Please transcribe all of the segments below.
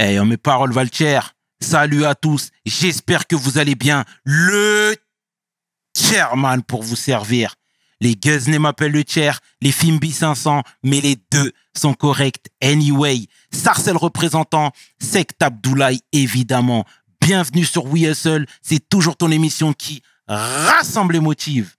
Hey, eh, mes paroles cher. salut à tous, j'espère que vous allez bien. Le chairman pour vous servir. Les Guzney m'appellent le chair, les Fimbi 500, mais les deux sont corrects anyway. Sarcel représentant, Sect Abdoulaye évidemment. Bienvenue sur Seul, c'est toujours ton émission qui rassemble les motive.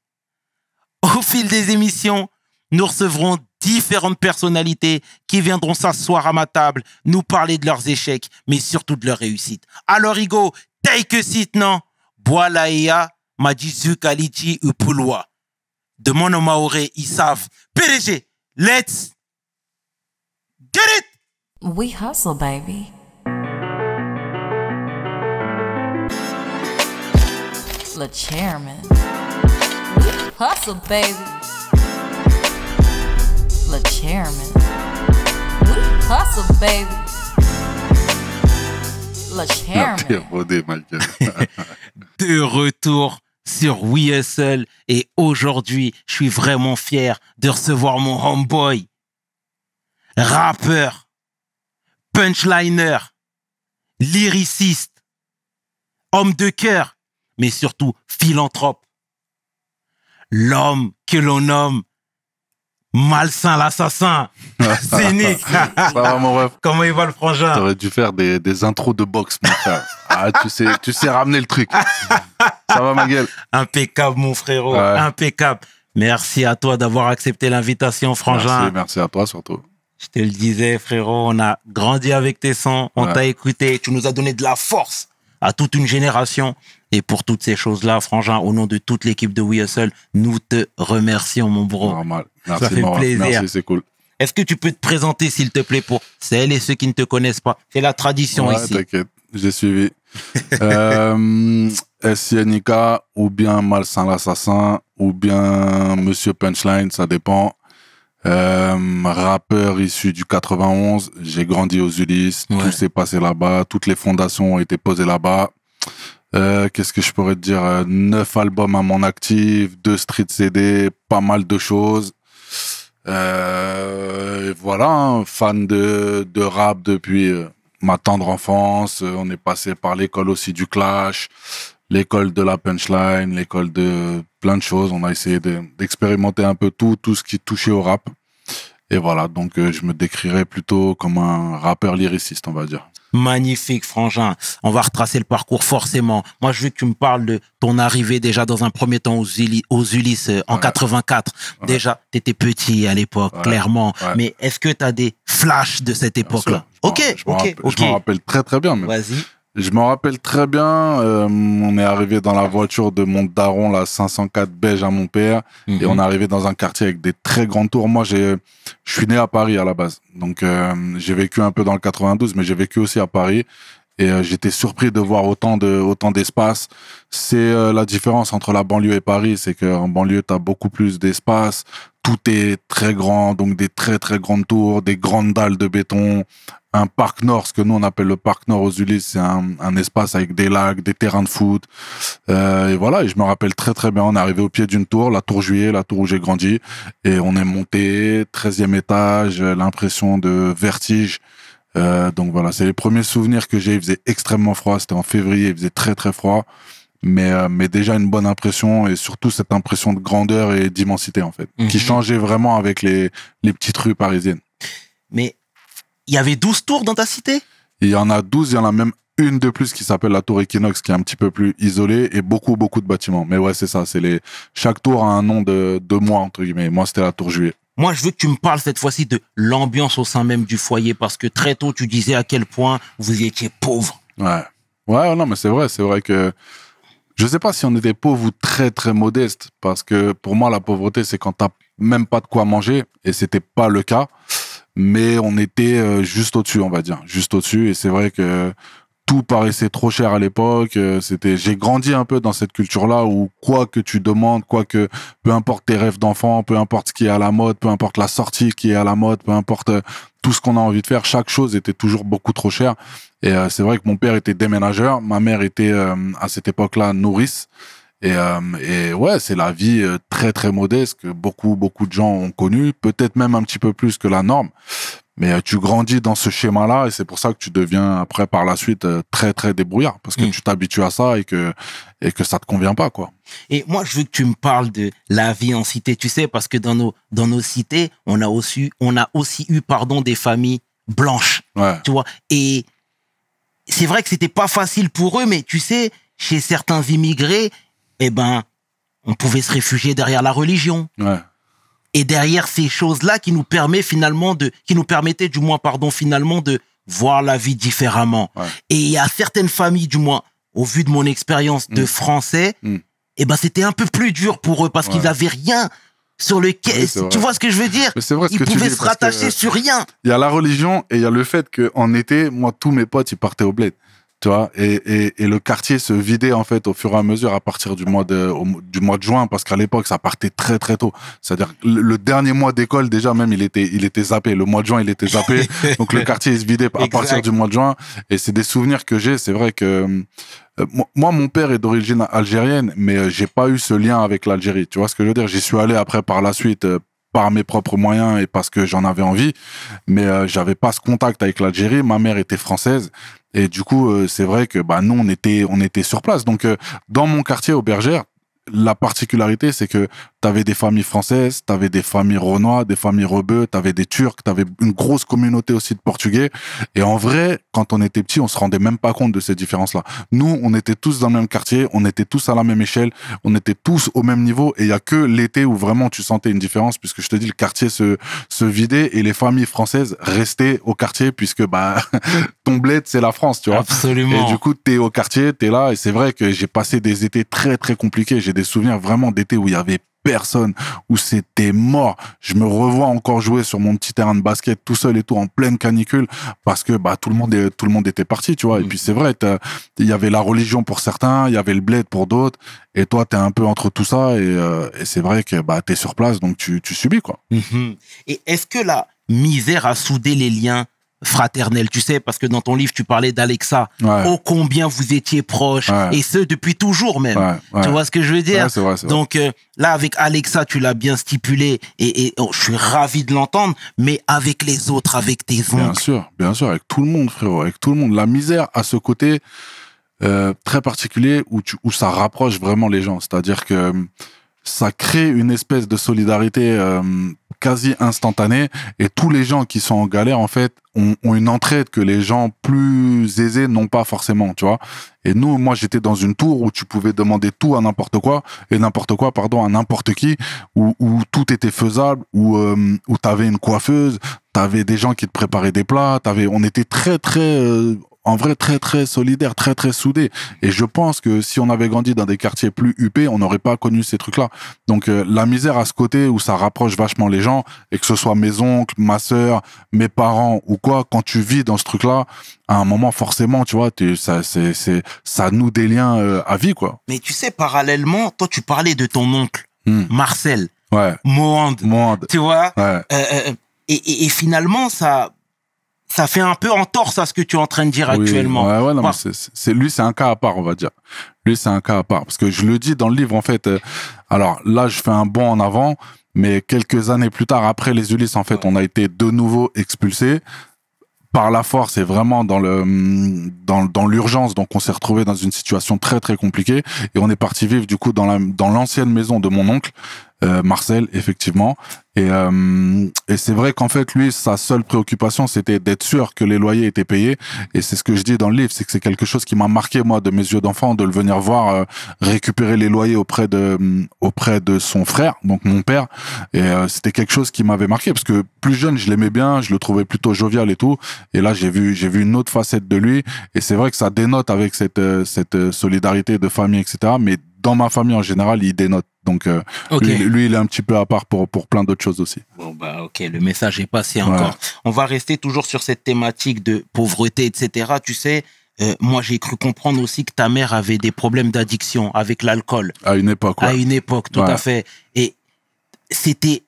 Au fil des émissions, nous recevrons différentes personnalités qui viendront s'asseoir à ma table, nous parler de leurs échecs, mais surtout de leurs réussites. Alors, Igo, take a seat, non? ou Majizu Kaliji Upulwa. Demande aux Maoré, ils savent. PDG, let's get it! We hustle, baby. The chairman. hustle, baby chairman. Le chairman. de retour sur WeSL et aujourd'hui, je suis vraiment fier de recevoir mon homeboy, rappeur, punchliner, lyriciste, homme de cœur, mais surtout philanthrope. L'homme que l'on nomme Malsain, l'assassin. Cynique. Ça va, mon ref. Comment il va le frangin T'aurais dû faire des, intros de boxe, mon ah, tu sais, tu sais ramener le truc. Ça va, ma Impeccable, mon frérot. Impeccable. Merci à toi d'avoir accepté l'invitation, frangin. Merci, à toi surtout. Je te le disais, frérot, on a grandi avec tes sons, on t'a écouté, tu nous as donné de la force à toute une génération. Et pour toutes ces choses-là, Frangin, au nom de toute l'équipe de Hustle, nous te remercions, mon bro. Normal. Merci, Ça fait plaisir. Merci, c'est cool. Est-ce que tu peux te présenter, s'il te plaît, pour celles et ceux qui ne te connaissent pas C'est la tradition ouais, ici. t'inquiète, j'ai suivi. euh, ou bien Malsain l'Assassin ou bien Monsieur Punchline, ça dépend. Euh, rappeur issu du 91, j'ai grandi aux Ulysses, tout s'est passé là-bas, toutes les fondations ont été posées là-bas. Euh, qu'est-ce que je pourrais te dire euh, Neuf albums à mon actif, deux street CD, pas mal de choses. Euh, voilà, hein, fan de, de rap depuis ma tendre enfance. On est passé par l'école aussi du Clash, l'école de la punchline, l'école de plein de choses. On a essayé d'expérimenter un peu tout, tout ce qui touchait au rap. Et voilà, donc je me décrirais plutôt comme un rappeur lyriciste, on va dire. Magnifique, Frangin. On va retracer le parcours forcément. Moi, je veux que tu me parles de ton arrivée déjà dans un premier temps aux, aux Ulysses euh, en 84. Déjà, tu étais petit à l'époque, clairement. Mais est-ce que tu as des flashs de cette époque-là Ok, ok, Je m'en rappelle très très bien. Vas-y. Je me rappelle très bien, euh, on est arrivé dans la voiture de mon daron, la 504 beige à mon père, et mhm. on est arrivé dans un quartier avec des très grands tours. Moi, je suis né à Paris à la base, donc euh, j'ai vécu un peu dans le 92, mais j'ai vécu aussi à Paris, et euh, j'étais surpris de voir autant de autant d'espace. C'est la différence entre la banlieue et Paris, c'est qu'en banlieue, tu as beaucoup plus d'espace, tout est très grand, donc des très très grandes tours, des grandes dalles de béton, un parc nord, ce que nous on appelle le parc nord aux Ulysses, c'est un, un, espace avec des lacs, des terrains de foot. Euh, et voilà, et je me rappelle très très bien, on est arrivé au pied d'une tour, la tour Juillet, la tour où j'ai grandi, et on est monté, 13e étage, l'impression de vertige. Euh, donc voilà, c'est les premiers souvenirs que j'ai, il faisait extrêmement froid, c'était en février, il faisait très très froid, mais, euh, mais déjà une bonne impression, et surtout cette impression de grandeur et d'immensité en fait, mhm. qui changeait vraiment avec les, les petites rues parisiennes. Mais il y avait 12 tours dans ta cité Il y en a 12, il y en a même une de plus qui s'appelle la tour Equinox, qui est un petit peu plus isolée, et beaucoup, beaucoup de bâtiments. Mais ouais, c'est ça, c'est les... Chaque tour a un nom de, de mois, entre guillemets. Moi, c'était la tour juillet. Moi, je veux que tu me parles cette fois-ci de l'ambiance au sein même du foyer, parce que très tôt, tu disais à quel point vous étiez pauvre. Ouais. Ouais, oh non, mais c'est vrai, c'est vrai que... Je sais pas si on était pauvre ou très, très modeste, parce que pour moi, la pauvreté, c'est quand tu t'as même pas de quoi manger, et c'était pas le cas mais on était euh, juste au-dessus, on va dire, juste au-dessus. Et c'est vrai que tout paraissait trop cher à l'époque. Euh, c'était, j'ai grandi un peu dans cette culture-là où quoi que tu demandes, quoi que, peu importe tes rêves d'enfant, peu importe ce qui est à la mode, peu importe la sortie qui est à la mode, peu importe euh, tout ce qu'on a envie de faire, chaque chose était toujours beaucoup trop cher Et c'est vrai que mon père était déménageur, ma mère était à cette époque-là nourrice. Et, euh, et ouais, c'est la vie euh, très très modeste que beaucoup beaucoup de gens ont connue, peut-être même un petit peu plus que la norme. Mais euh, tu grandis dans ce schéma-là et c'est pour ça que tu deviens après par la suite très très débrouillard parce que mm. tu t'habitues à ça et que et que ça te convient pas quoi. Et moi je veux que tu me parles de la vie en cité, tu sais parce que dans nos dans nos cités, on a aussi on a aussi eu pardon des familles blanches. Tu vois et c'est vrai que c'était pas facile pour eux mais tu sais chez certains immigrés, eh ben, on pouvait se réfugier derrière la religion. Et derrière ces choses-là qui nous permet finalement de, qui nous permettait du moins, pardon, finalement de voir la vie différemment. Et il y a certaines familles, du moins, au vu de mon expérience de mm. français, mm. Eh ben, c'était un peu plus dur pour eux parce qu'ils n'avaient rien sur lequel, tu vois ce que je veux dire? Vrai ils pouvaient se rattacher euh, sur rien. Il y a la religion et il y a le fait qu'en été, moi, tous mes potes, ils partaient au bled tu vois et, et, et, le quartier se vidait en fait au fur et à mesure à partir du mois de du mois de juin parce qu'à l'époque ça partait très très tôt c'est-à-dire le, dernier mois d'école déjà même il était il était zappé le mois de juin il était zappé donc le quartier se vidait à partir du mois de juin et c'est des souvenirs que j'ai c'est vrai que euh, moi mon père est d'origine algérienne mais euh, j'ai pas eu ce lien avec l'Algérie tu vois ce que je veux dire j'y suis allé après par la suite euh, par mes propres moyens et parce que j'en avais envie, mais j'avais pas ce contact avec l'Algérie. Ma mère était française et du coup, euh, c'est vrai que bah nous, on était, on était sur place. Donc, euh, dans mon quartier, aux Bergères, la particularité, c'est que tu avais des familles françaises, tu avais des familles renois, des familles rebeux, tu avais des Turcs, tu avais une grosse communauté aussi de Portugais. Et en vrai, quand on était petit, on se rendait même pas compte de ces différences-là. Nous, on était tous dans le même quartier, on était tous à la même échelle, on était tous au même niveau. Et il y a que l'été où vraiment tu sentais une différence, puisque je te dis, le quartier se, se vidait et les familles françaises restaient au quartier, puisque bah, ton bled, c'est la France, tu vois. Absolument. Et du coup, tu es au quartier, tu es là. Et c'est vrai que j'ai passé des étés très, très compliqués. J'ai des souvenirs vraiment d'été où il y avait personne, où c'était mort. Je me revois encore jouer sur mon petit terrain de basket tout seul et tout en pleine canicule parce que bah tout le monde tout le monde était parti, tu vois. Et mm. puis c'est vrai, il y avait la religion pour certains, il y avait le bled pour d'autres et toi tu es un peu entre tout ça et, euh, c'est vrai que bah tu es sur place donc tu, subis quoi. Mm-hmm. Et est-ce que la misère a soudé les liens fraternel, tu sais, parce que dans ton livre, tu parlais d'Alexa. Oh, combien vous étiez proches, et ce, depuis toujours même. tu vois ce que je veux dire Donc euh, là, avec Alexa, tu l'as bien stipulé, et, oh, je suis ravi de l'entendre, mais avec les autres, avec tes oncles. Bien sûr, bien sûr, avec tout le monde, frérot, avec tout le monde. La misère à ce côté euh, très particulier où, où ça rapproche vraiment les gens. C'est-à-dire que hum, ça crée une espèce de solidarité hum, quasi instantané et tous les gens qui sont en galère en fait ont, une entraide que les gens plus aisés n'ont pas forcément, tu vois. Et nous, moi, j'étais dans une tour où tu pouvais demander tout à n'importe quoi et n'importe quoi, pardon, à n'importe qui, où, tout était faisable, où tu euh, où t'avais une coiffeuse, t'avais des gens qui te préparaient des plats, t'avais, on était très très euh, en vrai très très solidaire, très très soudé. Et je pense que si on avait grandi dans des quartiers plus huppés, on n'aurait pas connu ces trucs-là. Donc euh, la misère à ce côté où ça rapproche vachement les gens, et que ce soit mes oncles, ma sœur, mes parents ou quoi, quand tu vis dans ce truc-là, à un moment forcément, tu vois, tu, ça, c'est, ça nous des liens euh, à vie, quoi. Mais tu sais, parallèlement, toi tu parlais de ton oncle, hmm. Marcel, ouais. Mohand, tu vois. Euh, et, finalement, ça, ça fait un peu entorse à ce que tu es en train de dire actuellement. Ouais, bah. c'est, lui, c'est un cas à part, on va dire. Lui, c'est un cas à part. Parce que je le dis dans le livre, en fait. Euh, alors là, je fais un bond en avant, mais quelques années plus tard, après les Ulysses, en fait, on a été de nouveau expulsés par la force et vraiment dans le hum, dans, dans l'urgence donc on s'est retrouvé dans une situation très très compliquée et on est parti vivre du coup dans la dans l'ancienne maison de mon oncle euh, Marcel, effectivement. Et, euh, et c'est vrai qu'en fait, lui, sa seule préoccupation, c'était d'être sûr que les loyers étaient payés. Et c'est ce que je dis dans le livre, c'est que c'est quelque chose qui m'a marqué, moi, de mes yeux d'enfant, de le venir voir euh, récupérer les loyers auprès de, mm, auprès de son frère, donc mon père. Et c'était quelque chose qui m'avait marqué, parce que plus jeune, je l'aimais bien, je le trouvais plutôt jovial et tout. Et là, j'ai vu, j'ai vu une autre facette de lui. Et c'est vrai que ça dénote avec cette, cette solidarité de famille, etc. Mais dans ma famille en général, il dénote donc euh, lui, il est un petit peu à part pour, pour plein d'autres choses aussi. Bon, bah ok, le message est passé encore. On va rester toujours sur cette thématique de pauvreté, etc. Tu sais, euh, moi, j'ai cru comprendre aussi que ta mère avait des problèmes d'addiction avec l'alcool. À une époque. À une époque, tout à fait. Et c'était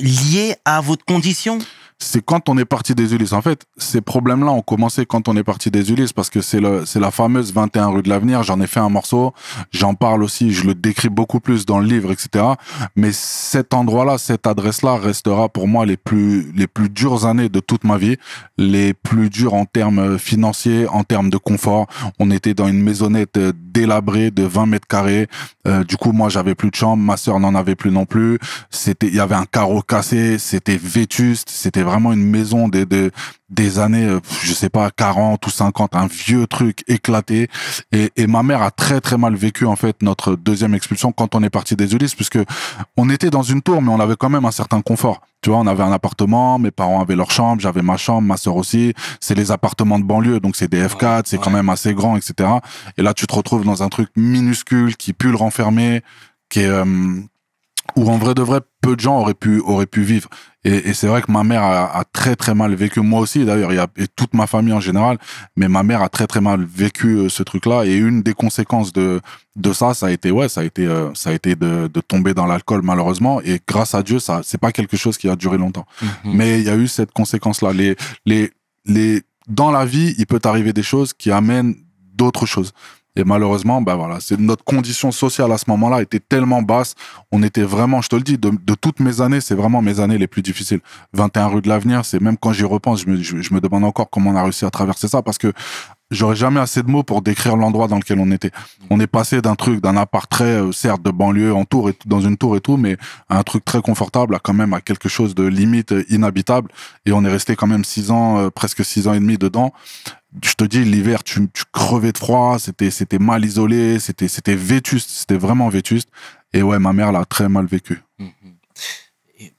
lié à votre condition c'est quand on est parti des Ulysses. En fait, ces problèmes-là ont commencé quand on est parti des Ulysses parce que c'est le, c'est la fameuse 21 rue de l'avenir. J'en ai fait un morceau. J'en parle aussi. Je le décris beaucoup plus dans le livre, etc. Mais cet endroit-là, cette adresse-là restera pour moi les plus, les plus dures années de toute ma vie. Les plus dures en termes financiers, en termes de confort. On était dans une maisonnette euh, délabré de 20 mètres carrés. Euh, du coup, moi, j'avais plus de chambre, ma sœur n'en avait plus non plus. C'était, il y avait un carreau cassé, c'était vétuste, c'était vraiment une maison des, des, des années, euh, je sais pas, 40 ou 50, un vieux truc éclaté. Et, ma mère a très très mal vécu en fait notre deuxième expulsion quand on est parti des Ulysses, puisque on était dans une tour, mais on avait quand même un certain confort. Tu vois, on avait un appartement, mes parents avaient leur chambre, j'avais ma chambre, ma sœur aussi. C'est les appartements de banlieue, donc c'est des F4, c'est quand même assez grand, etc. Et là, tu te retrouves dans un truc minuscule qui pue le renfermer, qui est euh, où en vrai de vrai, peu de gens auraient pu, auraient pu vivre. Et, c'est vrai que ma mère a, très très mal vécu, moi aussi d'ailleurs, et toute ma famille en général, mais ma mère a très très mal vécu euh, ce truc-là. Et une des conséquences de, de ça, ça a été, ouais, ça a été, euh, ça a été de, de tomber dans l'alcool malheureusement. Et grâce à Dieu, ça, c'est pas quelque chose qui a duré longtemps. Mhm. Mais il y a eu cette conséquence-là. Les, les, les, dans la vie, il peut arriver des choses qui amènent d'autres choses. Et malheureusement, ben voilà, c'est notre condition sociale à ce moment-là était tellement basse. On était vraiment, je te le dis, de, toutes mes années, c'est vraiment mes années les plus difficiles. 21 rue de l'avenir, c'est même quand j'y repense, je me, demande encore comment on a réussi à traverser ça parce que j'aurais jamais assez de mots pour décrire l'endroit dans lequel on était. On est passé d'un truc, d'un appart très, euh, certes, de banlieue en tour et dans une tour et tout, mais à un truc très confortable, à quand même à quelque chose de limite euh, inhabitable. Et on est resté quand même six ans, euh, presque six ans et demi dedans je te dis, l'hiver, tu, crevais de froid, c'était, c'était mal isolé, c'était, c'était vétuste, c'était vraiment vétuste. Et ouais, ma mère l'a très mal vécu. Mm-hmm.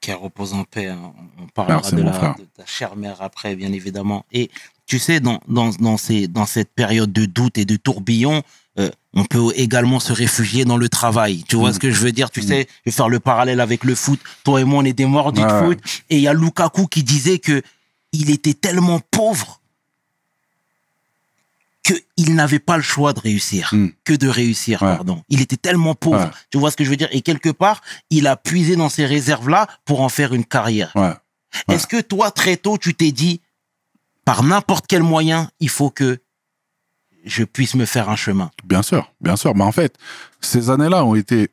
Qu'elle repose en paix. Hein. On parlera de, ta chère mère après, bien évidemment. Et tu sais, dans, dans, ces, dans cette période de doute et de tourbillon, euh, on peut également se réfugier dans le travail. Tu vois mm. ce que je veux dire Tu mm. sais, je vais faire le parallèle avec le foot. Toi et moi, on est des mordus foot. Et il y a Lukaku qui disait que il était tellement pauvre qu'il n'avait pas le choix de réussir, hmm. que de réussir, pardon. Il était tellement pauvre, tu vois ce que je veux dire Et quelque part, il a puisé dans ses réserves-là pour en faire une carrière. Est-ce que toi, très tôt, tu t'es dit, par n'importe quel moyen, il faut que je puisse me faire un chemin Bien sûr, bien sûr. Mais en fait, ces années-là ont été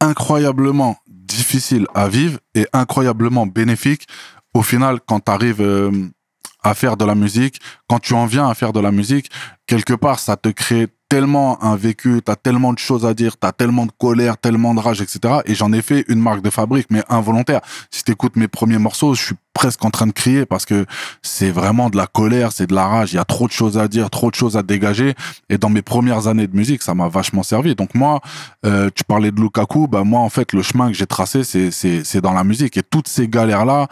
incroyablement difficiles à vivre et incroyablement bénéfiques. Au final, quand tu arrives... Euh, à faire de la musique, quand tu en viens à faire de la musique, quelque part, ça te crée tellement un vécu, t'as tellement de choses à dire, t'as tellement de colère, tellement de rage, etc. Et j'en ai fait une marque de fabrique, mais involontaire. Si t'écoutes mes premiers morceaux, je suis presque en train de crier parce que c'est vraiment de la colère, c'est de la rage. Il y a trop de choses à dire, trop de choses à dégager. Et dans mes premières années de musique, ça m'a vachement servi. Donc moi, euh, tu parlais de Lukaku, bah moi en fait le chemin que j'ai tracé, c'est c'est dans la musique et toutes ces galères là,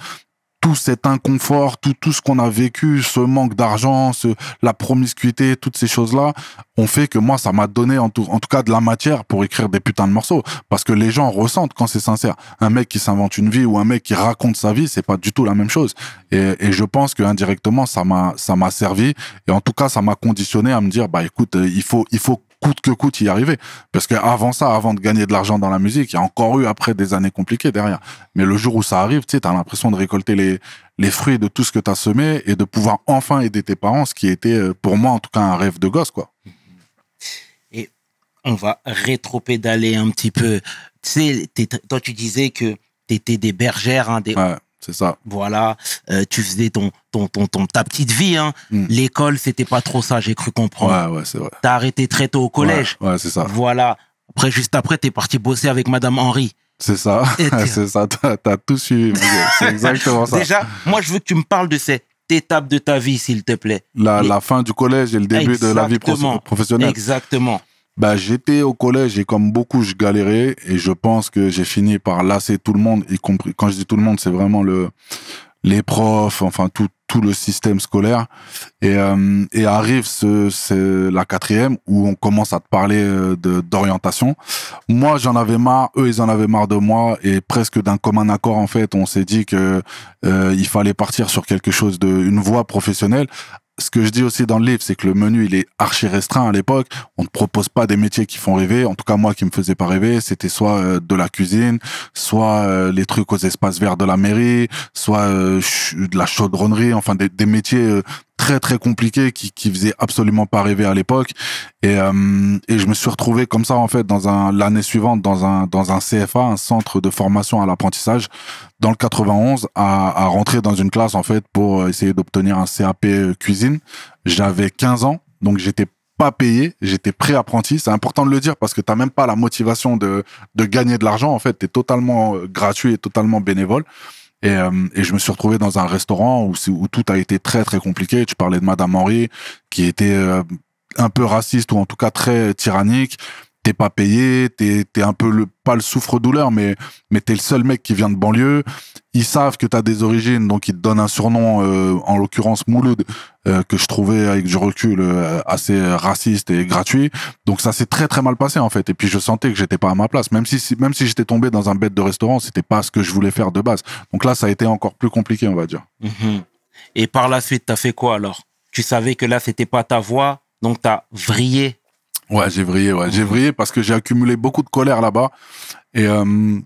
tout cet inconfort, tout, tout ce qu'on a vécu, ce manque d'argent, ce, la promiscuité, toutes ces choses-là, ont fait que moi, ça m'a donné en tout, en tout cas de la matière pour écrire des putains de morceaux. Parce que les gens ressentent quand c'est sincère. Un mec qui s'invente une vie ou un mec qui raconte sa vie, c'est pas du tout la même chose. Et, et je pense que indirectement, ça m'a, ça m'a servi. Et en tout cas, ça m'a conditionné à me dire, bah, écoute, euh, il faut, il faut coûte que coûte y arriver. Parce qu'avant ça, avant de gagner de l'argent dans la musique, il y a encore eu après des années compliquées derrière. Mais le jour où ça arrive, tu sais, t'as l'impression de récolter les, les fruits de tout ce que t'as semé et de pouvoir enfin aider tes parents, ce qui était euh, pour moi en tout cas un rêve de gosse, quoi. Et on va rétropédaler un petit peu. Tu sais, toi tu disais que t'étais des bergères, hein, des, c'est ça. Voilà, euh, tu faisais ton, ton, ton, ta petite vie. Hein. Hmm. L'école, c'était pas trop ça, j'ai cru comprendre. Ouais, ouais, c'est T'as arrêté très tôt au collège. c'est ça. Voilà. Après, juste après, t'es parti bosser avec Madame Henri. C'est ça. c'est ça. T'as as tout suivi. c'est exactement ça. Déjà, moi, je veux que tu me parles de cette étape de ta vie, s'il te plaît. La, fin du collège et le début de la vie professionnelle. Exactement bah, j'étais au collège et comme beaucoup, je galérais et je pense que j'ai fini par lasser tout le monde, y compris, quand je dis tout le monde, c'est vraiment le, les profs, enfin, tout, tout le système scolaire. Et, euh, et arrive ce, c'est la quatrième où on commence à te parler euh, de, d'orientation. Moi, j'en avais marre, eux, ils en avaient marre de moi et presque d'un commun accord, en fait, on s'est dit que euh, il fallait partir sur quelque chose de, une voie professionnelle ce que je dis aussi dans le livre, c'est que le menu, il est archi restreint à l'époque. On ne propose pas des métiers qui font rêver. En tout cas, moi, qui me faisais pas rêver, c'était soit euh, de la cuisine, soit euh, les trucs aux espaces verts de la mairie, soit euh, de la chaudronnerie, enfin des métiers très très compliqué qui qui faisait absolument pas rêver à l'époque et euh, et je me suis retrouvé comme ça en fait dans un l'année suivante dans un dans un CFA un centre de formation à l'apprentissage dans le 91 à à rentrer dans une classe en fait pour essayer d'obtenir un CAP cuisine j'avais 15 ans donc j'étais pas payé, j'étais pré-apprenti. C'est important de le dire parce que t'as même pas la motivation de, de gagner de l'argent. En fait, t'es totalement euh, gratuit et totalement bénévole. Euh, et, je me suis retrouvé dans un restaurant où, tout a été très très compliqué. Tu parlais de Madame Henri, qui était euh, un peu raciste ou en tout cas très tyrannique pas payé, t'es un peu le, pas le souffre-douleur, mais, mais t'es le seul mec qui vient de banlieue. Ils savent que t'as des origines, donc ils te donnent un surnom, euh, en l'occurrence Mouloud, euh, que je trouvais avec du recul euh, assez raciste et gratuit. Donc ça s'est très très mal passé en fait. Et puis je sentais que j'étais pas à ma place, même si même si j'étais tombé dans un bête de restaurant, c'était pas ce que je voulais faire de base. Donc là, ça a été encore plus compliqué, on va dire. Mhm. Et par la suite, t'as fait quoi alors Tu savais que là, c'était pas ta voix, donc t'as vrillé Ouais, j'ai vrillé, ouais. J'ai vrillé parce que j'ai accumulé beaucoup de colère là-bas. Et euh,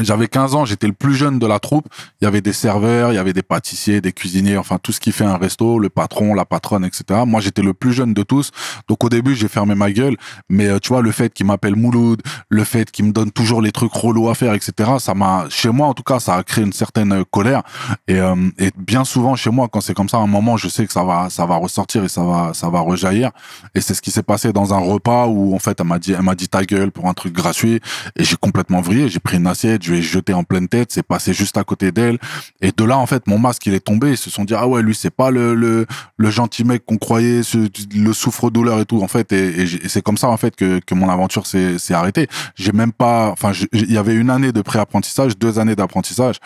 j'avais 15 ans, j'étais le plus jeune de la troupe. Il y avait des serveurs, il y avait des pâtissiers, des cuisiniers, enfin tout ce qui fait un resto, le patron, la patronne, etc. Moi, j'étais le plus jeune de tous. Donc au début, j'ai fermé ma gueule. Mais euh, tu vois, le fait qu'il m'appelle Mouloud, le fait qu'il me donne toujours les trucs relous à faire, etc. Ça m'a, chez moi en tout cas, ça a créé une certaine euh, colère. Et, euh, et bien souvent chez moi, quand c'est comme ça, à un moment, je sais que ça va, ça va ressortir et ça va, ça va rejaillir. Et c'est ce qui s'est passé dans un repas où en fait, elle m'a dit, elle m'a dit ta gueule pour un truc gratuit. Et j'ai complètement vrillé. J'ai pris une assiette je lui ai jeté en pleine tête, c'est passé juste à côté d'elle. Et de là, en fait, mon masque, il est tombé. Ils se sont dit, ah ouais, lui, c'est pas le, le, gentil mec qu'on croyait, ce, le souffre-douleur et tout, en fait. Et, c'est comme ça, en fait, que, que mon aventure s'est arrêtée. J'ai même pas, enfin, il y avait une année de pré-apprentissage, deux années d'apprentissage.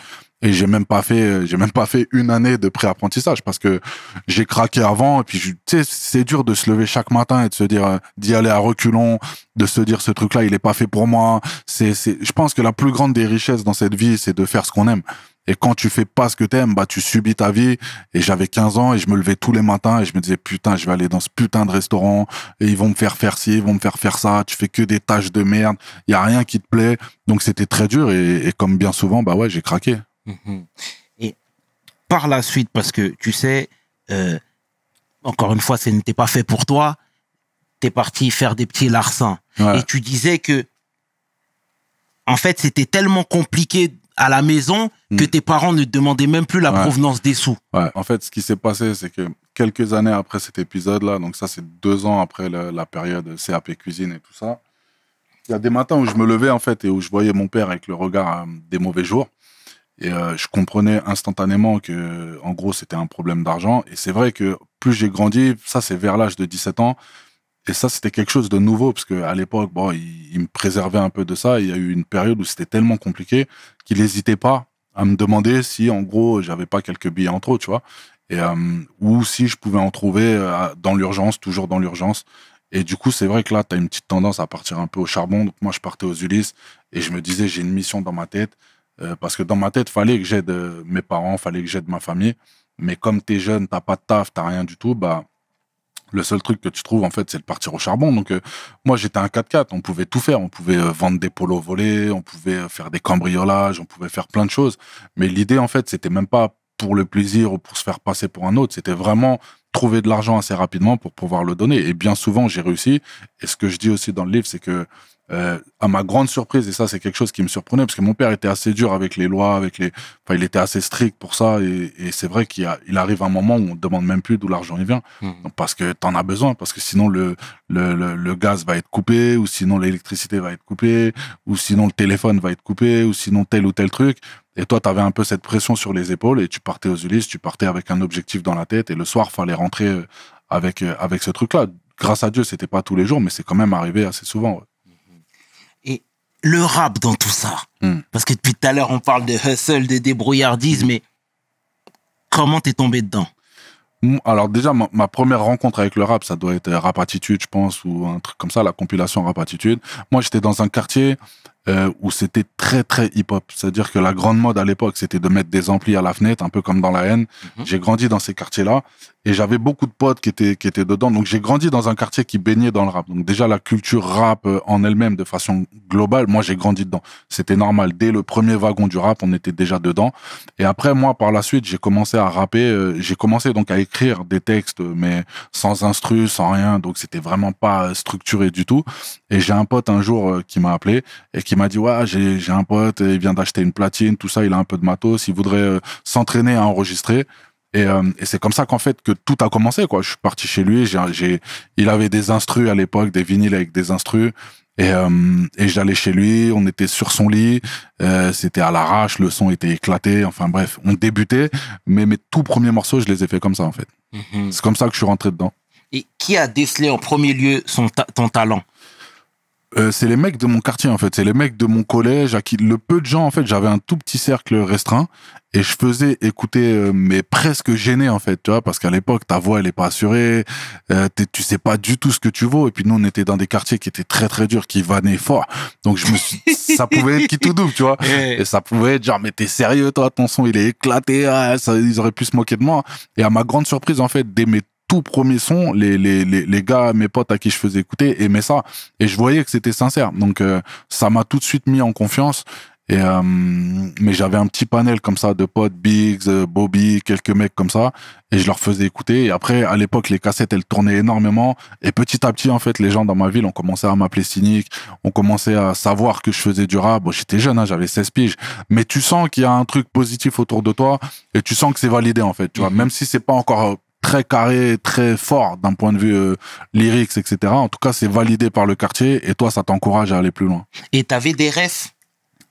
Et j'ai même pas fait, euh, j'ai même pas fait une année de pré-apprentissage parce que j'ai craqué avant. Et puis, tu sais, c'est dur de se lever chaque matin et de se dire, euh, d'y aller à reculons, de se dire ce truc-là, il est pas fait pour moi. C'est, c'est, je pense que la plus grande des richesses dans cette vie, c'est de faire ce qu'on aime. Et quand tu fais pas ce que t'aimes, bah, tu subis ta vie. Et j'avais 15 ans et je me levais tous les matins et je me disais, putain, je vais aller dans ce putain de restaurant et ils vont me faire faire ci, ils vont me faire faire ça. Tu fais que des tâches de merde. Il y a rien qui te plaît. Donc, c'était très dur. Et, et comme bien souvent, bah ouais, j'ai craqué. Mhm. Et par la suite, parce que tu sais, euh, encore une fois, ce n'était pas fait pour toi, t'es parti faire des petits larcins. Et tu disais que, en fait, c'était tellement compliqué à la maison que mm. tes parents ne demandaient même plus la provenance des sous. En fait, ce qui s'est passé, c'est que quelques années après cet épisode-là, donc ça, c'est deux ans après la période CAP cuisine et tout ça, il y a des matins où je me levais, en fait, et où je voyais mon père avec le regard euh, des mauvais jours. Et euh, je comprenais instantanément que, en gros, c'était un problème d'argent. Et c'est vrai que plus j'ai grandi, ça, c'est vers l'âge de 17 ans. Et ça, c'était quelque chose de nouveau, parce qu'à l'époque, bon, il, me préservait un peu de ça. Il y a eu une période où c'était tellement compliqué qu'il n'hésitait pas à me demander si, en gros, j'avais pas quelques billets en trop, tu vois. Et, euh, ou si je pouvais en trouver euh, dans l'urgence, toujours dans l'urgence. Et du coup, c'est vrai que là, tu as une petite tendance à partir un peu au charbon. Donc, moi, je partais aux Ulysses et je me disais, j'ai une mission dans ma tête euh, parce que dans ma tête, fallait que j'aide euh, mes parents, fallait que j'aide ma famille. Mais comme tu es jeune, t'as pas de taf, t'as rien du tout, bah, le seul truc que tu trouves, en fait, c'est de partir au charbon. Donc, euh, moi, j'étais un 4x4. On pouvait tout faire. On pouvait vendre des polos volés, on pouvait faire des cambriolages, on pouvait faire plein de choses. Mais l'idée, en fait, c'était même pas pour le plaisir ou pour se faire passer pour un autre. C'était vraiment trouver de l'argent assez rapidement pour pouvoir le donner. Et bien souvent, j'ai réussi. Et ce que je dis aussi dans le livre, c'est que euh, à ma grande surprise, et ça c'est quelque chose qui me surprenait, parce que mon père était assez dur avec les lois, avec les, enfin il était assez strict pour ça, et, et c'est vrai qu'il il arrive un moment où on ne demande même plus d'où l'argent il vient, hmm. parce que t'en as besoin, parce que sinon le, le, le, le gaz va être coupé, ou sinon l'électricité va être coupée, ou sinon le téléphone va être coupé, ou sinon tel ou tel truc, et toi, tu avais un peu cette pression sur les épaules et tu partais aux Ulysses, tu partais avec un objectif dans la tête et le soir, fallait rentrer euh, avec, euh, avec ce truc-là. Grâce à Dieu, c'était pas tous les jours, mais c'est quand même arrivé assez souvent le rap dans tout ça. Hmm. Parce que depuis tout à l'heure, on parle de hustle, de débrouillardise, mais comment t'es tombé dedans alors déjà, ma, première rencontre avec le rap, ça doit être Rap Attitude, je pense, ou un truc comme ça, la compilation Rap Attitude. Moi, j'étais dans un quartier euh, où c'était très, très hip-hop. C'est-à-dire que la grande mode à l'époque, c'était de mettre des amplis à la fenêtre, un peu comme dans la haine. Mhm. J'ai grandi dans ces quartiers-là. Et j'avais beaucoup de potes qui étaient, qui étaient dedans. Donc j'ai grandi dans un quartier qui baignait dans le rap. Donc déjà la culture rap euh, en elle-même de façon globale, moi j'ai grandi dedans. C'était normal. Dès le premier wagon du rap, on était déjà dedans. Et après moi, par la suite, j'ai commencé à rapper. Euh, j'ai commencé donc à écrire des textes, euh, mais sans instru, sans rien. Donc c'était vraiment pas structuré du tout. Et j'ai un pote un jour qui m'a appelé et qui m'a dit ouais j'ai un pote, il vient d'acheter une platine, tout ça, il a un peu de matos, il voudrait s'entraîner à enregistrer. Euh, et, c'est comme ça qu'en fait que tout a commencé quoi. Je suis parti chez lui, j'ai, il avait des instrus à l'époque, des vinyles avec des instrus. Et, euh, j'allais chez lui, on était sur son lit, euh, c'était à l'arrache, le son était éclaté, enfin bref, on débutait, mais mes tout premiers morceaux, je les ai fait comme ça en fait. Mhm. C'est comme ça que je suis rentré dedans. Et qui a décelé en premier lieu son ton talent euh, c'est les mecs de mon quartier en fait, c'est les mecs de mon collège à qui le peu de gens en fait, j'avais un tout petit cercle restreint et je faisais écouter euh, mais presque gêné en fait, tu vois parce qu'à l'époque ta voix elle est pas assurée, euh, tu sais pas du tout ce que tu vaux et puis nous on était dans des quartiers qui étaient très très durs qui vannaient fort. Donc je me suis ça pouvait être qui tout double, tu vois. Et ça pouvait être genre mais t'es sérieux toi, ton son il est éclaté, ah, ils auraient pu se moquer de moi et à ma grande surprise en fait dès tout premier son, les, les, les, les, gars, mes potes à qui je faisais écouter, aimaient ça. Et je voyais que c'était sincère. Donc, euh, ça m'a tout de suite mis en confiance. Et, euh, mais j'avais un petit panel comme ça de potes, Biggs, euh, Bobby, quelques mecs comme ça, et je leur faisais écouter. Et après, à l'époque, les cassettes, elles tournaient énormément. Et petit à petit, en fait, les gens dans ma ville ont commencé à m'appeler cynique, ont commencé à savoir que je faisais du rap. Bon, j'étais jeune, hein, j'avais 16 piges. Mais tu sens qu'il y a un truc positif autour de toi, et tu sens que c'est validé, en fait. Tu vois, mhm. même si c'est pas encore très carré, très fort d'un point de vue euh, lyrics, etc. En tout cas, c'est validé par le quartier et toi, ça t'encourage à aller plus loin. Et t'avais des refs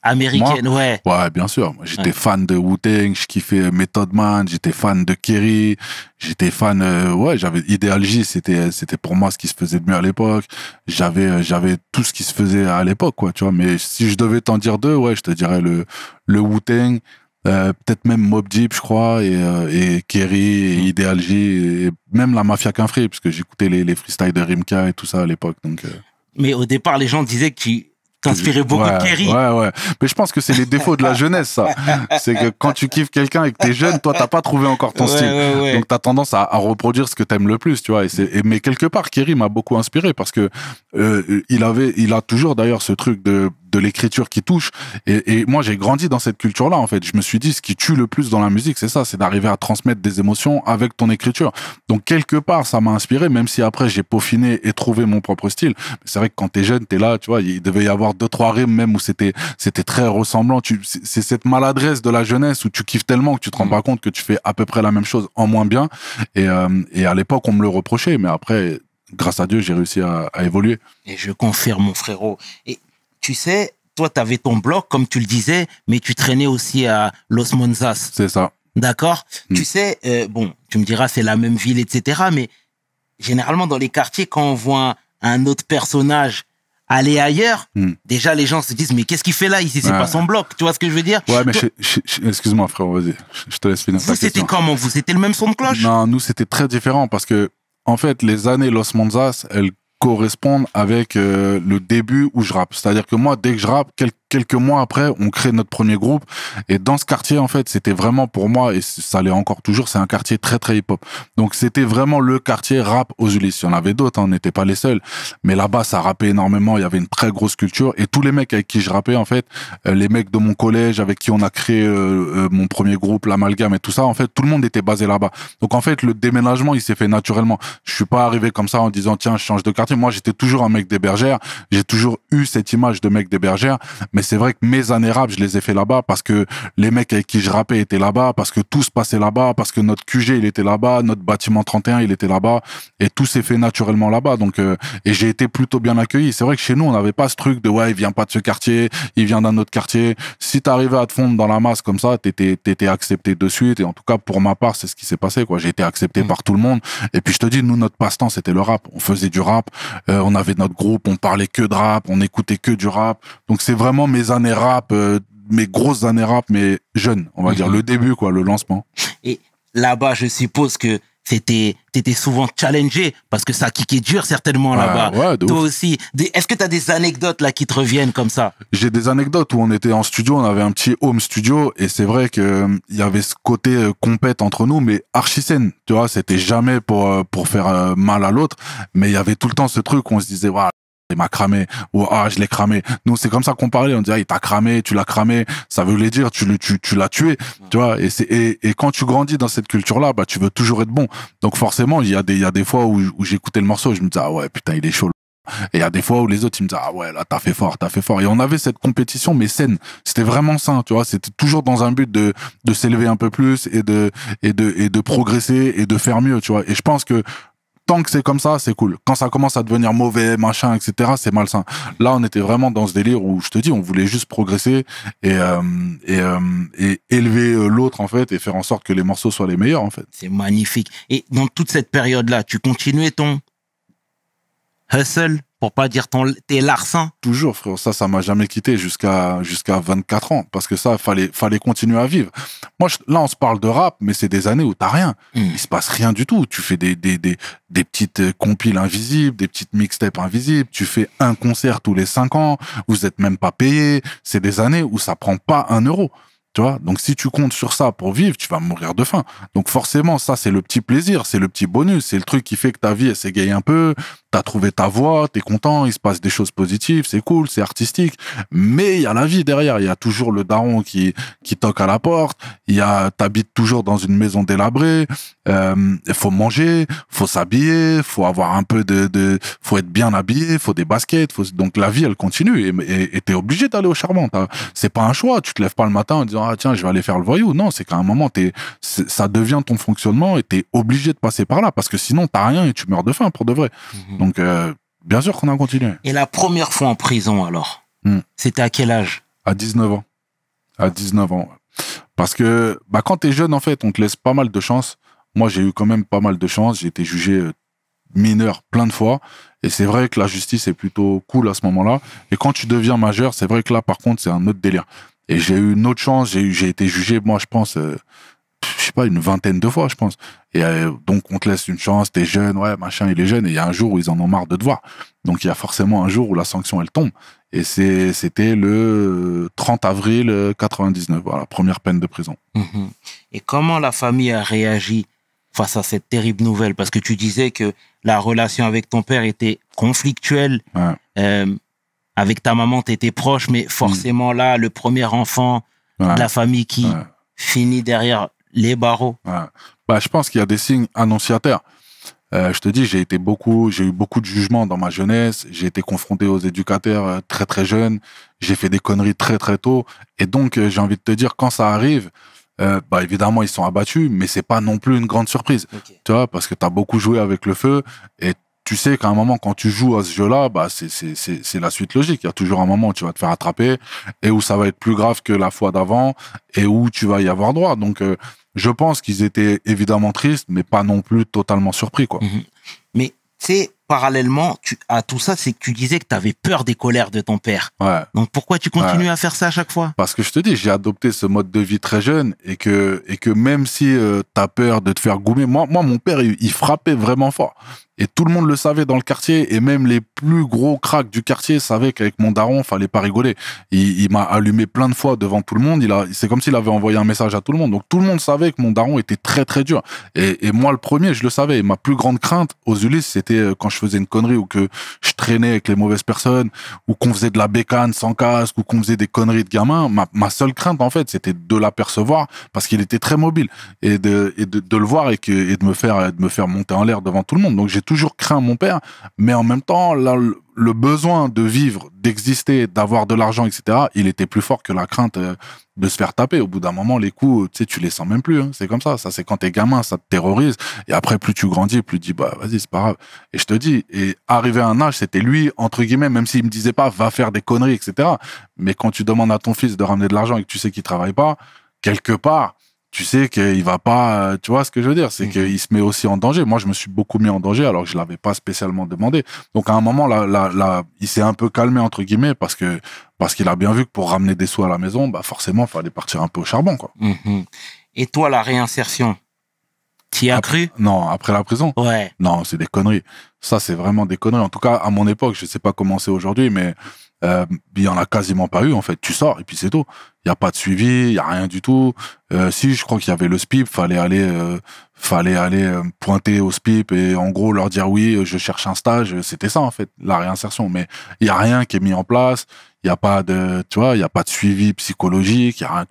américaines, ouais. Ouais, bien sûr. J'étais fan de Wu-Tang, je kiffais Method Man, j'étais fan de Kerry, j'étais fan, euh, ouais, j'avais idéalgie c'était, c'était pour moi ce qui se faisait de mieux à l'époque. J'avais, euh, j'avais tout ce qui se faisait à l'époque, quoi, tu vois. Mais si je devais t'en dire deux, ouais, je te dirais le, le Wu-Tang, euh, peut-être même Mob Deep, je crois, et, euh, et Kerry, et mm. Ideal et même la Mafia Quinfré, parce que j'écoutais les, les freestyles de Rimka et tout ça à l'époque. Donc, euh. Mais au départ, les gens disaient qu'ils t'inspiraient beaucoup de Kerry. Ouais, ouais. Mais je pense que c'est les défauts de la jeunesse, ça. c'est que quand tu kiffes quelqu'un et que t'es jeune, toi, t'as pas trouvé encore ton style. Donc, t'as tendance à, reproduire ce que t'aimes le plus, tu vois. Et et, mais quelque part, Kerry m'a beaucoup inspiré parce que il avait, il a toujours d'ailleurs ce truc de de l'écriture qui touche. Et, moi, j'ai grandi dans cette culture-là, en fait. Je me suis dit, ce qui tue le plus dans la musique, c'est ça, c'est d'arriver à transmettre des émotions avec ton écriture. Donc, quelque part, ça m'a inspiré, même si après, j'ai peaufiné et trouvé mon propre style. C'est vrai que quand t'es jeune, t'es là, tu vois, il devait y avoir deux, trois rimes même où c'était, c'était très ressemblant. C'est cette maladresse de la jeunesse où tu kiffes tellement que tu te rends mm. pas compte que tu fais à peu près la même chose en moins bien. Euh, et, à l'époque, on me le reprochait, mais après, grâce à Dieu, j'ai réussi à, à, évoluer. Et je confirme, mon frérot. Et tu sais, toi, tu avais ton bloc, comme tu le disais, mais tu traînais aussi à Los Monzas. C'est ça. D'accord Tu hmm. sais, euh, bon, tu me diras, c'est la même ville, etc. Mais généralement, dans les quartiers, quand on voit un autre personnage aller ailleurs, hmm. déjà, les gens se disent, mais qu'est-ce qu'il fait là ici C'est pas son bloc. Tu vois ce que je veux dire Ouais, mais excuse-moi, frère, vas-y. Je te laisse finir. Vous, c'était comment Vous, c'était le même son de cloche Non, nous, c'était très différent parce que, en fait, les années Los Monzas, elles correspondent avec euh, le début où je rappe. C'est-à-dire que moi, dès que je rappe, quelque quelques mois après, on crée notre premier groupe. Et dans ce quartier, en fait, c'était vraiment pour moi, et ça l'est encore toujours, c'est un quartier très, très hip-hop. Donc, c'était vraiment le quartier rap aux Ulysses. Il y en avait d'autres, hein, on n'était pas les seuls. Mais là-bas, ça rappait énormément. Il y avait une très grosse culture. Et tous les mecs avec qui je rappais, en fait, euh, les mecs de mon collège avec qui on a créé euh, euh, mon premier groupe, l'amalgame et tout ça, en fait, tout le monde était basé là-bas. Donc, en fait, le déménagement, il s'est fait naturellement. Je suis pas arrivé comme ça en disant, tiens, je change de quartier. Moi, j'étais toujours un mec des bergères. J'ai toujours eu cette image de mec des bergères mais c'est vrai que mes années rap, je les ai fait là-bas parce que les mecs avec qui je rappais étaient là-bas, parce que tout se passait là-bas, parce que notre QG, il était là-bas, notre bâtiment 31, il était là-bas, et tout s'est fait naturellement là-bas. Donc, euh, et j'ai été plutôt bien accueilli. C'est vrai que chez nous, on n'avait pas ce truc de ouais, il vient pas de ce quartier, il vient d'un autre quartier. Si t'arrivais à te fondre dans la masse comme ça, t'étais, t'étais accepté de suite. Et en tout cas, pour ma part, c'est ce qui s'est passé, quoi. J'ai été accepté mm. par tout le monde. Et puis, je te dis, nous, notre passe-temps, c'était le rap. On faisait du rap, euh, on avait notre groupe, on parlait que de rap, on écoutait que du rap. Donc, c'est vraiment mes années rap, euh, mes grosses années rap, mais jeunes, on va dire, mhm. le début, quoi, le lancement. Et là-bas, je suppose que c'était t'étais souvent challengé parce que ça kickait dur certainement là-bas toi aussi est-ce que t'as des anecdotes là qui te reviennent comme ça j'ai des anecdotes où on était en studio on avait un petit home studio et c'est vrai que euh, il y avait ce côté euh, compète entre nous mais archi saine tu vois c'était jamais pour pour faire mal à l'autre mais il y avait tout le temps ce truc où on se disait voilà m'a cramé ou ah je l'ai cramé nous c'est comme ça qu'on parlait on disait ah, il t'a cramé tu l'as cramé ça veut dire tu tu, l'as tué tu vois et c'est et, quand tu grandis dans cette culture là bah tu veux toujours être bon donc forcément il y a des il y a des fois où, j'écoutais le morceau je me disais ah ouais putain il est chaud et il y a des fois où les autres, ils me disaient, ah ouais, là, t'as fait fort, t'as fait fort. Et on avait cette compétition, mais saine. C'était vraiment sain, tu vois. C'était toujours dans un but de, de s'élever un peu plus et de, et de, et de progresser et de faire mieux, tu vois. Et je pense que tant que c'est comme ça, c'est cool. Quand ça commence à devenir mauvais, machin, etc., c'est malsain. Là, on était vraiment dans ce délire où, je te dis, on voulait juste progresser et, euh, et, euh, et élever euh, l'autre, en fait, et faire en sorte que les morceaux soient les meilleurs, en fait. C'est magnifique. Et dans toute cette période-là, tu continuais ton hustle pour pas dire ton, tes larcin Toujours, frère. Ça, ça m'a jamais quitté jusqu'à jusqu'à 24 ans. Parce que ça, fallait, fallait continuer à vivre. Moi, là, on se parle de rap, mais c'est des années où t'as rien. Hmm. Il se passe rien du tout. Tu fais des, des, des, des petites euh, compiles invisibles, des petites mixtapes invisibles. Tu fais un concert tous les cinq ans. Vous êtes même pas payé. C'est des années où ça prend pas un euro. Tu vois Donc, si tu comptes sur ça pour vivre, tu vas mourir de faim. Donc, forcément, ça, c'est le petit plaisir, c'est le petit bonus, c'est le truc qui fait que ta vie, s'égaye un peu, t'as trouvé ta voix, t'es content, il se passe des choses positives, c'est cool, c'est artistique. Mais il y a la vie derrière, il y a toujours le daron qui qui toque à la porte. Il y a t'habites toujours dans une maison délabrée. Il euh, faut manger, faut s'habiller, faut avoir un peu de, de, faut être bien habillé, faut des baskets. Faut, donc la vie elle continue et t'es obligé d'aller au charbon. C'est pas un choix. Tu te lèves pas le matin en disant ah tiens je vais aller faire le voyou. Non, c'est qu'à un moment t'es ça devient ton fonctionnement et t'es obligé de passer par là parce que sinon t'as rien et tu meurs de faim pour de vrai. Mhm. Donc, euh, bien sûr qu'on a continué. Et la première fois en prison, alors, hmm. c'était à quel âge À 19 ans. À 19 ans. Parce que bah, quand tu es jeune, en fait, on te laisse pas mal de chance. Moi, j'ai eu quand même pas mal de chance. J'ai été jugé euh, mineur plein de fois. Et c'est vrai que la justice est plutôt cool à ce moment-là. Et quand tu deviens majeur, c'est vrai que là, par contre, c'est un autre délire. Et j'ai eu une autre chance. J'ai été jugé, moi, je pense, euh, je sais pas, une vingtaine de fois, je pense. Et euh, donc, on te laisse une chance, t'es jeune, ouais, machin, il est jeune, et il y a un jour où ils en ont marre de te voir. Donc, il y a forcément un jour où la sanction, elle tombe. Et c'était le 30 avril 99, euh, voilà, première peine de prison. Mhm. Et comment la famille a réagi face à cette terrible nouvelle Parce que tu disais que la relation avec ton père était conflictuelle. Euh, avec ta maman, t'étais proche, mais forcément mm. là, le premier enfant de la famille qui finit derrière les barreaux. Bah, je pense qu'il y a des signes annonciateurs. je te dis, j'ai été beaucoup, j'ai eu beaucoup de jugements dans ma jeunesse. J'ai été confronté aux éducateurs euh, très très jeunes. J'ai fait des conneries très très tôt. Et donc, euh, j'ai envie de te dire, quand ça arrive, euh, bah évidemment ils sont abattus, mais c'est pas non plus une grande surprise. Tu vois, parce que tu as beaucoup joué avec le feu et tu sais qu'à un moment quand tu joues à ce jeu-là, bah c'est c'est la suite logique. Il y a toujours un moment où tu vas te faire attraper et où ça va être plus grave que la fois d'avant et où tu vas y avoir droit. Donc je pense qu'ils étaient évidemment tristes, mais pas non plus totalement surpris, quoi. Mhm. Mais tu sais, parallèlement à tout ça, c'est que tu disais que tu avais peur des colères de ton père. Ouais. Donc pourquoi tu continues à faire ça à chaque fois Parce que je te dis, j'ai adopté ce mode de vie très jeune et que, et que même si euh, tu as peur de te faire goumer, moi, moi mon père, il frappait vraiment fort. Et tout le monde le savait dans le quartier, et même les plus gros cracks du quartier savaient qu'avec mon daron, fallait pas rigoler. Il, m'a allumé plein de fois devant tout le monde. Il a, c'est comme s'il avait envoyé un message à tout le monde. Donc tout le monde savait que mon daron était très très dur. Et, moi le premier, je le savais. ma plus grande crainte aux Ulysses, c'était euh, quand je faisais une connerie ou que je traînais avec les mauvaises personnes, ou qu'on faisait de la bécane sans casque, ou qu'on faisait des conneries de gamin. Ma, seule crainte en fait, c'était de l'apercevoir parce qu'il était très mobile et de, de, le voir et, que, de me faire de me faire monter en l'air devant tout le monde. Donc toujours craint mon père, mais en même temps, là, le besoin de vivre, d'exister, d'avoir de l'argent, etc., il était plus fort que la crainte euh, de se faire taper. Au bout d'un moment, les coups, tu sais, tu les sens même plus. Hein. C'est comme ça. Ça, c'est quand t'es gamin, ça te terrorise. Et après, plus tu grandis, plus tu dis, bah, vas-y, c'est pas grave. Et je te dis, et arrivé à un âge, c'était lui, entre guillemets, même s'il me disait pas, va faire des conneries, etc. Mais quand tu demandes à ton fils de ramener de l'argent et que tu sais qu'il travaille pas, quelque part, tu sais qu'il va pas, euh, tu vois ce que je veux dire, c'est mhm. qu'il se met aussi en danger. Moi, je me suis beaucoup mis en danger alors que je l'avais pas spécialement demandé. Donc à un moment, là, là, il s'est un peu calmé entre guillemets parce que parce qu'il a bien vu que pour ramener des sous à la maison, bah forcément, fallait partir un peu au charbon, quoi. Mhm. Et toi, la réinsertion, qui as cru Non, après la prison. Ouais. Non, c'est des conneries. Ça, c'est vraiment des conneries. En tout cas, à mon époque, je sais pas comment c'est aujourd'hui, mais euh, il n'y en a quasiment pas eu, en fait. Tu sors et puis c'est tout. Il n'y a pas de suivi, il n'y a rien du tout. Euh, si, je crois qu'il y avait le SPIP, fallait aller, euh, fallait aller pointer au SPIP et en gros leur dire oui, je cherche un stage. C'était ça, en fait, la réinsertion. Mais il n'y a rien qui est mis en place. Il n'y a pas de, tu vois, il y a pas de suivi psychologique. Y a rien,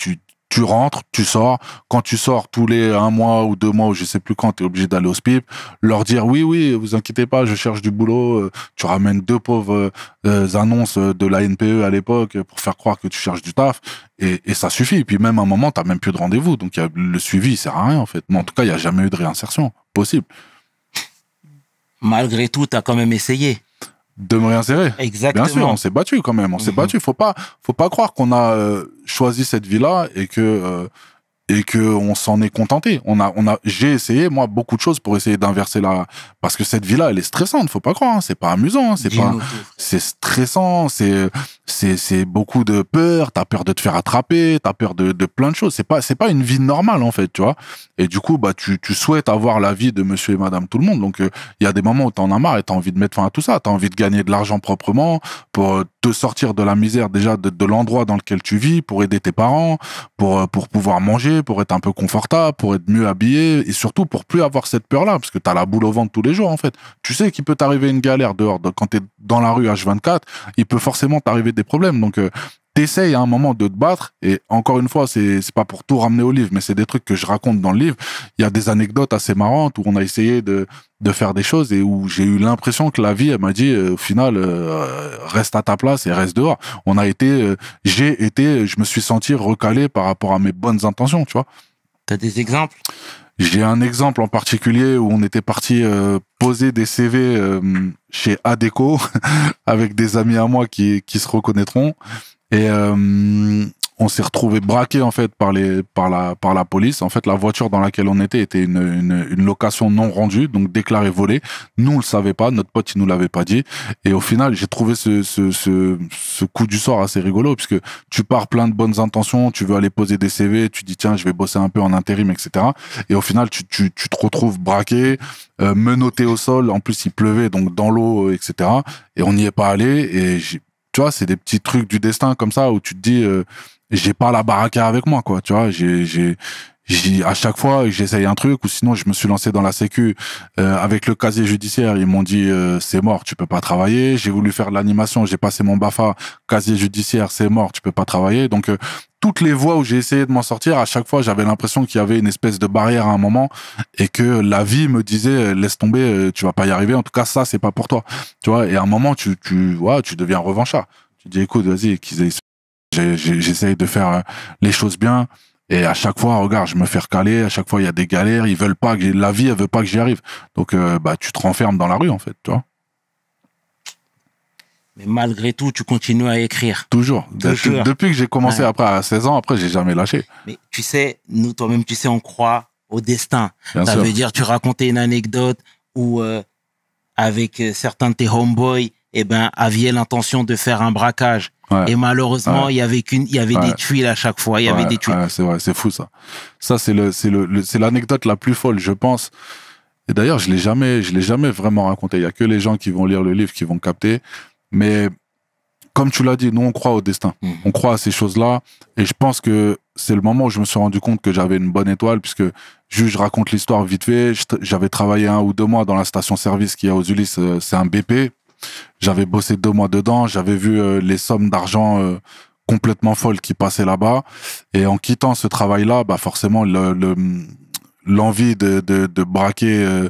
tu rentres, tu sors. Quand tu sors tous les un mois ou deux mois ou je sais plus quand, tu es obligé d'aller au SPIP, leur dire oui, oui, vous inquiétez pas, je cherche du boulot. Euh, tu ramènes deux pauvres euh, euh, annonces de la NPE à l'époque pour faire croire que tu cherches du taf et, ça suffit. Et puis même à un moment, tu n'as même plus de rendez-vous. Donc le suivi, il sert à rien en fait. Mais en tout cas, il n'y a jamais eu de réinsertion possible. Malgré tout, tu as quand même essayé de me réinsérer. Exactement. Bien sûr, on s'est battu quand même. On s'est mhm. battu. Faut pas, faut pas croire qu'on a euh, choisi cette vie-là et que euh, et que on s'en est contenté. On a, on a, j'ai essayé moi beaucoup de choses pour essayer d'inverser la, parce que cette vie-là, elle est stressante, faut pas croire, hein. c'est pas amusant, hein. c'est pas, c'est stressant, c'est, c'est, c'est beaucoup de peur. T'as peur de te faire attraper, t'as peur de, plein de choses. C'est pas, c'est pas une vie normale en fait, tu vois. Et du coup, bah tu, tu souhaites avoir la vie de Monsieur et Madame tout le monde. Donc euh, il y a des moments où t'en as marre et t'as envie de mettre fin à tout ça. T'as envie de gagner de l'argent proprement pour de sortir de la misère déjà de, de l'endroit dans lequel tu vis pour aider tes parents, pour, euh, pour pouvoir manger, pour être un peu confortable, pour être mieux habillé et surtout pour plus avoir cette peur-là parce que tu as la boule au ventre tous les jours en fait. Tu sais qu'il peut t'arriver une galère dehors. Quand tu es dans la rue H24, il peut forcément t'arriver des problèmes. Donc, euh, t'essayes à un moment de te battre. Et encore une fois, c'est pas pour tout ramener au livre, mais c'est des trucs que je raconte dans le livre. Il y a des anecdotes assez marrantes où on a essayé de, faire des choses et où j'ai eu l'impression que la vie, elle m'a dit, euh, au final, euh, reste à ta place et reste dehors. On a été, euh, j'ai été, je me suis senti recalé par rapport à mes bonnes intentions, tu vois. T'as des exemples j'ai un exemple en particulier où on était parti poser des CV chez Adeco avec des amis à moi qui, qui se reconnaîtront. Et euh, on s'est retrouvé braqué en fait par les par la par la police. En fait, la voiture dans laquelle on était était une, une, location non rendue, donc déclarée volée. Nous on le savait pas, notre pote il nous l'avait pas dit. Et au final, j'ai trouvé ce, ce, ce coup du sort assez rigolo puisque tu pars plein de bonnes intentions, tu veux aller poser des CV, tu dis tiens je vais bosser un peu en intérim etc. Et au final tu tu, tu te retrouves braqué, euh, menotté au sol. En plus il pleuvait donc dans l'eau etc. Et on n'y est pas allé et j'ai tu vois, c'est des petits trucs du destin comme ça où tu te dis, euh, j'ai pas la baraka avec moi, quoi. Tu vois, j'ai, à chaque fois j'essaye un truc ou sinon je me suis lancé dans la sécu euh, avec le casier judiciaire ils m'ont dit euh, c'est mort tu peux pas travailler j'ai voulu faire de l'animation j'ai passé mon bafa casier judiciaire c'est mort tu peux pas travailler donc euh, toutes les voies où j'ai essayé de m'en sortir à chaque fois j'avais l'impression qu'il y avait une espèce de barrière à un moment et que la vie me disait laisse tomber tu vas pas y arriver en tout cas ça c'est pas pour toi tu vois et à un moment tu tu tu deviens revanchard tu dis écoute vas-y qu'ils j'essaye de faire les choses bien et à chaque fois, regarde, je me fais recaler, à chaque fois, il y a des galères, ils veulent pas que la vie, elle veut pas que j'y arrive. Donc, euh, bah, tu te renfermes dans la rue, en fait, tu vois. Mais malgré tout, tu continues à écrire. Toujours. Depuis, que j'ai commencé après à 16 ans, après, j'ai jamais lâché. Mais tu sais, nous, toi-même, tu sais, on croit au destin. ça veut dire, tu racontais une anecdote où, euh, avec euh, certains de tes homeboys, eh ben, aviez l'intention de faire un braquage. Et malheureusement, il y avait des tuiles à chaque fois. Il y avait des tuiles. c'est vrai, c'est fou ça. Ça c'est l'anecdote la plus folle, je pense. Et d'ailleurs, je l'ai jamais, je l'ai jamais vraiment raconté. Il y a que les gens qui vont lire le livre qui vont capter. Mais comme tu l'as dit, nous on croit au destin, mhm. on croit à ces choses-là. Et je pense que c'est le moment où je me suis rendu compte que j'avais une bonne étoile, puisque juste je raconte l'histoire vite fait. J'avais travaillé un ou deux mois dans la station-service qui y a aux Ulysses, euh, c'est un BP. J'avais bossé deux mois dedans, j'avais vu euh, les sommes d'argent euh, complètement folles qui passaient là-bas. Et en quittant ce travail-là, bah forcément, le, l'envie de, de, braquer euh,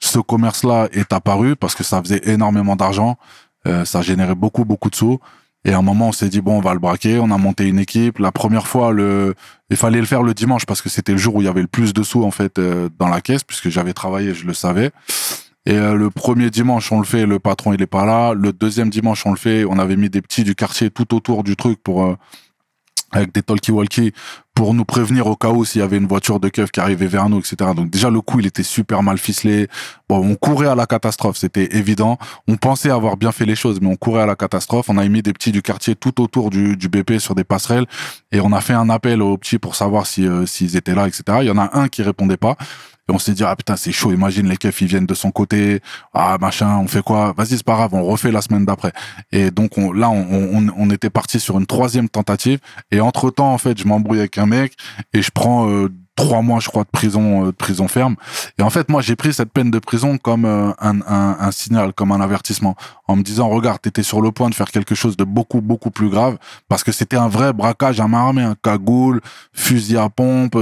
ce commerce-là est apparue parce que ça faisait énormément d'argent, ça générait beaucoup, beaucoup de sous. Et à un moment, on s'est dit bon, on va le braquer. On a monté une équipe. La première fois, il fallait le faire le dimanche parce que c'était le jour où il y avait le plus de sous en fait dans la caisse, puisque j'avais travaillé, je le savais. Et euh, le premier dimanche, on le fait, le patron, il est pas là. Le deuxième dimanche, on le fait, on avait mis des petits du quartier tout autour du truc pour... Euh, avec des talkie-walkie pour nous prévenir au cas où s'il y avait une voiture de keuf qui arrivait vers nous, etc. Donc déjà le coup, il était super mal ficelé. Bon, on courait à la catastrophe, c'était évident. On pensait avoir bien fait les choses, mais on courait à la catastrophe. On a mis des petits du quartier tout autour du, du BP sur des passerelles et on a fait un appel aux petits pour savoir si euh, s'ils étaient là, etc. Il y en a un qui répondait pas et on s'est dit ah putain c'est chaud imagine les keufs ils viennent de son côté ah machin on fait quoi vas-y c'est pas grave on refait la semaine d'après et donc là on, on, on était parti sur une troisième tentative et entre temps en fait je m'embrouille avec un mec et je prends euh, trois mois je crois de prison euh, prison ferme et en fait moi j'ai pris cette peine de prison comme euh, un, signal comme un avertissement en me disant regarde t'étais sur le point de faire quelque chose de beaucoup beaucoup plus grave parce que c'était un vrai braquage à main hein. un cagoule fusil à pompe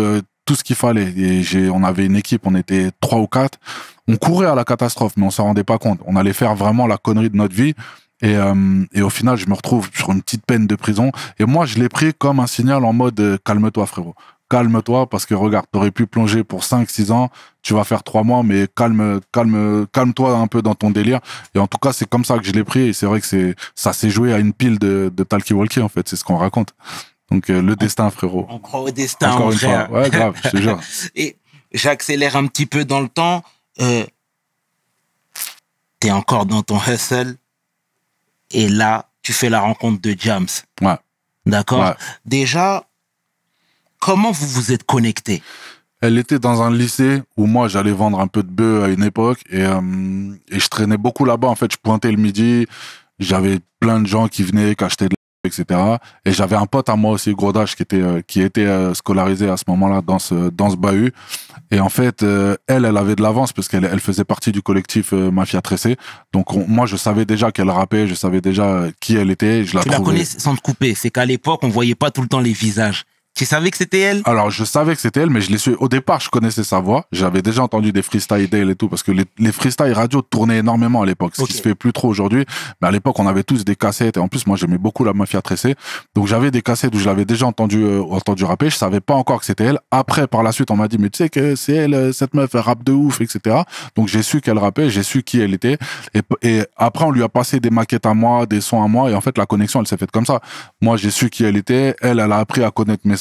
tout ce qu'il fallait. Et j'ai, on avait une équipe, on était trois ou quatre. On courait à la catastrophe, mais on s'en rendait pas compte. On allait faire vraiment la connerie de notre vie. Et, euh, au final, je me retrouve sur une petite peine de prison. Et moi, je l'ai pris comme un signal en mode euh, calme-toi, frérot. Calme-toi parce que regarde, tu aurais pu plonger pour 5 six ans, tu vas faire trois mois, mais calme, calme, calme-toi un peu dans ton délire. Et en tout cas, c'est comme ça que je l'ai pris. Et c'est vrai que c'est, ça s'est joué à une pile de, de Talkie Walkie, en fait. C'est ce qu'on raconte. Donc euh, le destin, frérot. On croit au destin, Encore Une fois. Ouais, grave, je te jure. Et j'accélère un petit peu dans le temps. Euh, T'es encore dans ton hustle. Et là, tu fais la rencontre de James. Ouais. D'accord Déjà, comment vous vous êtes connecté Elle était dans un lycée où moi, j'allais vendre un peu de bœuf à une époque. Et, euh, et je traînais beaucoup là-bas. En fait, je pointais le midi. J'avais plein de gens qui venaient, qui achetaient de etc. Et j'avais un pote à moi aussi, Grodage, qui était euh, qui était euh, scolarisé à ce moment-là dans ce dans ce bahut. Et en fait, euh, elle, elle avait de l'avance parce qu'elle elle faisait partie du collectif Mafia Tressé. Donc moi, je savais déjà qu'elle rappait, je savais déjà qui elle était. Je la tu la connais sans te couper. C'est qu'à l'époque, on voyait pas tout le temps les visages. Tu savais que c'était elle Alors, je savais que c'était elle, mais je l'ai su. Au départ, je connaissais sa voix. J'avais déjà entendu des freestyle d'elle et tout, parce que les, freestyles freestyle radio tournaient énormément à l'époque, ce qui qui se fait plus trop aujourd'hui. Mais à l'époque, on avait tous des cassettes. Et en plus, moi, j'aimais beaucoup la mafia tressée. Donc, j'avais des cassettes où je l'avais déjà entendu, euh, entendu rapper. Je savais pas encore que c'était elle. Après, par la suite, on m'a dit, mais tu sais que c'est elle, euh, cette meuf, elle rappe de ouf, etc. Donc, j'ai su qu'elle rappait, j'ai su qui elle était. Et, et après, on lui a passé des maquettes à moi, des sons à moi. Et en fait, la connexion, elle s'est faite comme ça. Moi, j'ai su qui elle était. Elle, elle a appris à connaître mes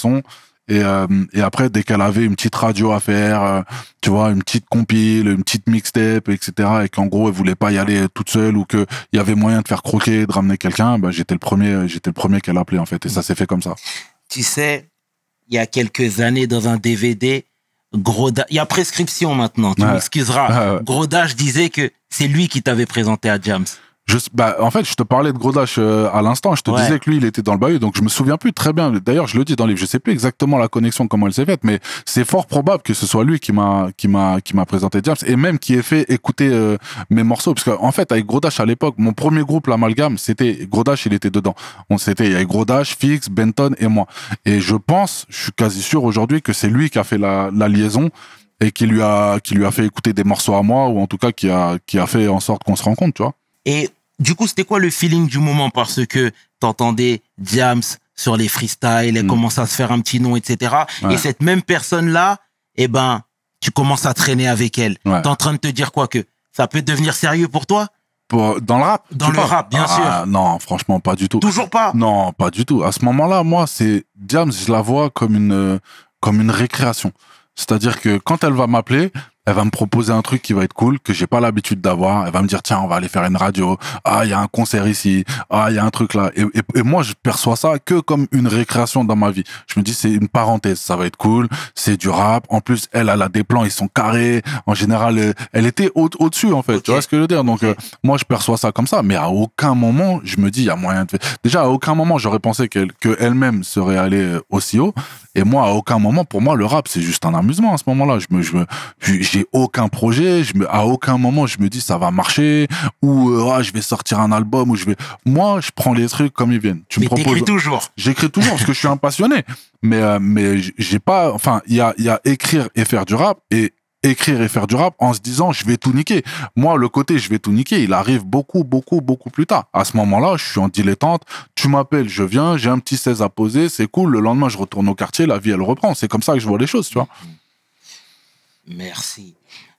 et, euh, et, après, dès qu'elle avait une petite radio à faire, euh, tu vois, une petite compile, une petite mixtape, etc., et qu'en gros, elle voulait pas y aller toute seule ou qu'il y avait moyen de faire croquer, de ramener quelqu'un, bah, j'étais le premier, euh, j'étais le premier qu'elle appelait, en fait. Et ça s'est fait comme ça. Tu sais, il y a quelques années, dans un DVD, Groda, il y a prescription maintenant, tu m'excuseras. Ah disait que c'est lui qui t'avait présenté à James. Bah, en fait, je te parlais de Grodash euh, à l'instant. Je te disais que lui, il était dans le bahut, donc je me souviens plus très bien. D'ailleurs, je le dis dans le livre. Je sais plus exactement la connexion comment elle s'est faite, mais c'est fort probable que ce soit lui qui m'a qui m'a qui m'a présenté James et même qui ait fait écouter euh, mes morceaux, parce qu'en en fait, avec Grodash à l'époque, mon premier groupe, l'amalgame, c'était Grodash, il était dedans. On s'était, il y a Grodash, Fix, Benton et moi. Et je pense, je suis quasi sûr aujourd'hui que c'est lui qui a fait la, liaison et qui lui a qui lui a fait écouter des morceaux à moi ou en tout cas qui a qui a fait en sorte qu'on se rencontre, tu vois du coup, c'était quoi le feeling du moment parce que t'entendais James sur les freestyles, elle mm. commence à se faire un petit nom, etc. Et cette même personne-là, eh ben, tu commences à traîner avec elle. T'es en train de te dire quoi que ça peut devenir sérieux pour toi dans le rap Dans le rap, bien ah, sûr. Non, franchement, pas du tout. Toujours pas Non, pas du tout. À ce moment-là, moi, c'est James, je la vois comme une, comme une récréation. C'est-à-dire que quand elle va m'appeler, elle va me proposer un truc qui va être cool que j'ai pas l'habitude d'avoir. Elle va me dire tiens, on va aller faire une radio. Ah, il y a un concert ici. Ah, il y a un truc là. Et, moi, je perçois ça que comme une récréation dans ma vie. Je me dis c'est une parenthèse, ça va être cool, c'est du rap. En plus, elle, elle a des plans, ils sont carrés. En général, elle était au, au dessus en fait. Tu vois ce que je veux dire Donc euh, moi, je perçois ça comme ça, mais à aucun moment je me dis il y a moyen de. Déjà, à aucun moment j'aurais pensé qu'elle que elle-même serait allée euh, aussi haut. Et moi, à aucun moment, pour moi, le rap c'est juste un amusement à ce moment-là. Je aucun projet, je me, à aucun moment je me dis ça va marcher ou euh, ah, je vais sortir un album ou je vais. Moi, je prends les trucs comme ils viennent. Tu me proposes. toujours. J'écris toujours parce que je suis un passionné. Mais euh, mais j'ai pas. Enfin, il y a il y a écrire et faire du rap et écrire et faire du rap en se disant je vais tout niquer. Moi, le côté je vais tout niquer, il arrive beaucoup, beaucoup, beaucoup plus tard. À ce moment-là, je suis en dilettante, tu m'appelles, je viens, j'ai un petit 16 à poser, c'est cool, le lendemain je retourne au quartier, la vie elle reprend. C'est comme ça que je vois les choses, tu vois. Merci.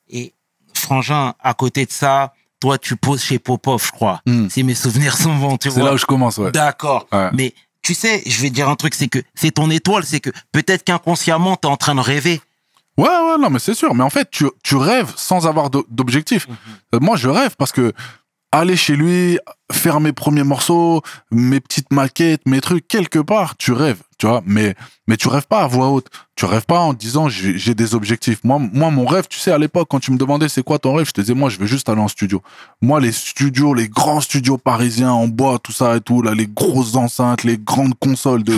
Et Frangin, à côté de ça, toi, tu poses chez Popov, je crois. Hmm. Si mes souvenirs sont bons, tu vois. C'est là où je commence, ouais. D'accord. Mais tu sais, je vais dire un truc, c'est que c'est ton étoile, c'est que peut-être qu'inconsciemment, es en train de rêver. Ouais, ouais, non, mais c'est sûr. Mais en fait, tu, rêves sans avoir d'objectif. Mhm. Euh, moi, je rêve parce que aller chez lui, faire mes premiers morceaux, mes petites maquettes, mes trucs, quelque part, tu rêves tu vois. Mais, mais tu rêves pas à voix haute. Tu rêves pas en disant j'ai des objectifs. Moi, moi, mon rêve, tu sais, à l'époque, quand tu me demandais c'est quoi ton rêve, je te disais, moi, je veux juste aller en studio. Moi, les studios, les grands studios parisiens en bois, tout ça et tout, là, les grosses enceintes, les grandes consoles de.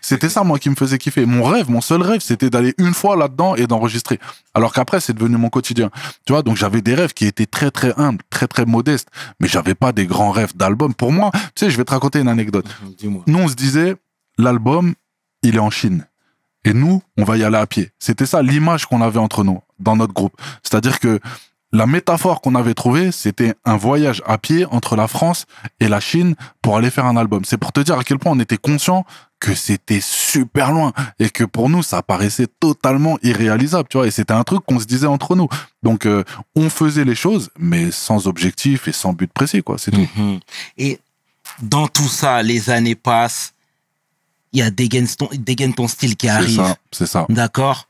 C'était ça, moi, qui me faisait kiffer. Mon rêve, mon seul rêve, c'était d'aller une fois là-dedans et d'enregistrer. Alors qu'après, c'est devenu mon quotidien. Tu vois, donc j'avais des rêves qui étaient très, très humbles, très, très modestes. Mais j'avais pas des grands rêves d'album. Pour moi, tu sais, je vais te raconter une anecdote. Nous, on se disait, l'album, il est en Chine. Et nous, on va y aller à pied. C'était ça l'image qu'on avait entre nous, dans notre groupe. C'est-à-dire que la métaphore qu'on avait trouvée, c'était un voyage à pied entre la France et la Chine pour aller faire un album. C'est pour te dire à quel point on était conscient que c'était super loin et que pour nous, ça paraissait totalement irréalisable, tu vois. Et c'était un truc qu'on se disait entre nous. Donc, euh, on faisait les choses, mais sans objectif et sans but précis, quoi. C'est tout. Mm-hmm. Et dans tout ça, les années passent, il y a dégaine ton, style qui arrive. C'est ça, c'est ça. D'accord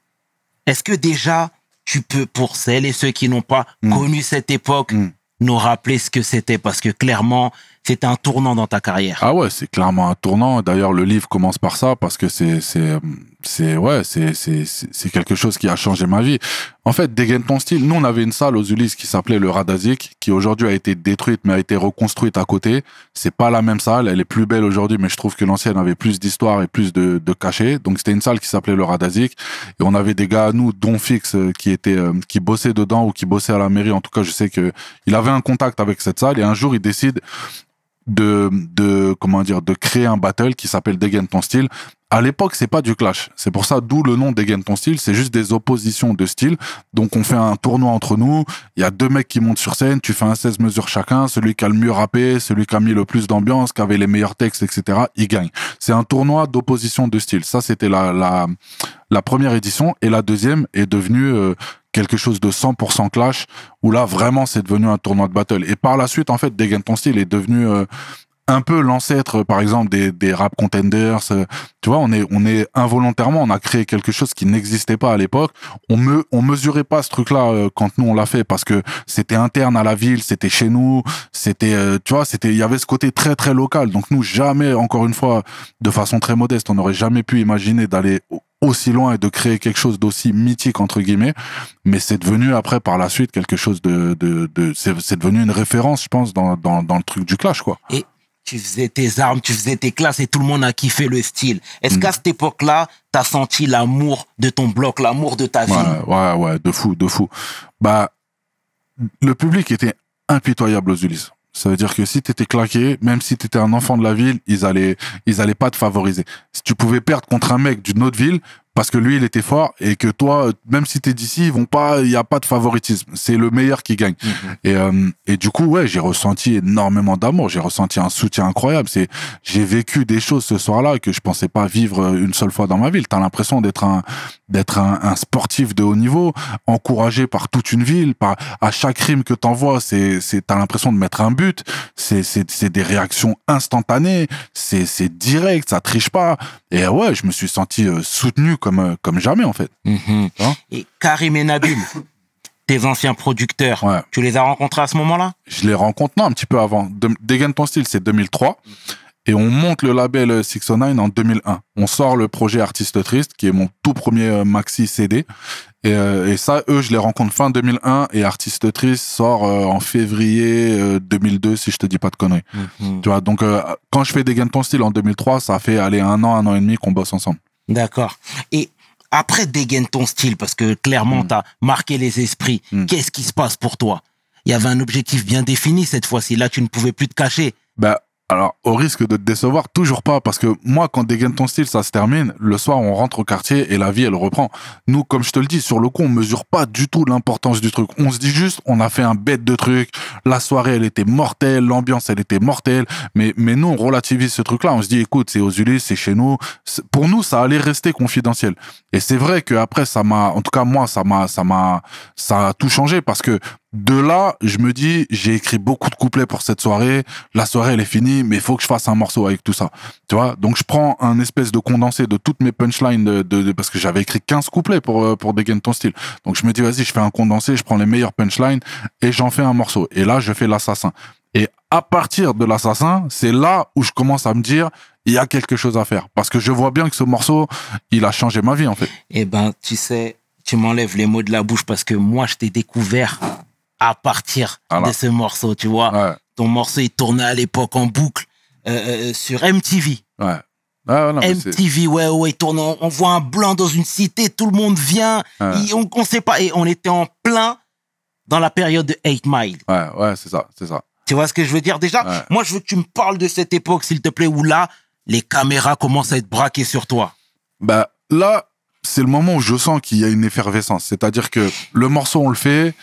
Est-ce que déjà, tu peux, pour celles et ceux qui n'ont pas hmm. connu cette époque, hmm. nous rappeler ce que c'était Parce que clairement, c'était un tournant dans ta carrière. Ah ouais, c'est clairement un tournant. D'ailleurs, le livre commence par ça parce que c'est, c'est, c'est, ouais, c'est, c'est, c'est quelque chose qui a changé ma vie. En fait, dégaine ton style. Nous, on avait une salle aux Ulysses qui s'appelait le Radazik, qui aujourd'hui a été détruite, mais a été reconstruite à côté. C'est pas la même salle. Elle est plus belle aujourd'hui, mais je trouve que l'ancienne avait plus d'histoire et plus de, de cachet. Donc, c'était une salle qui s'appelait le Radazik. Et on avait des gars à nous, dont Fix, euh, qui était euh, qui bossaient dedans ou qui bossait à la mairie. En tout cas, je sais que il avait un contact avec cette salle et un jour, il décide, de, de comment dire de créer un battle qui s'appelle Dégaine ton style. À l'époque, c'est pas du clash. C'est pour ça d'où le nom Dégaine ton style, c'est juste des oppositions de style. Donc on fait un tournoi entre nous, il y a deux mecs qui montent sur scène, tu fais un 16 mesures chacun, celui qui a le mieux rappé, celui qui a mis le plus d'ambiance, qui avait les meilleurs textes, etc., il gagne. C'est un tournoi d'opposition de style. Ça, c'était la, la, première édition et la deuxième est devenue euh, quelque chose de 100% clash où là vraiment c'est devenu un tournoi de battle et par la suite en fait Degen ton style est devenu euh, un peu l'ancêtre par exemple des, des rap contenders euh, tu vois on est on est involontairement on a créé quelque chose qui n'existait pas à l'époque on me on mesurait pas ce truc là euh, quand nous on l'a fait parce que c'était interne à la ville c'était chez nous c'était tu vois c'était il y avait ce côté très très local donc nous jamais encore une fois de façon très modeste on n'aurait jamais pu imaginer d'aller aussi loin et de créer quelque chose d'aussi mythique entre guillemets mais c'est devenu après par la suite quelque chose de, de, c'est devenu une référence je pense dans, dans, dans, le truc du clash quoi et tu faisais tes armes tu faisais tes classes et tout le monde a kiffé le style est-ce mm. qu'à cette époque là t'as senti l'amour de ton bloc l'amour de ta vie ouais, ouais ouais de fou de fou bah le public était impitoyable aux Ulysses ça veut dire que si t'étais claqué, même si t'étais un enfant de la ville, ils allaient, ils allaient pas te favoriser. Si tu pouvais perdre contre un mec d'une autre ville, parce que lui il était fort et que toi même si t'es d'ici ils vont pas il y a pas de favoritisme c'est le meilleur qui gagne mm-hmm. et euh, et du coup ouais j'ai ressenti énormément d'amour j'ai ressenti un soutien incroyable c'est j'ai vécu des choses ce soir-là que je pensais pas vivre euh, une seule fois dans ma ville. t'as l'impression d'être un d'être un, sportif de haut niveau encouragé par toute une ville par à chaque rime que t'envoies c'est c'est t'as l'impression de mettre un but c'est c'est c'est des réactions instantanées c'est c'est direct ça triche pas et euh, ouais, je me suis senti euh, soutenu comme, euh, comme jamais, en fait. Mhm. Hein et Karim et Nabil, tes anciens producteurs, tu les as rencontrés à ce moment-là Je les rencontre, non, un petit peu avant. De, Dégaine ton style, c'est 2003 et on monte le label 609 euh, en 2001. On sort le projet Artiste Triste, qui est mon tout premier euh, maxi CD. Et, euh, et ça, eux, je les rencontre fin 2001 et Artiste Triste sort en février 2002, si je te dis pas de conneries. Mhm. Tu vois, donc quand je fais de ton style en 2003, ça fait aller un an, un an et demi qu'on bosse ensemble. D'accord. Et après Dégaine ton style, parce que clairement, mhm. tu as marqué les esprits, mhm. qu'est-ce qui se passe pour toi Il y avait un objectif bien défini cette fois-ci. Là, tu ne pouvais plus te cacher. Bah, alors, au risque de te décevoir, toujours pas, parce que moi, quand dégaine ton style, ça se termine. Le soir, on rentre au quartier et la vie, elle reprend. Nous, comme je te le dis, sur le coup, on mesure pas du tout l'importance du truc. On se dit juste, on a fait un bête de truc. La soirée, elle était mortelle. L'ambiance, elle était mortelle. Mais, mais nous, on relativise ce truc-là. On se dit, écoute, c'est aux Ulysses, c'est chez nous. Pour nous, ça allait rester confidentiel. Et c'est vrai que ça m'a, en tout cas, moi, ça m'a, ça m'a, ça a tout changé parce que de là, je me dis, j'ai écrit beaucoup de couplets pour cette soirée. La soirée, elle est finie, mais il faut que je fasse un morceau avec tout ça. Tu vois Donc, je prends un espèce de condensé de toutes mes punchlines, de, parce que j'avais écrit 15 couplets pour, euh, pour Dégaine ton style. Donc, je me dis, vas-y, je fais un condensé, je prends les meilleurs punchlines et j'en fais un morceau. Et là, je fais l'assassin. Et à partir de l'assassin, c'est là où je commence à me dire, il y a quelque chose à faire. Parce que je vois bien que ce morceau, il a changé ma vie, en fait. Eh ben, tu sais, tu m'enlèves les mots de la bouche parce que moi, je t'ai découvert à partir de ce morceau, tu vois. Ton morceau, il tournait à l'époque en boucle euh, euh, sur MTV. Ouais. Ah, MTV, ouais, ouais, tourne, on, on, voit un blanc dans une cité, tout le monde vient, on, ne sait pas, et on était en plein dans la période de 8 Mile. Ouais, ouais, c'est ça, c'est ça. Tu vois ce que je veux dire Déjà, moi, je veux que tu me parles de cette époque, s'il te plaît, où là, les caméras commencent à être braquées sur toi. Bah, là, c'est le moment où je sens qu'il y a une effervescence. C'est-à-dire que le morceau, on le fait,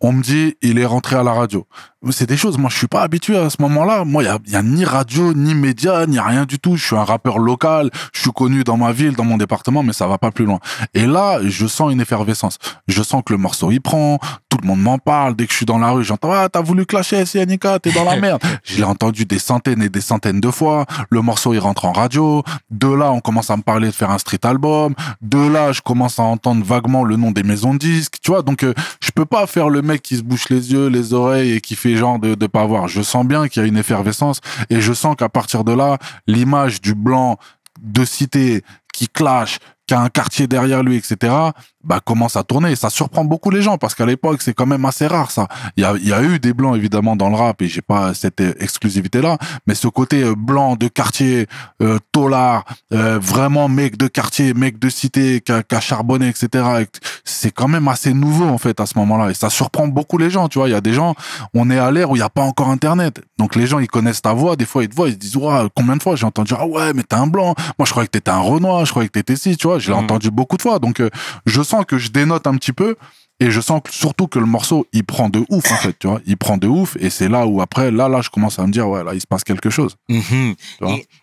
on me dit, il est rentré à la radio c'est des choses, moi je suis pas habitué à ce moment-là. Moi, il n'y a, y a, ni radio, ni média, ni rien du tout. Je suis un rappeur local, je suis connu dans ma ville, dans mon département, mais ça va pas plus loin. Et là, je sens une effervescence. Je sens que le morceau il prend, tout le monde m'en parle. Dès que je suis dans la rue, j'entends Ah, t'as voulu clasher SNK, t'es dans la merde. je l'ai entendu des centaines et des centaines de fois. Le morceau il rentre en radio. De là, on commence à me parler de faire un street album. De là, je commence à entendre vaguement le nom des maisons de disques. Tu vois, donc euh, je peux pas faire le mec qui se bouche les yeux, les oreilles et qui fait genre de pas voir. Je sens bien qu'il y a une effervescence et je sens qu'à partir de là, l'image du blanc de cité qui clash, qui a un quartier derrière lui, etc., bah, commence à tourner. Et ça surprend beaucoup les gens parce qu'à l'époque, c'est quand même assez rare ça. Il y a, y a, eu des blancs évidemment dans le rap et j'ai pas cette euh, exclusivité là, mais ce côté euh, blanc de quartier, euh, tolard, euh, vraiment mec de quartier, mec de cité, qui a, charbonné, etc. C'est quand même assez nouveau en fait à ce moment-là et ça surprend beaucoup les gens. Tu vois, il y a des gens, on est à l'ère où il n'y a pas encore Internet, donc les gens ils connaissent ta voix. Des fois ils te voient, ils se disent ouais, combien de fois j'ai entendu ah ouais mais t'es un blanc. Moi je croyais que t'étais un Renoir, je croyais que t'étais si Tu vois, je l'ai mm. entendu beaucoup de fois. Donc je sens que je dénote un petit peu. Et je sens surtout que le morceau, il prend de ouf, en fait, tu vois. Il prend de ouf. Et c'est là où, après, là, là, je commence à me dire, ouais, là, il se passe quelque chose. Mhm.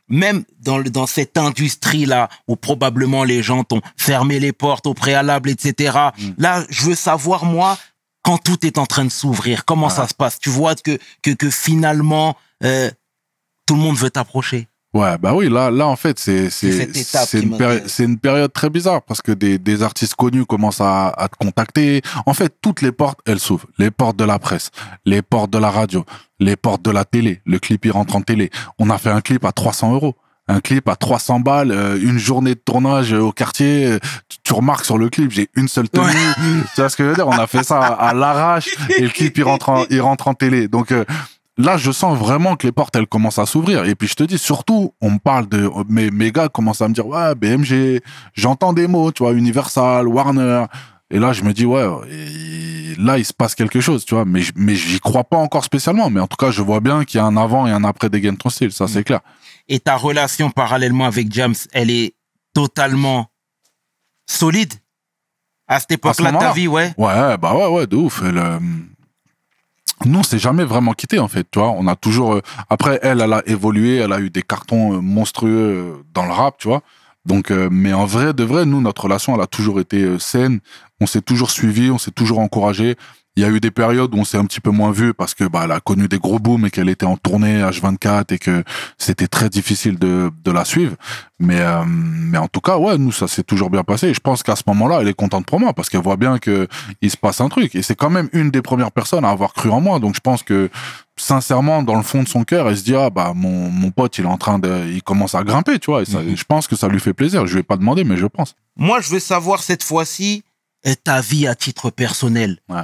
même dans, dans cette industrie-là, où probablement les gens ont fermé les portes au préalable, etc. Mm. Là, je veux savoir, moi, quand tout est en train de s'ouvrir, comment ah. ça se passe Tu vois que, que, que finalement, euh, tout le monde veut t'approcher. Ouais, bah oui, là, là en fait, c'est une, c'est une, période très bizarre parce que des, des artistes connus commencent à, te contacter. En fait, toutes les portes, elles s'ouvrent. Les portes de la presse, les portes de la radio, les portes de la télé. Le clip, il rentre en télé. On a fait un clip à 300 euros. Un clip à 300 balles, euh, une journée de tournage euh, au quartier. Euh, tu, remarques sur le clip, j'ai une seule tenue. tu vois ce que je veux dire On a fait ça à, l'arrache et le clip, il rentre en, il rentre en télé. Donc, là, je sens vraiment que les portes, elles commencent à s'ouvrir. Et puis, je te dis, surtout, on me parle de. Mes, mes gars commencent à me dire, ouais, BMG, j'entends des mots, tu vois, Universal, Warner. Et là, je me dis, ouais, là, il se passe quelque chose, tu vois. Mais, mais j'y crois pas encore spécialement. Mais en tout cas, je vois bien qu'il y a un avant et un après des Game Style, ça, c'est mm. clair. Et ta relation parallèlement avec James, elle est totalement solide à cette époque-là de ta vie, ouais. Ouais, bah ouais, ouais, de ouf nous, on jamais vraiment quitté en fait, tu vois. On a toujours. Euh, après, elle, elle a évolué, elle a eu des cartons euh, monstrueux euh, dans le rap, tu vois. Donc, mais en vrai, de vrai, nous, notre relation, elle a toujours été saine. On s'est toujours suivi, on s'est toujours encouragé. Il y a eu des périodes où on s'est un petit peu moins vu parce que bah, elle a connu des gros booms et qu'elle était en tournée H24 et que c'était très difficile de, de la suivre. Mais, euh, mais en tout cas, ouais, nous, ça s'est toujours bien passé. Et je pense qu'à ce moment-là, elle est contente pour moi parce qu'elle voit bien que il se passe un truc. Et c'est quand même une des premières personnes à avoir cru en moi. Donc je pense que sincèrement, dans le fond de son cœur, elle se dit ah bah mon, mon pote, il est en train de, il commence à grimper, tu vois. Mhm. Je pense que ça lui fait plaisir. Je lui ai pas demandé, mais je pense. Moi, je veux savoir cette fois-ci euh, ta vie à titre personnel. Ouais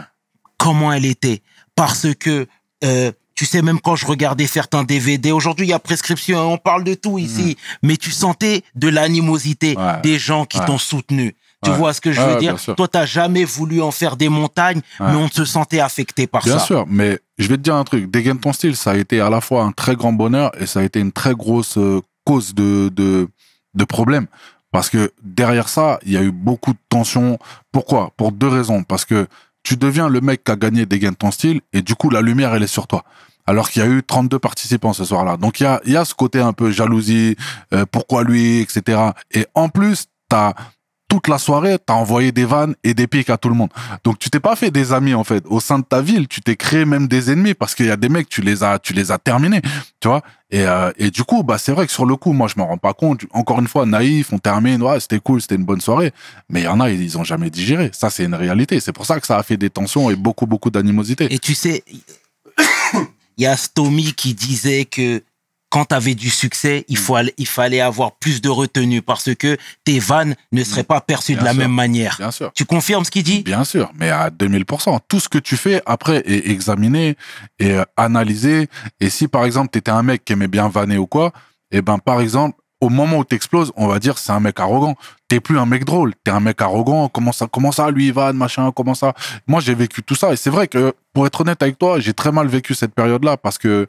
comment elle était. Parce que, euh, tu sais, même quand je regardais certains DVD, aujourd'hui il y a prescription, on parle de tout ici, mm. mais tu sentais de l'animosité des gens qui t'ont soutenu. Tu vois ce que je veux dire Toi, tu t'as jamais voulu en faire des montagnes, mais on se sentait affecté par ça. Bien sûr, mais je vais te dire un truc. Dégaine ton style, ça a été à la fois un très grand bonheur et ça a été une très grosse euh, cause de, de, de problème. Parce que derrière ça, il y a eu beaucoup de tensions. Pourquoi Pour deux raisons. Parce que tu deviens le mec qui a gagné des gains de ton style et du coup la lumière elle est sur toi. Alors qu'il y a eu 32 participants ce soir-là. Donc il y a, y a ce côté un peu jalousie, euh, pourquoi lui, etc. Et en plus, t'as toute la soirée, t'as envoyé des vannes et des pics à tout le monde. Donc tu t'es pas fait des amis en fait. Au sein de ta ville, tu t'es créé même des ennemis parce qu'il y a des mecs, tu les as, tu les as terminés, tu vois. Et, euh, du coup, bah c'est vrai que sur le coup, moi je m'en rends pas compte. Encore une fois, naïf, on termine, ouais, c'était cool, c'était une bonne soirée. Mais il y en a, ils, ont jamais digéré. Ça c'est une réalité. C'est pour ça que ça a fait des tensions et beaucoup beaucoup d'animosité. Et tu sais, il y a Stomy qui disait que quand tu avais du succès, il, mm. faut il fallait avoir plus de retenue parce que tes vannes ne seraient pas perçues de la même manière. Bien sûr. Tu confirmes ce qu'il dit Bien sûr, mais à 2000%. Tout ce que tu fais après est examiné et euh, analysé. Et si par exemple, tu étais un mec qui aimait bien vanner ou quoi, et eh ben par exemple, au moment où tu exploses, on va dire c'est un mec arrogant. T'es plus un mec drôle, t'es un mec arrogant. Comment ça, comment ça, lui machin, comment ça. Moi j'ai vécu tout ça et c'est vrai que pour être honnête avec toi, j'ai très mal vécu cette période-là parce que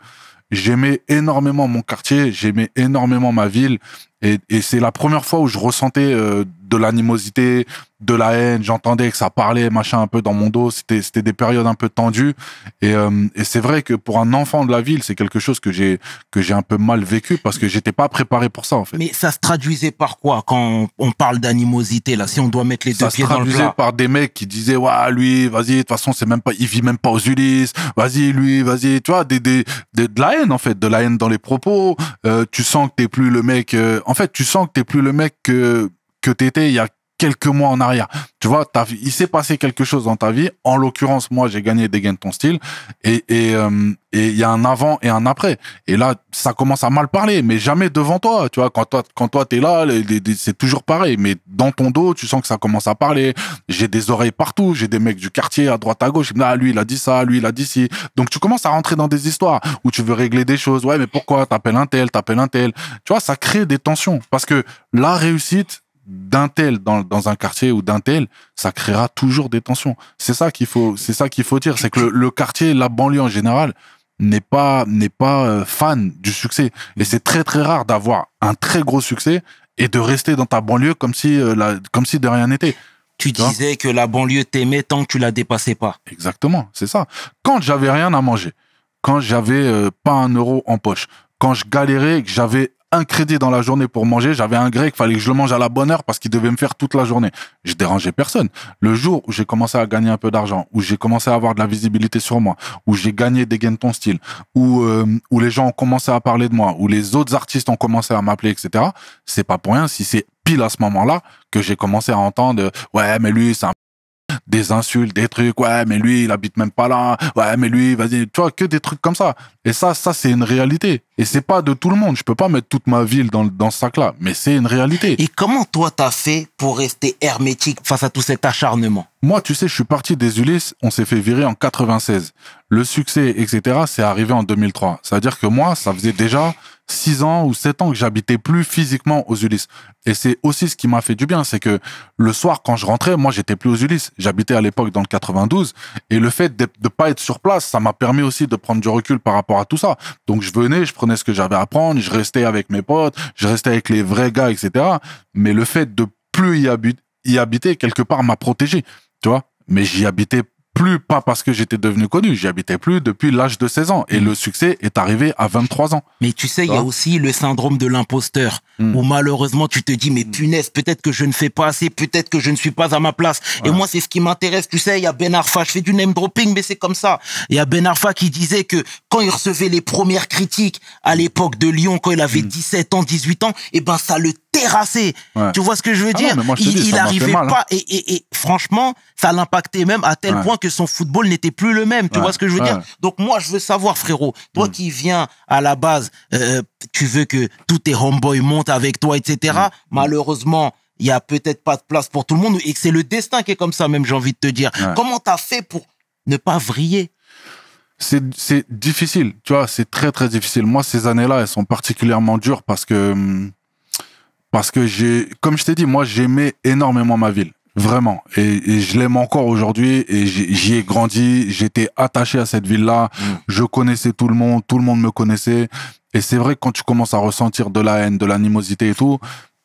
J'aimais énormément mon quartier, j'aimais énormément ma ville et, et c'est la première fois où je ressentais euh, de l'animosité, de la haine. J'entendais que ça parlait, machin, un peu dans mon dos. C'était, c'était des périodes un peu tendues. Et, euh, et c'est vrai que pour un enfant de la ville, c'est quelque chose que j'ai, que j'ai un peu mal vécu parce que j'étais pas préparé pour ça, en fait. Mais ça se traduisait par quoi quand on parle d'animosité, là, si on doit mettre les deux ça pieds dans le plat? Ça se traduisait par des mecs qui disaient, ouais, lui, vas-y, de toute façon, c'est même pas, il vit même pas aux Ulysses. Vas-y, lui, vas-y. Tu vois, des, des, de la haine, en fait, de la haine dans les propos. Euh, tu sens que t'es plus le mec, en fait, tu sens que t'es plus le mec que, que t'étais il y a quelques mois en arrière. Tu vois, ta vie, il s'est passé quelque chose dans ta vie. En l'occurrence, moi, j'ai gagné des gains de ton style. Et et euh, et il y a un avant et un après. Et là, ça commence à mal parler, mais jamais devant toi. Tu vois, quand toi quand toi t'es là, c'est toujours pareil. Mais dans ton dos, tu sens que ça commence à parler. J'ai des oreilles partout. J'ai des mecs du quartier à droite à gauche. lui, il a dit ça. Lui, il a dit ci. Donc tu commences à rentrer dans des histoires où tu veux régler des choses. Ouais, mais pourquoi t'appelles un tel, t'appelles un tel. Tu vois, ça crée des tensions parce que la réussite d'un tel dans, un quartier ou d'un tel, ça créera toujours des tensions. C'est ça qu'il faut, c'est ça qu'il faut dire, c'est que le, quartier, la banlieue en général, n'est pas n'est pas euh, fan du succès. Et c'est très très rare d'avoir un très gros succès et de rester dans ta banlieue comme si euh, comme si de rien n'était. Tu disais que la banlieue t'aimait tant que tu la dépassais pas. Exactement, c'est ça. Quand j'avais rien à manger, quand j'avais euh, pas un euro en poche, quand je galérais, que j'avais un crédit dans la journée pour manger. J'avais un grec, fallait que je le mange à la bonne heure parce qu'il devait me faire toute la journée. Je dérangeais personne. Le jour où j'ai commencé à gagner un peu d'argent, où j'ai commencé à avoir de la visibilité sur moi, où j'ai gagné des gains de ton style, où, euh, où les gens ont commencé à parler de moi, où les autres artistes ont commencé à m'appeler, etc. C'est pas pour rien si c'est pile à ce moment-là que j'ai commencé à entendre, ouais, mais lui, c'est un des insultes, des trucs, ouais, mais lui, il habite même pas là, ouais, mais lui, vas-y, tu vois, que des trucs comme ça. Et ça, ça c'est une réalité. Et c'est pas de tout le monde. Je peux pas mettre toute ma ville dans, dans ce sac-là, mais c'est une réalité. Et comment toi t'as fait pour rester hermétique face à tout cet acharnement Moi, tu sais, je suis parti des Ulysses. On s'est fait virer en 96. Le succès, etc., c'est arrivé en 2003. cest à dire que moi, ça faisait déjà six ans ou sept ans que j'habitais plus physiquement aux Ulysses. Et c'est aussi ce qui m'a fait du bien, c'est que le soir quand je rentrais, moi j'étais plus aux Ulysses. J'habitais à l'époque dans le 92 et le fait de pas être sur place, ça m'a permis aussi de prendre du recul par rapport à tout ça. Donc je venais, je prenais ce que j'avais à prendre, je restais avec mes potes, je restais avec les vrais gars, etc. Mais le fait de plus y, habiter, y habiter quelque part m'a protégé, tu vois. Mais j'y habitais plus pas parce que j'étais devenu connu, J'habitais plus depuis l'âge de 16 ans. Et le succès est arrivé à 23 ans. Mais tu sais, il y a aussi le syndrome de l'imposteur, hmm. où malheureusement tu te dis, mais hmm. punaise, peut-être que je ne fais pas assez, peut-être que je ne suis pas à ma place. Et moi, c'est ce qui m'intéresse. Tu sais, il y a Ben Arfa, je fais du name dropping, mais c'est comme ça. Il y a Ben Arfa qui disait que quand il recevait les premières critiques à l'époque de Lyon, quand il avait 17 hmm. ans, 18 ans, et eh ben ça le terrassé. Tu vois ce que je veux ah dire Il n'arrivait pas. Et, franchement, ça l'impactait même à tel point que son football n'était plus le même. Tu vois ce que je veux dire Donc moi, je veux savoir, frérot, toi mm. qui viens à la base, euh, tu veux que tous tes homeboys montent avec toi, etc. Mm. Malheureusement, il y a peut-être pas de place pour tout le monde et c'est le destin qui est comme ça même, j'ai envie de te dire. Comment t'as fait pour ne pas vriller c'est difficile, tu vois, c'est très très difficile. Moi, ces années-là, elles sont particulièrement dures parce que hum, parce que j'ai, comme je t'ai dit, moi j'aimais énormément ma ville, vraiment. Et, je l'aime encore aujourd'hui. Et j'y ai grandi. J'étais attaché à cette ville-là. Mm. Je connaissais tout le monde. Tout le monde me connaissait. Et c'est vrai que quand tu commences à ressentir de la haine, de l'animosité et tout,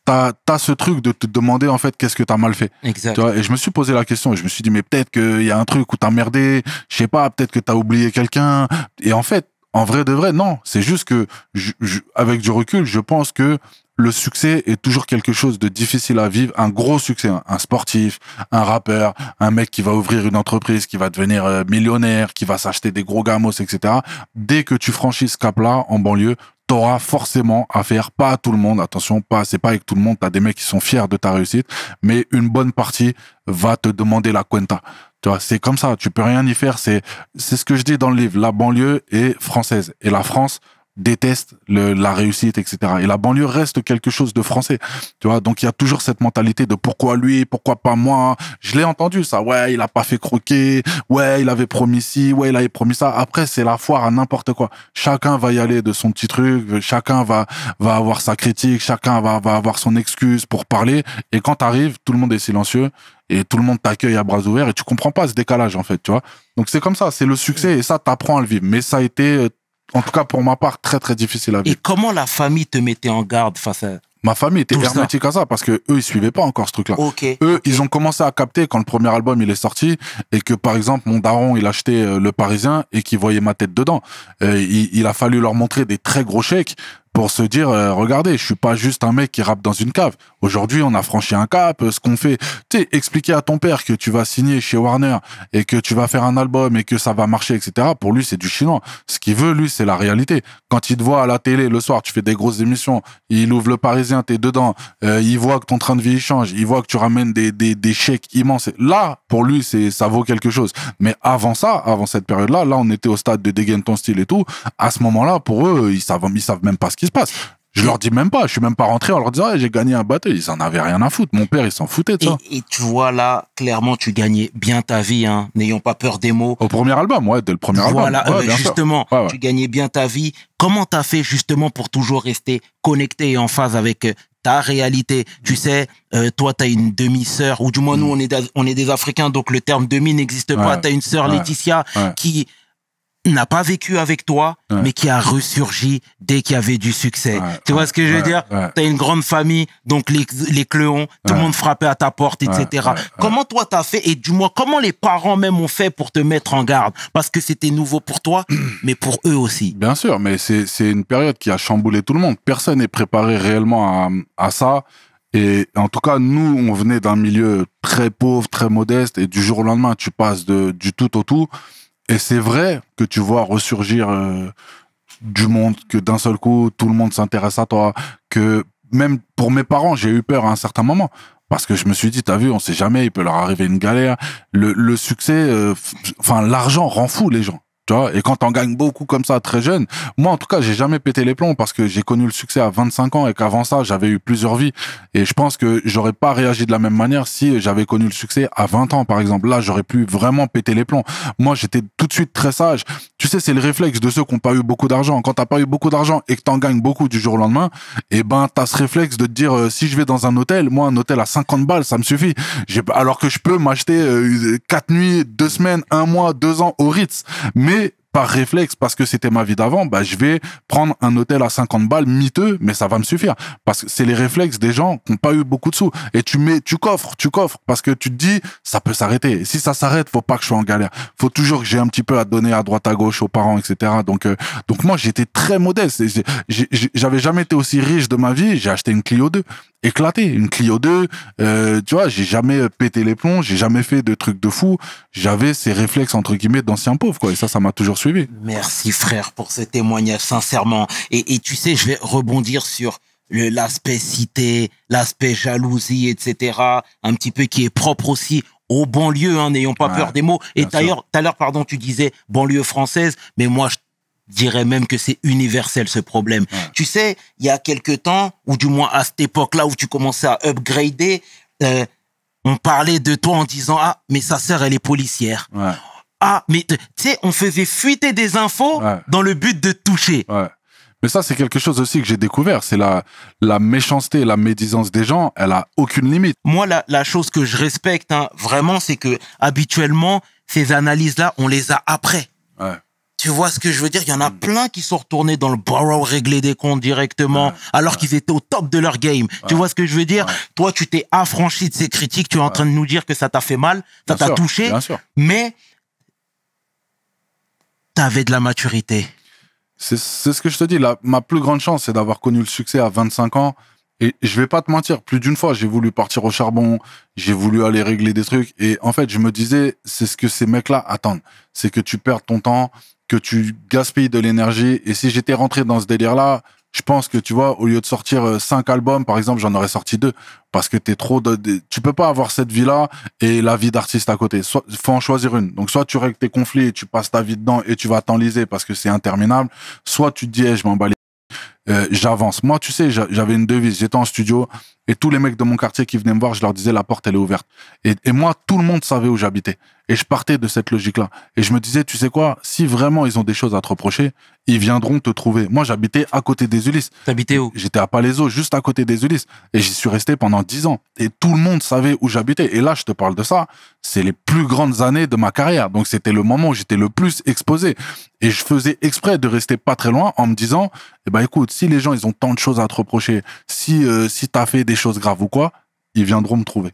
t'as as ce truc de te demander en fait qu'est-ce que t'as mal fait. Exact. et je me suis posé la question je me suis dit mais peut-être qu'il y a un truc où t'as merdé, je sais pas, peut-être que t'as oublié quelqu'un. Et en fait, en vrai de vrai, non. C'est juste que je, avec du recul, je pense que le succès est toujours quelque chose de difficile à vivre, un gros succès, hein. un sportif, un rappeur, un mec qui va ouvrir une entreprise, qui va devenir euh, millionnaire, qui va s'acheter des gros gamos, etc. Dès que tu franchis ce cap-là en banlieue, t'auras forcément affaire, pas à tout le monde, attention, pas, c'est pas avec tout le monde, t'as des mecs qui sont fiers de ta réussite, mais une bonne partie va te demander la cuenta. Tu vois, c'est comme ça, tu peux rien y faire, c'est, c'est ce que je dis dans le livre, la banlieue est française. Et la France, déteste la réussite, etc. Et la banlieue reste quelque chose de français, tu vois. Donc il y a toujours cette mentalité de pourquoi lui, pourquoi pas moi. Je l'ai entendu ça. Ouais, il a pas fait croquer. Ouais, il avait promis ci. Ouais, il avait promis ça. Après, c'est la foire à n'importe quoi. Chacun va y aller de son petit truc. Chacun va va avoir sa critique. Chacun va va avoir son excuse pour parler. Et quand t'arrives, tout le monde est silencieux et tout le monde t'accueille à bras ouverts et tu comprends pas ce décalage en fait, tu vois. Donc c'est comme ça, c'est le succès et ça t'apprends à le vivre. Mais ça a été euh, en tout cas pour ma part, très très difficile à vivre. Et comment la famille te mettait en garde face à Ma famille était hermétique à ça parce que eux ils suivaient pas encore ce truc-là. Okay. Eux ils ont commencé à capter quand le premier album il est sorti et que par exemple mon daron il achetait euh, le Parisien et qu'il voyait ma tête dedans. il, a fallu leur montrer des très gros chèques pour se dire euh, regardez, je suis pas juste un mec qui rappe dans une cave. Aujourd'hui, on a franchi un cap, euh, ce qu'on fait. Tu sais, expliquer à ton père que tu vas signer chez Warner et que tu vas faire un album et que ça va marcher, etc. Pour lui, c'est du chinois. Ce qu'il veut, lui, c'est la réalité. Quand il te voit à la télé le soir, tu fais des grosses émissions, il ouvre le Parisien, t'es dedans, euh, il voit que ton train de vie change, il voit que tu ramènes des des, des chèques immenses. Là, pour lui, c'est ça vaut quelque chose. Mais avant ça, avant cette période-là, là, on était au stade de dégaine ton style et tout. À ce moment-là, pour eux, ils savent ils savent même pas ce se passe. Je leur dis même pas, je suis même pas rentré en leur disant ah, j'ai gagné un bateau. Ils en avaient rien à foutre. Mon père, il s'en foutait et, Et tu vois là, clairement, tu gagnais bien ta vie, hein. N'ayons pas peur des mots. Au premier album, ouais, dès le premier album. Euh, justement, tu gagnais bien ta vie. Comment t'as fait justement pour toujours rester connecté et en phase avec euh, ta réalité. Tu sais, euh, toi, tu as une demi-sœur, ou du moins, nous, mm. on est, on est des Africains, donc le terme demi n'existe pas. Tu as une sœur, Laetitia, qui n'a pas vécu avec toi, mais qui a ressurgi dès qu'il y avait du succès. tu vois ce que je veux dire T'as une grande famille, donc les, les cléons, tout le monde frappait à ta porte, etc. comment toi t'as fait et du moins comment les parents même ont fait pour te mettre en garde Parce que c'était nouveau pour toi, mais pour eux aussi. Bien sûr, mais c'est une période qui a chamboulé tout le monde. Personne n'est préparé réellement à, à ça. Et en tout cas, nous, on venait d'un milieu très pauvre, très modeste, et du jour au lendemain, tu passes de, du tout au tout. Et c'est vrai que tu vois ressurgir euh, du monde, que d'un seul coup, tout le monde s'intéresse à toi, que même pour mes parents, j'ai eu peur à un certain moment. Parce que je me suis dit, t'as vu, on sait jamais, il peut leur arriver une galère. Le, le succès, euh, enfin, l'argent rend fou les gens et quand on gagne beaucoup comme ça très jeune, moi en tout cas, j'ai jamais pété les plombs parce que j'ai connu le succès à 25 ans et qu'avant ça, j'avais eu plusieurs vies. Et je pense que j'aurais pas réagi de la même manière si j'avais connu le succès à 20 ans, par exemple. Là, j'aurais pu vraiment péter les plombs. Moi, j'étais tout de suite très sage. Tu sais, c'est le réflexe de ceux qui n'ont pas eu beaucoup d'argent. Quand t'as pas eu beaucoup d'argent et que t'en gagnes beaucoup du jour au lendemain, et eh ben, t'as ce réflexe de te dire, euh, si je vais dans un hôtel, moi, un hôtel à 50 balles, ça me suffit. Alors que je peux m'acheter euh, quatre 4 nuits, 2 semaines, 1 mois, 2 ans au Ritz. Mais par réflexe, parce que c'était ma vie d'avant, bah, je vais prendre un hôtel à 50 balles, miteux, mais ça va me suffire. Parce que c'est les réflexes des gens qui n'ont pas eu beaucoup de sous. Et tu mets, tu coffres, tu coffres, parce que tu te dis, ça peut s'arrêter. Si ça s'arrête, faut pas que je sois en galère. Faut toujours que j'ai un petit peu à donner à droite, à gauche, aux parents, etc. Donc, euh, donc moi, j'étais très modeste. J'avais jamais été aussi riche de ma vie. J'ai acheté une Clio 2 éclaté. Une Clio 2, euh, tu vois, j'ai jamais pété les plombs, j'ai jamais fait de trucs de fou. J'avais ces réflexes, entre guillemets, d'ancien pauvre, quoi. Et ça, ça m'a toujours suivi. Merci, frère, pour ce témoignage, sincèrement. Et, tu sais, je vais rebondir sur l'aspect cité, l'aspect jalousie, etc. Un petit peu qui est propre aussi aux banlieues, hein, n'ayons pas peur des mots. Et d'ailleurs, tout à l'heure, pardon, tu disais banlieue française, mais moi, je dirais même que c'est universel ce problème. Tu sais, il y a quelque temps, ou du moins à cette époque-là où tu commençais à upgrader, euh, on parlait de toi en disant ah mais sa sœur elle est policière. Ah mais tu sais, on faisait fuiter des infos dans le but de toucher. Mais ça, c'est quelque chose aussi que j'ai découvert. C'est la, la méchanceté la médisance des gens, elle a aucune limite. Moi, la, la chose que je respecte, hein, vraiment, c'est que habituellement, ces analyses-là, on les a après. Ouais. Tu vois ce que je veux dire Il y en a mm. plein qui sont retournés dans le borough régler des comptes directement alors qu'ils étaient au top de leur game. Tu vois ce que je veux dire Toi, tu t'es affranchi de ces critiques. Tu es en train de nous dire que ça t'a fait mal, ça t'a touché, bien sûr. mais t'avais de la maturité. C'est ce que je te dis. ma plus grande chance, c'est d'avoir connu le succès à 25 ans. Et je vais pas te mentir, plus d'une fois, j'ai voulu partir au charbon, j'ai voulu aller régler des trucs. Et en fait, je me disais, c'est ce que ces mecs-là attendent. C'est que tu perdes ton temps, que tu gaspilles de l'énergie. Et si j'étais rentré dans ce délire-là, je pense que tu vois, au lieu de sortir euh, cinq albums, par exemple, j'en aurais sorti deux. Parce que t'es trop de, tu peux pas avoir cette vie-là et la vie d'artiste à côté. Soit, faut en choisir une. Donc, soit tu règles tes conflits et tu passes ta vie dedans et tu vas t'enliser parce que c'est interminable. Soit tu te dis, je m'en bats euh, j'avance. Moi, tu sais, j'avais une devise. J'étais en studio et tous les mecs de mon quartier qui venaient me voir, je leur disais, la porte, elle est ouverte. et moi, tout le monde savait où j'habitais. Et je partais de cette logique-là. Et je me disais, tu sais quoi, si vraiment ils ont des choses à te reprocher, ils viendront te trouver. Moi, j'habitais à côté des Ulysses. T'habitais où J'étais à Palaiso, juste à côté des Ulysses. Et j'y suis resté pendant dix ans. Et tout le monde savait où j'habitais. Et là, je te parle de ça. C'est les plus grandes années de ma carrière. Donc, c'était le moment où j'étais le plus exposé. Et je faisais exprès de rester pas très loin en me disant, eh ben, écoute, si les gens, ils ont tant de choses à te reprocher, si, euh, si t'as fait des choses graves ou quoi, ils viendront me trouver.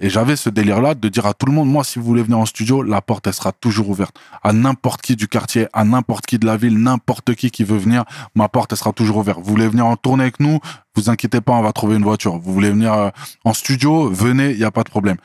Et j'avais ce délire-là de dire à tout le monde, moi, si vous voulez venir en studio, la porte, elle sera toujours ouverte. À n'importe qui du quartier, à n'importe qui de la ville, n'importe qui qui veut venir, ma porte, elle sera toujours ouverte. Vous voulez venir en tournée avec nous Vous inquiétez pas, on va trouver une voiture. Vous voulez venir euh, en studio Venez, il n'y a pas de problème.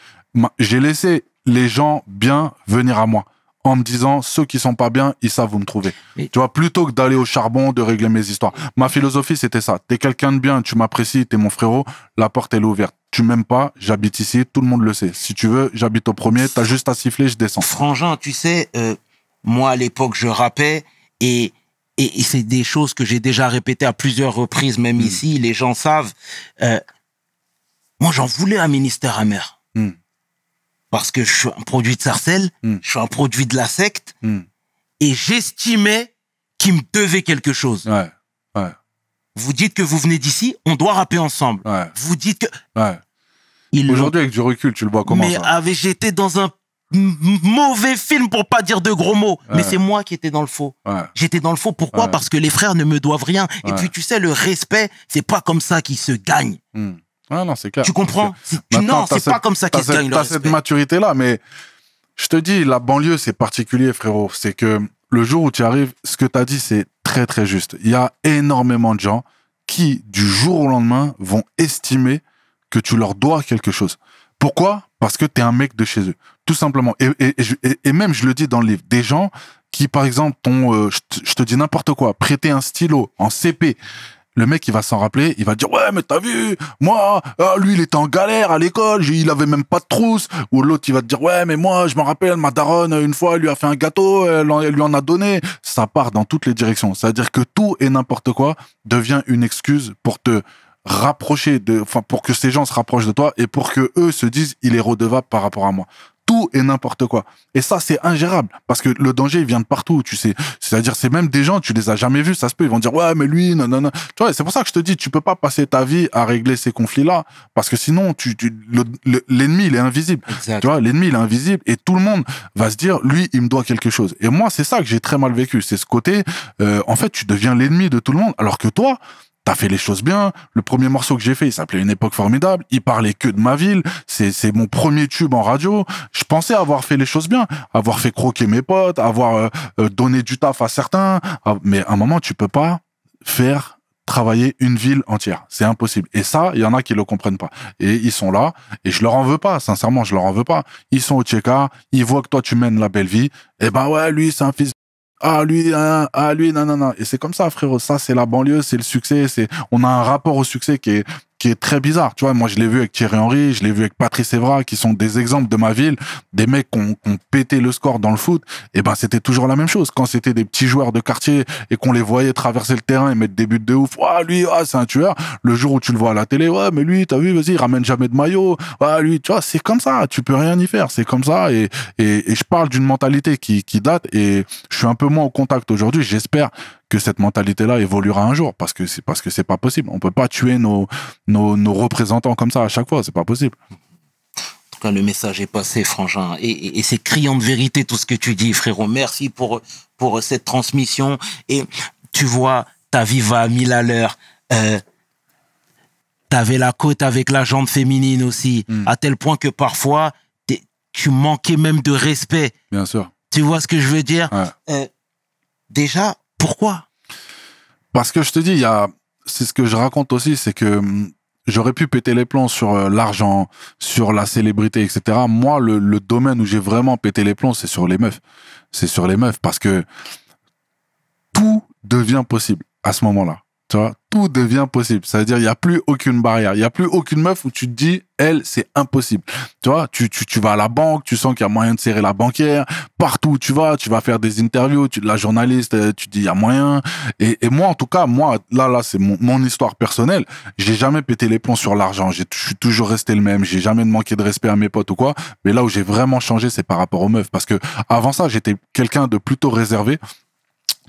J'ai laissé les gens bien venir à moi en me disant ceux qui sont pas bien, ils savent vous me trouver. Tu vois, plutôt que d'aller au charbon, de régler mes histoires. Ma philosophie, c'était ça. T'es quelqu'un de bien, tu m'apprécies, es mon frérot, la porte, elle est ouverte tu m'aimes pas, j'habite ici, tout le monde le sait. Si tu veux, j'habite au premier, t'as juste à siffler, je descends. Frangin, tu sais, euh, moi à l'époque, je rappais et, et, c'est des choses que j'ai déjà répétées à plusieurs reprises, même hmm. ici, les gens savent. Euh, moi, j'en voulais un ministère amer. Hmm. Parce que je suis un produit de Sarcelles, hmm. je suis un produit de la secte, et j'estimais qu'il me devait quelque chose. Ouais, ouais. Vous dites que vous venez d'ici, on doit rapper ensemble. Vous dites que. Aujourd'hui, avec du recul, tu le vois comment Mais j'étais dans un mauvais film pour pas dire de gros mots. Mais c'est moi qui étais dans le faux. J'étais dans le faux. Pourquoi Parce que les frères ne me doivent rien. Et puis tu sais, le respect, c'est pas comme ça qu'il se gagne. Hmm. non, c'est clair. Tu comprends Non, c'est pas comme ça qu'il se gagne. T'as cette maturité là, mais je te dis, la banlieue, c'est particulier, frérot. C'est que le jour où tu arrives, ce que tu as dit, c'est très très juste. Il y a énormément de gens qui, du jour au lendemain, vont estimer que tu leur dois quelque chose. Pourquoi Parce que tu es un mec de chez eux, tout simplement. Et, même, je le dis dans le livre, des gens qui, par exemple, t'ont, euh, je te dis n'importe quoi, prêté un stylo en CP le mec, il va s'en rappeler, il va dire ouais, mais t'as vu, moi, ah, lui, il était en galère à l'école, il avait même pas de trousse. Ou l'autre, il va te dire ouais, mais moi, je m'en rappelle, ma daronne, une fois, elle lui a fait un gâteau, elle, elle, lui en a donné. Ça part dans toutes les directions. C'est-à-dire que tout et n'importe quoi devient une excuse pour te rapprocher de, enfin, pour que ces gens se rapprochent de toi et pour que eux se disent il est redevable par rapport à moi tout et n'importe quoi. Et ça, c'est ingérable parce que le danger il vient de partout, tu sais. C'est-à-dire, c'est même des gens, tu les as jamais vus, ça se peut. Ils vont dire ouais, mais lui, non, non, non. Tu vois, c'est pour ça que je te dis, tu peux pas passer ta vie à régler ces conflits-là parce que sinon, tu, tu l'ennemi, il est invisible. Tu vois, l'ennemi, il est invisible et tout le monde va se dire, lui, il me doit quelque chose. Et moi, c'est ça que j'ai très mal vécu. C'est ce côté, euh, en fait, tu deviens l'ennemi de tout le monde alors que toi, t'as fait les choses bien. Le premier morceau que j'ai fait, il s'appelait Une époque formidable. Il parlait que de ma ville. C'est mon premier tube en radio. Je pensais avoir fait les choses bien, avoir fait croquer mes potes, avoir euh, euh, donné du taf à certains. Ah, mais à un moment, tu peux pas faire travailler une ville entière. C'est impossible. Et ça, il y en a qui le comprennent pas. Et ils sont là, et je leur en veux pas, sincèrement, je leur en veux pas. Ils sont au Tcheka, ils voient que toi tu mènes la belle vie, et eh ben ouais, lui c'est un fils ah lui, ah, ah lui, non, non, non. Et c'est comme ça, frérot. Ça, c'est la banlieue, c'est le succès. C'est, on a un rapport au succès qui est qui est très bizarre. Tu vois, moi, je l'ai vu avec Thierry Henry, je l'ai vu avec Patrice Evra, qui sont des exemples de ma ville, des mecs qui ont, pété le score dans le foot. Et eh ben, c'était toujours la même chose. Quand c'était des petits joueurs de quartier et qu'on les voyait traverser le terrain et mettre des buts de ouf, Waouh, lui, ah, c'est un tueur. Le jour où tu le vois à la télé, ouais, mais lui, t'as vu, vas-y, ramène jamais de maillot. Ah, lui, tu vois, c'est comme ça. Tu peux rien y faire. C'est comme ça. Et, et, et je parle d'une mentalité qui, qui date et je suis un peu moins au contact aujourd'hui. J'espère que cette mentalité-là évoluera un jour, parce que c'est parce que c'est pas possible. On peut pas tuer nos, nos, nos représentants comme ça à chaque fois, c'est pas possible. En tout cas, le message est passé, Frangin, et, c'est criant de vérité tout ce que tu dis, frérot. Merci pour pour cette transmission. Et tu vois, ta vie va à mille à l'heure. Euh, T'avais la côte avec la jambe féminine aussi, hmm. à tel point que parfois tu manquais même de respect. Bien sûr. Tu vois ce que je veux dire euh, Déjà, pourquoi Parce que je te dis, il y a, c'est ce que je raconte aussi, c'est que hum, j'aurais pu péter les plombs sur euh, l'argent, sur la célébrité, etc. Moi, le, le domaine où j'ai vraiment pété les plombs, c'est sur les meufs. C'est sur les meufs parce que tout devient possible à ce moment-là tout devient possible. Ça veut dire, il n'y a plus aucune barrière. Il n'y a plus aucune meuf où tu te dis, elle, c'est impossible. Tu vois, tu, tu, vas à la banque, tu sens qu'il y a moyen de serrer la banquière. Partout où tu vas, tu vas faire des interviews, tu, la journaliste, euh, tu dis, il y a moyen. Et, et moi, en tout cas, moi, là, là, c'est mon, histoire personnelle. J'ai jamais pété les plombs sur l'argent. Je suis toujours resté le même. J'ai jamais manqué de respect à mes potes ou quoi. Mais là où j'ai vraiment changé, c'est par rapport aux meufs. Parce que avant ça, j'étais quelqu'un de plutôt réservé.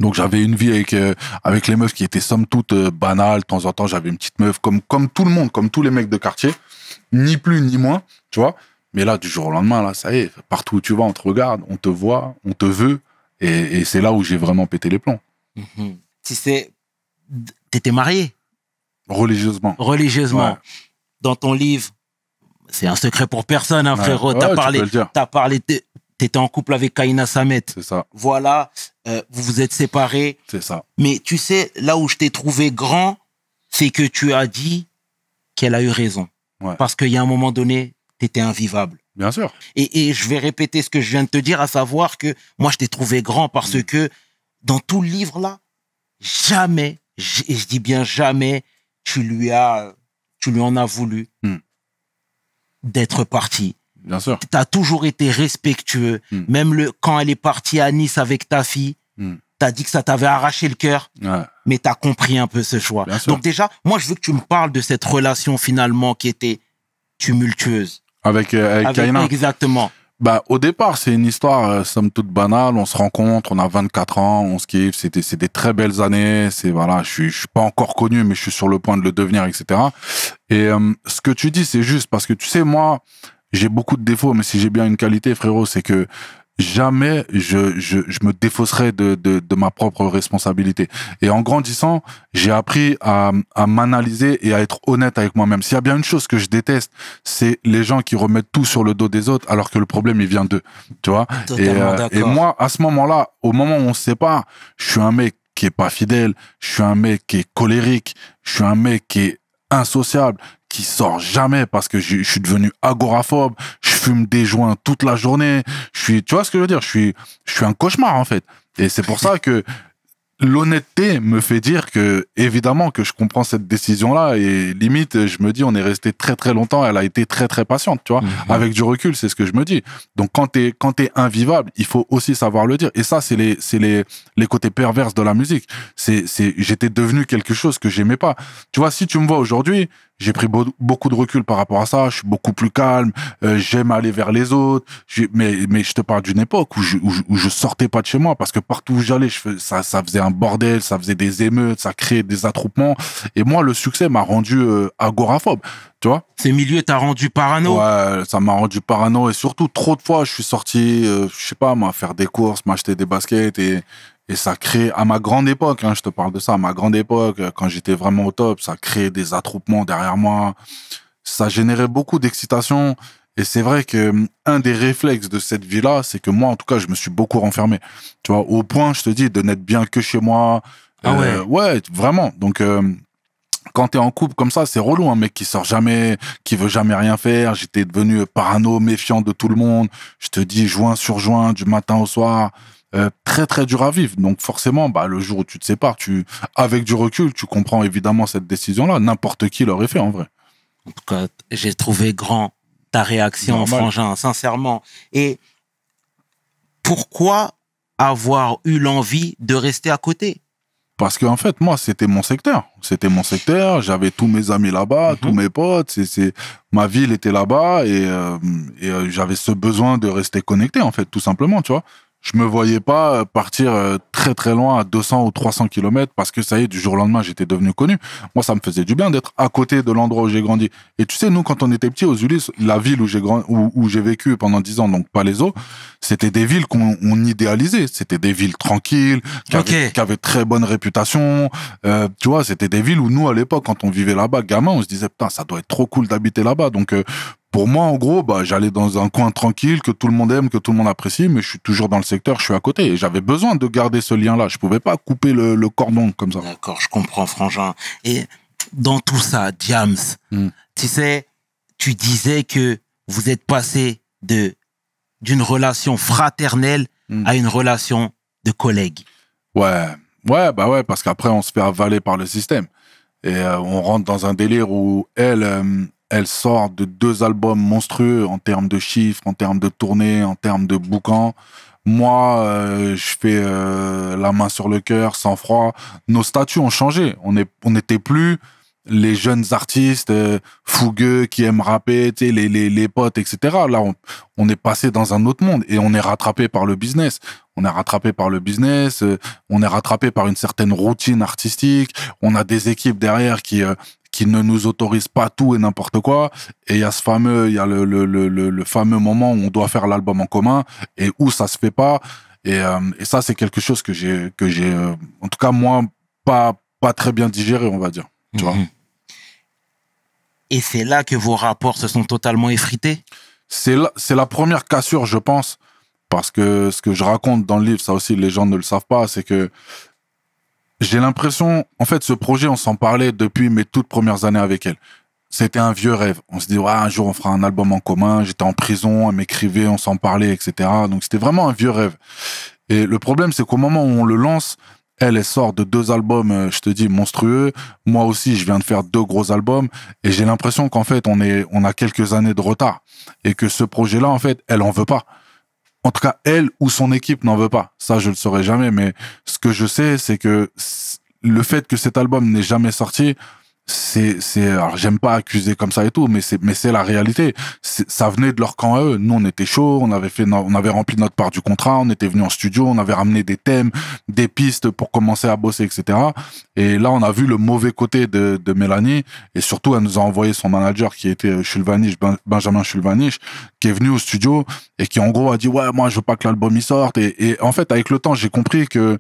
Donc j'avais une vie avec euh, avec les meufs qui étaient somme toute euh, banales. De temps en temps, j'avais une petite meuf comme comme tout le monde, comme tous les mecs de quartier, ni plus ni moins, tu vois. Mais là, du jour au lendemain, là, ça y est, partout où tu vas, on te regarde, on te voit, on te veut, et, c'est là où j'ai vraiment pété les plombs. Mhm. Si c'est, t'étais marié religieusement. Religieusement. Dans ton livre, c'est un secret pour personne, hein, frérot. t'as parlé, tu as parlé de t'étais en couple avec Kaina Samet. C'est ça. Voilà, euh, vous vous êtes séparés. C'est ça. Mais tu sais, là où je t'ai trouvé grand, c'est que tu as dit qu'elle a eu raison. Ouais. Parce qu'il y a un moment donné, t'étais invivable. Bien sûr. Et, et, je vais répéter ce que je viens de te dire, à savoir que moi, je t'ai trouvé grand parce mm. que dans tout le livre là, jamais, et je dis bien jamais, tu lui as, tu lui en as voulu mm. d'être parti Bien sûr. T'as toujours été respectueux. Hmm. Même le, quand elle est partie à Nice avec ta fille, hmm. tu as dit que ça t'avait arraché le cœur. mais Mais as compris un peu ce choix. Donc déjà, moi, je veux que tu me parles de cette relation finalement qui était tumultueuse. Avec, euh, avec, Kaina. Exactement. Bah, au départ, c'est une histoire, euh, somme toute banale. On se rencontre, on a 24 ans, on se kiffe. C'est des, très belles années. C'est, voilà, je suis, suis pas encore connu, mais je suis sur le point de le devenir, etc. Et euh, ce que tu dis, c'est juste parce que tu sais, moi, j'ai beaucoup de défauts, mais si j'ai bien une qualité, frérot, c'est que jamais je, me défausserai de, de, de, ma propre responsabilité. Et en grandissant, j'ai appris à, m'analyser et à être honnête avec moi-même. S'il y a bien une chose que je déteste, c'est les gens qui remettent tout sur le dos des autres alors que le problème, il vient d'eux. Tu vois et, euh, et, moi, à ce moment-là, au moment où on se sépare, je suis un mec qui est pas fidèle, je suis un mec qui est colérique, je suis un mec qui est insociable, qui sort jamais parce que je, suis devenu agoraphobe, je fume des joints toute la journée, je suis, tu vois ce que je veux dire, je suis, je suis un cauchemar en fait. Et c'est pour ça que l'honnêteté me fait dire que évidemment que je comprends cette décision là et limite je me dis on est resté très très longtemps elle a été très très patiente tu vois mhm. avec du recul c'est ce que je me dis donc quand t'es quand t'es invivable il faut aussi savoir le dire et ça c'est les c'est les les côtés perverses de la musique c'est c'est j'étais devenu quelque chose que j'aimais pas tu vois si tu me vois aujourd'hui j'ai pris beaucoup de recul par rapport à ça. Je suis beaucoup plus calme. Euh, j'aime aller vers les autres. Mais, je te parle d'une époque où je, ne sortais pas de chez moi parce que partout où j'allais, ça, faisait un bordel, ça faisait des émeutes, ça créait des attroupements. Et moi, le succès m'a rendu euh, agoraphobe. Tu vois Ces milieux t'ont rendu parano. Ouais, ça m'a rendu parano et surtout trop de fois je suis sorti, euh, je sais pas moi, faire des courses, m'acheter des baskets et et ça crée, à ma grande époque, hein, je te parle de ça, à ma grande époque, euh, quand j'étais vraiment au top, ça crée des attroupements derrière moi. Ça générait beaucoup d'excitation. Et c'est vrai que hum, un des réflexes de cette vie-là, c'est que moi, en tout cas, je me suis beaucoup renfermé. Tu vois, au point, je te dis, de n'être bien que chez moi. Ah ouais. Euh, ouais, vraiment. Donc, quand euh, quand t'es en couple comme ça, c'est relou, un mec qui sort jamais, qui veut jamais rien faire. J'étais devenu parano, méfiant de tout le monde. Je te dis, joint sur joint, du matin au soir. Euh, très très dur à vivre. Donc forcément, bah, le jour où tu te sépares, tu, avec du recul, tu comprends évidemment cette décision-là. N'importe qui l'aurait fait en vrai. En tout cas, j'ai trouvé grand ta réaction, en Frangin, sincèrement. Et pourquoi avoir eu l'envie de rester à côté parce qu'en en fait, moi, c'était mon secteur. C'était mon secteur. J'avais tous mes amis là-bas, mhm. tous mes potes. C'est, ma ville était là-bas et, euh, euh, j'avais ce besoin de rester connecté, en fait, tout simplement, tu vois je me voyais pas euh, partir euh, très très loin à 200 ou 300 kilomètres, parce que ça y est, du jour au lendemain, j'étais devenu connu. Moi, ça me faisait du bien d'être à côté de l'endroit où j'ai grandi. Et tu sais, nous, quand on était petits aux Ulysses, la ville où j'ai où, j'ai vécu pendant 10 ans, donc pas les eaux c'était des villes qu'on on idéalisait. C'était des villes tranquilles, qui, avaient, très bonne réputation. Euh, tu vois, c'était des villes où nous, à l'époque, quand on vivait là-bas, gamin, on se disait, putain, ça doit être trop cool d'habiter là-bas. Donc, pour moi, en gros, bah, j'allais dans un coin tranquille que tout le monde aime, que tout le monde apprécie, mais je suis toujours dans le secteur, je suis à côté. Et j'avais besoin de garder ce lien-là. Je pouvais pas couper le, cordon comme ça. D'accord, je comprends, Frangin. Et dans tout ça, James, hmm. tu sais, tu disais que vous êtes passé de d'une relation fraternelle hmm. à une relation de collègue. Ouais, ouais, bah ouais, parce qu'après on se fait avaler par le système et euh, on rentre dans un délire où elle, euh, elle sort de deux albums monstrueux en termes de chiffres, en termes de tournées, en termes de bouquins. Moi, euh, je fais euh, la main sur le cœur, sans froid. Nos statuts ont changé. On n'était on plus les jeunes artistes euh, fougueux qui aiment rapper, les, les potes, etc. Là, on, est passé dans un autre monde et on est rattrapé par le business. On est rattrapé par le business, on est rattrapé par une certaine routine artistique, on a des équipes derrière qui qui ne nous autorise pas tout et n'importe quoi. Et il y a ce fameux, il y a le, le, le, le, fameux moment où on doit faire l'album en commun et où ça se fait pas. Et, euh, et ça, c'est quelque chose que j'ai, que j'ai, euh, en tout cas moi, pas, pas très bien digéré, on va dire. Tu vois mhm. et c'est là que vos rapports se sont totalement effrités. C'est là, c'est la première cassure, je pense, parce que ce que je raconte dans le livre, ça aussi les gens ne le savent pas, c'est que j'ai l'impression, en fait, ce projet, on s'en parlait depuis mes toutes premières années avec elle. C'était un vieux rêve. On se dit, un jour, on fera un album en commun. J'étais en prison, elle m'écrivait, on s'en parlait, etc. Donc, c'était vraiment un vieux rêve. Et le problème, c'est qu'au moment où on le lance, elle, elle sort de deux albums, euh, je te dis, monstrueux. Moi aussi, je viens de faire deux gros albums. Et j'ai l'impression qu'en fait, on, est, on a quelques années de retard. Et que ce projet-là, en fait, elle en veut pas en tout cas, elle ou son équipe n'en veut pas. Ça, je le saurais jamais. Mais ce que je sais, c'est que le fait que cet album n'est jamais sorti, c'est c'est alors j'aime pas accuser comme ça et tout mais c'est mais c'est la réalité ça venait de leur camp à eux nous on était chaud on avait fait on avait rempli notre part du contrat on était venu en studio on avait ramené des thèmes des pistes pour commencer à bosser etc et là on a vu le mauvais côté de, de Mélanie et surtout elle nous a envoyé son manager qui était Chulvanich euh, ben, Benjamin Chulvanich qui est venu au studio et qui en gros a dit ouais moi je veux pas que l'album y sorte et, et en fait avec le temps j'ai compris que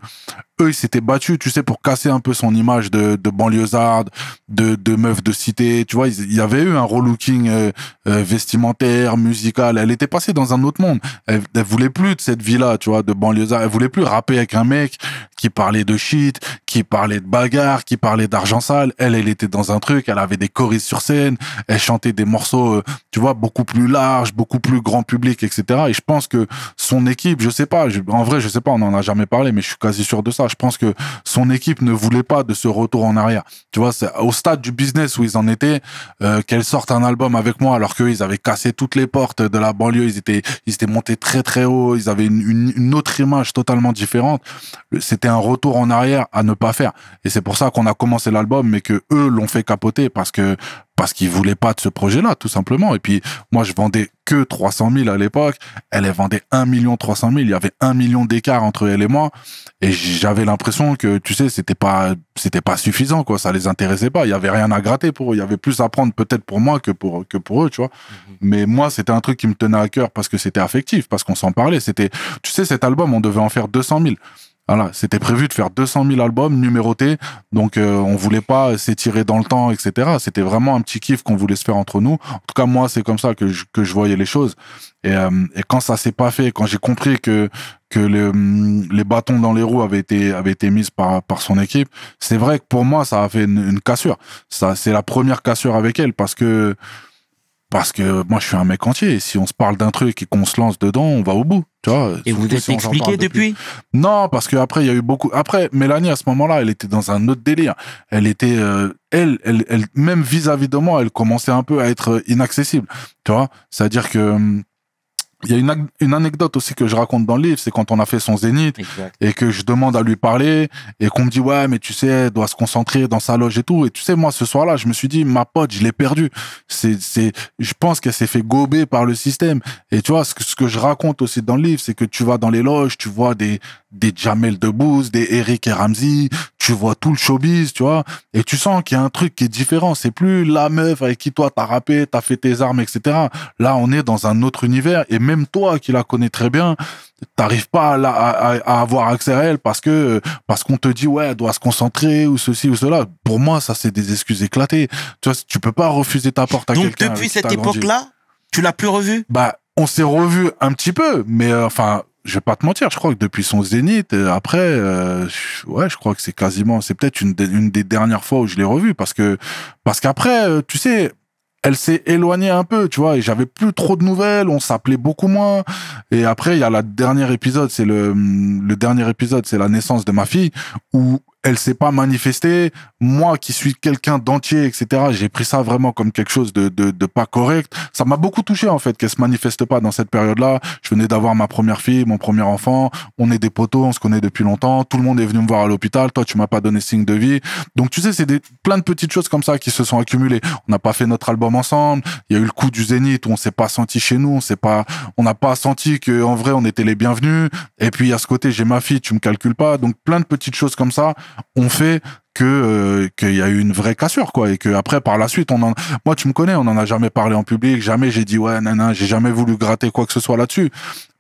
eux, ils s'étaient battus, tu sais, pour casser un peu son image de, de banlieusarde, de, de meuf de cité. Tu vois, il y avait eu un relooking euh, euh, vestimentaire, musical. Elle était passée dans un autre monde. Elle, elle voulait plus de cette vie-là, tu vois, de banlieusarde. Elle voulait plus rapper avec un mec qui parlait de shit, qui parlait de bagarre, qui parlait d'argent sale. Elle, elle était dans un truc. Elle avait des choristes sur scène. Elle chantait des morceaux, euh, tu vois, beaucoup plus large beaucoup plus grand public, etc. Et je pense que son équipe, je sais pas, en vrai, je sais pas, on en a jamais parlé, mais je suis quasi sûr de ça je pense que son équipe ne voulait pas de ce retour en arrière. Tu vois, au stade du business où ils en étaient, euh, qu'elle qu'elles sortent un album avec moi alors qu'eux, ils avaient cassé toutes les portes de la banlieue, ils étaient, ils étaient montés très très haut, ils avaient une, une, une autre image totalement différente. C'était un retour en arrière à ne pas faire. Et c'est pour ça qu'on a commencé l'album, mais que eux l'ont fait capoter parce que parce qu'ils voulaient pas de ce projet-là, tout simplement. Et puis, moi, je vendais que 300 000 à l'époque. Elle, elle vendait 1 million 300 000. Il y avait 1 million d'écart entre elle et moi. Et j'avais l'impression que, tu sais, c'était pas, c'était pas suffisant, quoi. Ça les intéressait pas. Il y avait rien à gratter pour eux. Il y avait plus à prendre peut-être pour moi que pour, que pour eux, tu vois. Mhm. Mais moi, c'était un truc qui me tenait à cœur parce que c'était affectif, parce qu'on s'en parlait. C'était, tu sais, cet album, on devait en faire 200 000. Voilà, c'était prévu de faire 200 000 albums numérotés, donc euh, on voulait pas s'étirer dans le temps, etc. C'était vraiment un petit kiff qu'on voulait se faire entre nous. En tout cas, moi, c'est comme ça que je, que je voyais les choses. Et, euh, quand ça s'est pas fait, quand j'ai compris que que le, les bâtons dans les roues avaient été avaient été mis par par son équipe, c'est vrai que pour moi, ça a fait une, une cassure. Ça, c'est la première cassure avec elle parce que parce que moi, je suis un mec entier. Si on se parle d'un truc et qu'on se lance dedans, on va au bout. Tu vois, et vous vous expliqué depuis, Non, parce qu'après, il y a eu beaucoup. Après, Mélanie, à ce moment-là, elle était dans un autre délire. Elle était. Euh, elle, elle, même vis-à-vis -vis de moi, elle commençait un peu à être euh, inaccessible. Tu vois C'est-à-dire que hum, il y a une, anecdote aussi que je raconte dans le livre, c'est quand on a fait son zénith et que je demande à lui parler et qu'on me dit ouais mais tu sais doit se concentrer dans sa loge et tout et tu sais moi ce soir-là je me suis dit ma pote je l'ai perdue c'est c'est je pense qu'elle s'est fait gober par le système et tu vois ce que, ce que je raconte aussi dans le livre c'est que tu vas dans les loges tu vois des des Jamel Debbouze, des Eric et Ramsey, tu vois tout le showbiz, tu vois, et tu sens qu'il y a un truc qui est différent. C'est plus la meuf avec qui toi t'as rappé, t'as fait tes armes, etc. Là, on est dans un autre univers, et même toi qui la connais très bien, t'arrives pas à, avoir accès à elle parce que parce qu'on te dit ouais, elle doit se concentrer ou ceci ou cela. Pour moi, ça c'est des excuses éclatées. Tu vois, tu peux pas refuser ta porte à quelqu'un. Donc depuis cette époque-là, tu l'as plus revue Bah, on s'est revu un petit peu, mais euh, enfin je vais pas te mentir, je crois que depuis son zénith, euh, après, euh, ouais, je crois que c'est quasiment, c'est peut-être une, des dernières fois où je l'ai revu parce que, parce qu'après, euh, tu sais, elle s'est éloignée un peu, tu vois, et j'avais plus trop de nouvelles, on s'appelait beaucoup moins. Et après, il y a la dernière épisode, c'est le, le dernier épisode, c'est la naissance de ma fille, où elle s'est pas manifestée. Moi, qui suis quelqu'un d'entier, etc., j'ai pris ça vraiment comme quelque chose de, de, pas correct. Ça m'a beaucoup touché, en fait, qu'elle se manifeste pas dans cette période-là. Je venais d'avoir ma première fille, mon premier enfant. On est des potos, on se connaît depuis longtemps. Tout le monde est venu me voir à l'hôpital. Toi, tu m'as pas donné signe de vie. Donc, tu sais, c'est des, plein de petites choses comme ça qui se sont accumulées. On n'a pas fait notre album ensemble. Il y a eu le coup du zénith où on s'est pas senti chez nous. On s'est pas, on n'a pas senti que, en vrai, on était les bienvenus. Et puis, à ce côté, j'ai ma fille, tu me calcules pas. Donc, plein de petites choses comme ça on fait que euh, qu'il y a eu une vraie cassure quoi et que après par la suite on en moi tu me connais on en a jamais parlé en public jamais j'ai dit ouais nanana j'ai jamais voulu gratter quoi que ce soit là-dessus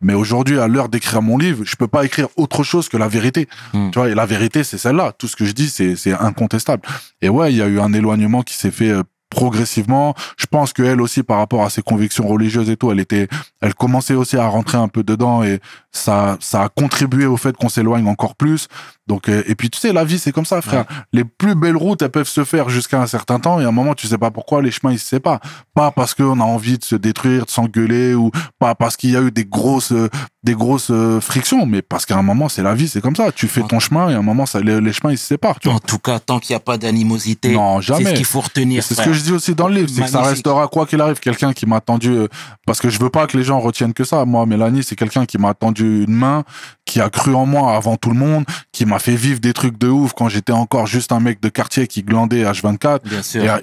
mais aujourd'hui à l'heure d'écrire mon livre je peux pas écrire autre chose que la vérité hmm. tu vois et la vérité c'est celle-là tout ce que je dis c'est c'est incontestable et ouais il y a eu un éloignement qui s'est fait euh, progressivement. Je pense qu'elle aussi, par rapport à ses convictions religieuses et tout, elle était, elle commençait aussi à rentrer un peu dedans et ça, ça a contribué au fait qu'on s'éloigne encore plus. Donc, euh, et puis tu sais, la vie c'est comme ça, frère. Les plus belles routes, elles peuvent se faire jusqu'à un certain temps et à un moment, tu sais pas pourquoi les chemins ils se séparent. Pas parce qu'on a envie de se détruire, de s'engueuler ou pas parce qu'il y a eu des grosses, euh, des grosses euh, frictions, mais parce qu'à un moment, c'est la vie, c'est comme ça. Tu fais ton chemin et à un moment, ça, les, chemins ils se séparent. Tu en tout cas, tant qu'il n'y a pas d'animosité, c'est ce qu'il faut retenir. C'est ce que je aussi dans le livre, c'est ça restera quoi qu'il arrive. Quelqu'un qui m'a tendu euh, parce que je veux pas que les gens retiennent que ça. Moi, Mélanie, c'est quelqu'un qui m'a tendu une main, qui a cru en moi avant tout le monde, qui m'a fait vivre des trucs de ouf quand j'étais encore juste un mec de quartier qui glandait H24.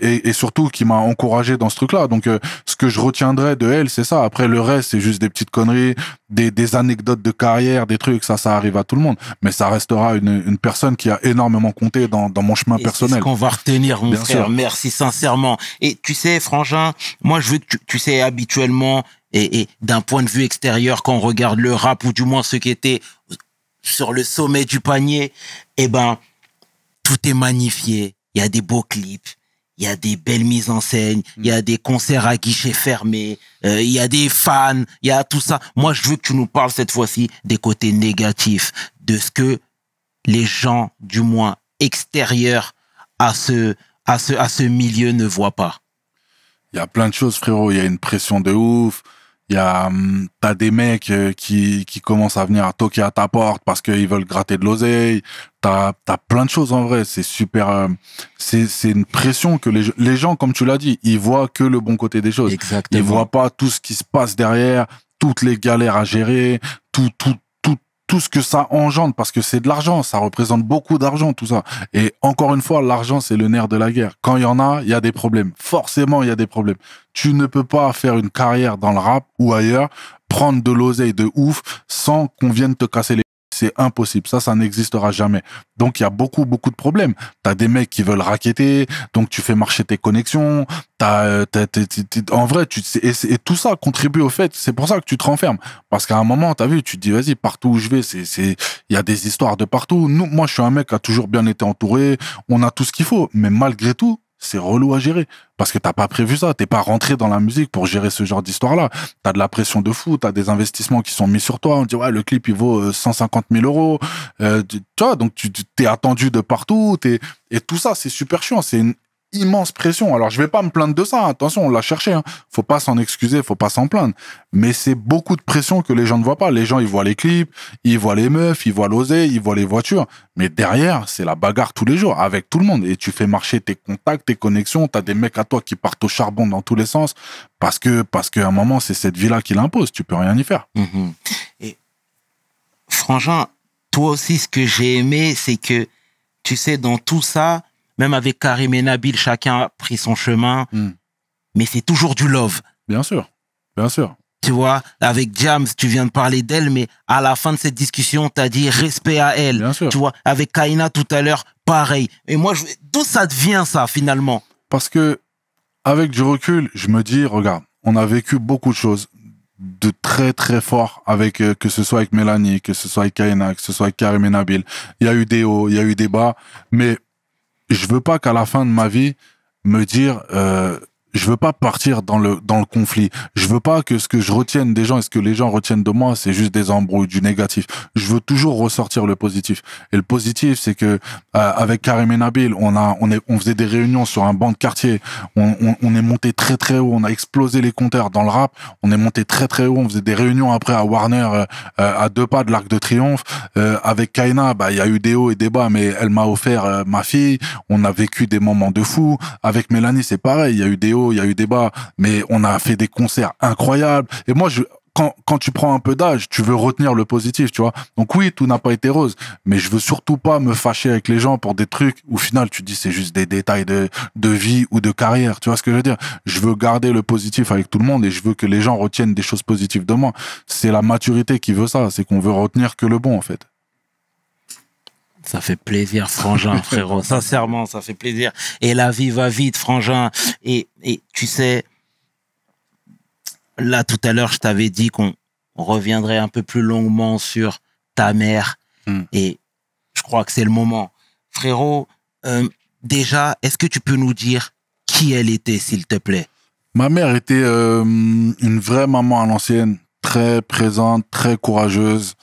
Et, surtout qui m'a encouragé dans ce truc-là. Donc, euh, ce que je retiendrai de elle, c'est ça. Après, le reste, c'est juste des petites conneries, des, anecdotes de carrière, des trucs, ça, ça arrive à tout le monde. Mais ça restera une, personne qui a énormément compté dans, mon chemin personnel. qu'on va retenir, mon frère. Merci sincèrement. Et tu sais, Frangin, moi, je veux que tu, sais, habituellement, et, d'un point de vue extérieur, quand on regarde le rap, ou du moins ce qui était sur le sommet du panier, eh ben, tout est magnifié. Il y a des beaux clips, il y a des belles mises en scène, il y a mm. des concerts à guichets fermés, il euh, y a des fans, il y a tout ça. Moi, je veux que tu nous parles cette fois-ci des côtés négatifs, de ce que les gens, du moins extérieurs à ce, à ce, à ce milieu, ne voient pas. Il y a plein de choses, frérot. Il y a une pression de ouf. Il y a, hum, des mecs euh, qui, qui commencent à venir à toquer à ta porte parce qu'ils veulent gratter de l'oseille t'as as plein de choses en vrai. C'est super. Euh, c'est une pression que les, les gens, comme tu l'as dit, ils voient que le bon côté des choses. Exactement. Ils voient pas tout ce qui se passe derrière, toutes les galères à gérer, tout tout tout tout ce que ça engendre parce que c'est de l'argent. Ça représente beaucoup d'argent tout ça. Et encore une fois, l'argent c'est le nerf de la guerre. Quand il y en a, il y a des problèmes. Forcément, il y a des problèmes. Tu ne peux pas faire une carrière dans le rap ou ailleurs prendre de l'oseille de ouf sans qu'on vienne te casser les c'est impossible. Ça, ça n'existera jamais. Donc, il y a beaucoup, beaucoup de problèmes. T'as des mecs qui veulent raqueter, donc tu fais marcher tes connexions. T'as, euh, en vrai, tu, et, tout ça contribue au fait. C'est pour ça que tu te renfermes. Parce qu'à un moment, t'as vu, tu te dis, vas-y, partout où je vais, c'est, c'est, il y a des histoires de partout. Nous, moi, je suis un mec qui a toujours bien été entouré. On a tout ce qu'il faut. Mais malgré tout, c'est relou à gérer parce que t'as pas prévu ça, t'es pas rentré dans la musique pour gérer ce genre d'histoire-là. T'as de la pression de fou, t'as des investissements qui sont mis sur toi. On dit ouais le clip il vaut 150 euh, 000 euros, euh, tu vois donc tu t'es attendu de partout, t'es et tout ça c'est super chiant, c'est une immense pression. Alors, je vais pas me plaindre de ça. Attention, on l'a cherché. Hein. Faut pas s'en excuser, faut pas s'en plaindre. Mais c'est beaucoup de pression que les gens ne voient pas. Les gens, ils voient les clips, ils voient les meufs, ils voient l'osé, ils voient les voitures. Mais derrière, c'est la bagarre tous les jours avec tout le monde. Et tu fais marcher tes contacts, tes connexions. T'as des mecs à toi qui partent au charbon dans tous les sens parce que, parce qu'à un moment, c'est cette vie-là qui l'impose. Tu peux rien y faire. Mm-hmm. Et franchement, toi aussi, ce que j'ai aimé, c'est que, tu sais, dans tout ça, même avec Karim et Nabil, chacun a pris son chemin. Hmm. Mais c'est toujours du love. Bien sûr. Bien sûr. Tu vois, avec James, tu viens de parler d'elle, mais à la fin de cette discussion, tu as dit respect à elle. Bien sûr. Tu vois, avec Kaina tout à l'heure, pareil. Et moi, d'où ça devient ça finalement Parce que, avec du recul, je me dis, regarde, on a vécu beaucoup de choses de très très fort avec euh, que ce soit avec Mélanie, que ce soit avec Kaina, que ce soit avec Karim et Nabil. Il y a eu des hauts, il y a eu des bas, mais je veux pas qu'à la fin de ma vie me dire euh, je veux pas partir dans le dans le conflit. Je veux pas que ce que je retienne des gens et ce que les gens retiennent de moi, c'est juste des embrouilles, du négatif. Je veux toujours ressortir le positif. Et le positif, c'est que euh, avec Karim et Nabil, on a on est on faisait des réunions sur un banc de quartier. On, on, est monté très très haut. On a explosé les compteurs dans le rap. On est monté très très haut. On faisait des réunions après à Warner euh, euh, à deux pas de l'Arc de Triomphe. avec Kaina, bah il y a eu des hauts et des bas, mais elle m'a offert ma fille. On a vécu des moments de fou. Avec Mélanie, c'est pareil. Il y a eu des hauts il y a eu des débat, mais on a fait des concerts incroyables. Et moi, je, quand, quand tu prends un peu d'âge, tu veux retenir le positif, tu vois. Donc oui, tout n'a pas été rose, mais je veux surtout pas me fâcher avec les gens pour des trucs où au final tu dis c'est juste des détails de, de vie ou de carrière, tu vois ce que je veux dire. Je veux garder le positif avec tout le monde et je veux que les gens retiennent des choses positives de moi. C'est la maturité qui veut ça, c'est qu'on veut retenir que le bon en fait. Ça fait plaisir, frangin, frérot. Sincèrement, ça fait plaisir. Et la vie va vite, frangin. Et, et tu sais, là, tout à l'heure, je t'avais dit qu'on reviendrait un peu plus longuement sur ta mère. Hmm. Et je crois que c'est le moment. Frérot, euh, déjà, est-ce que tu peux nous dire qui elle était, s'il te plaît Ma mère était euh, une vraie maman à l'ancienne, très présente, très courageuse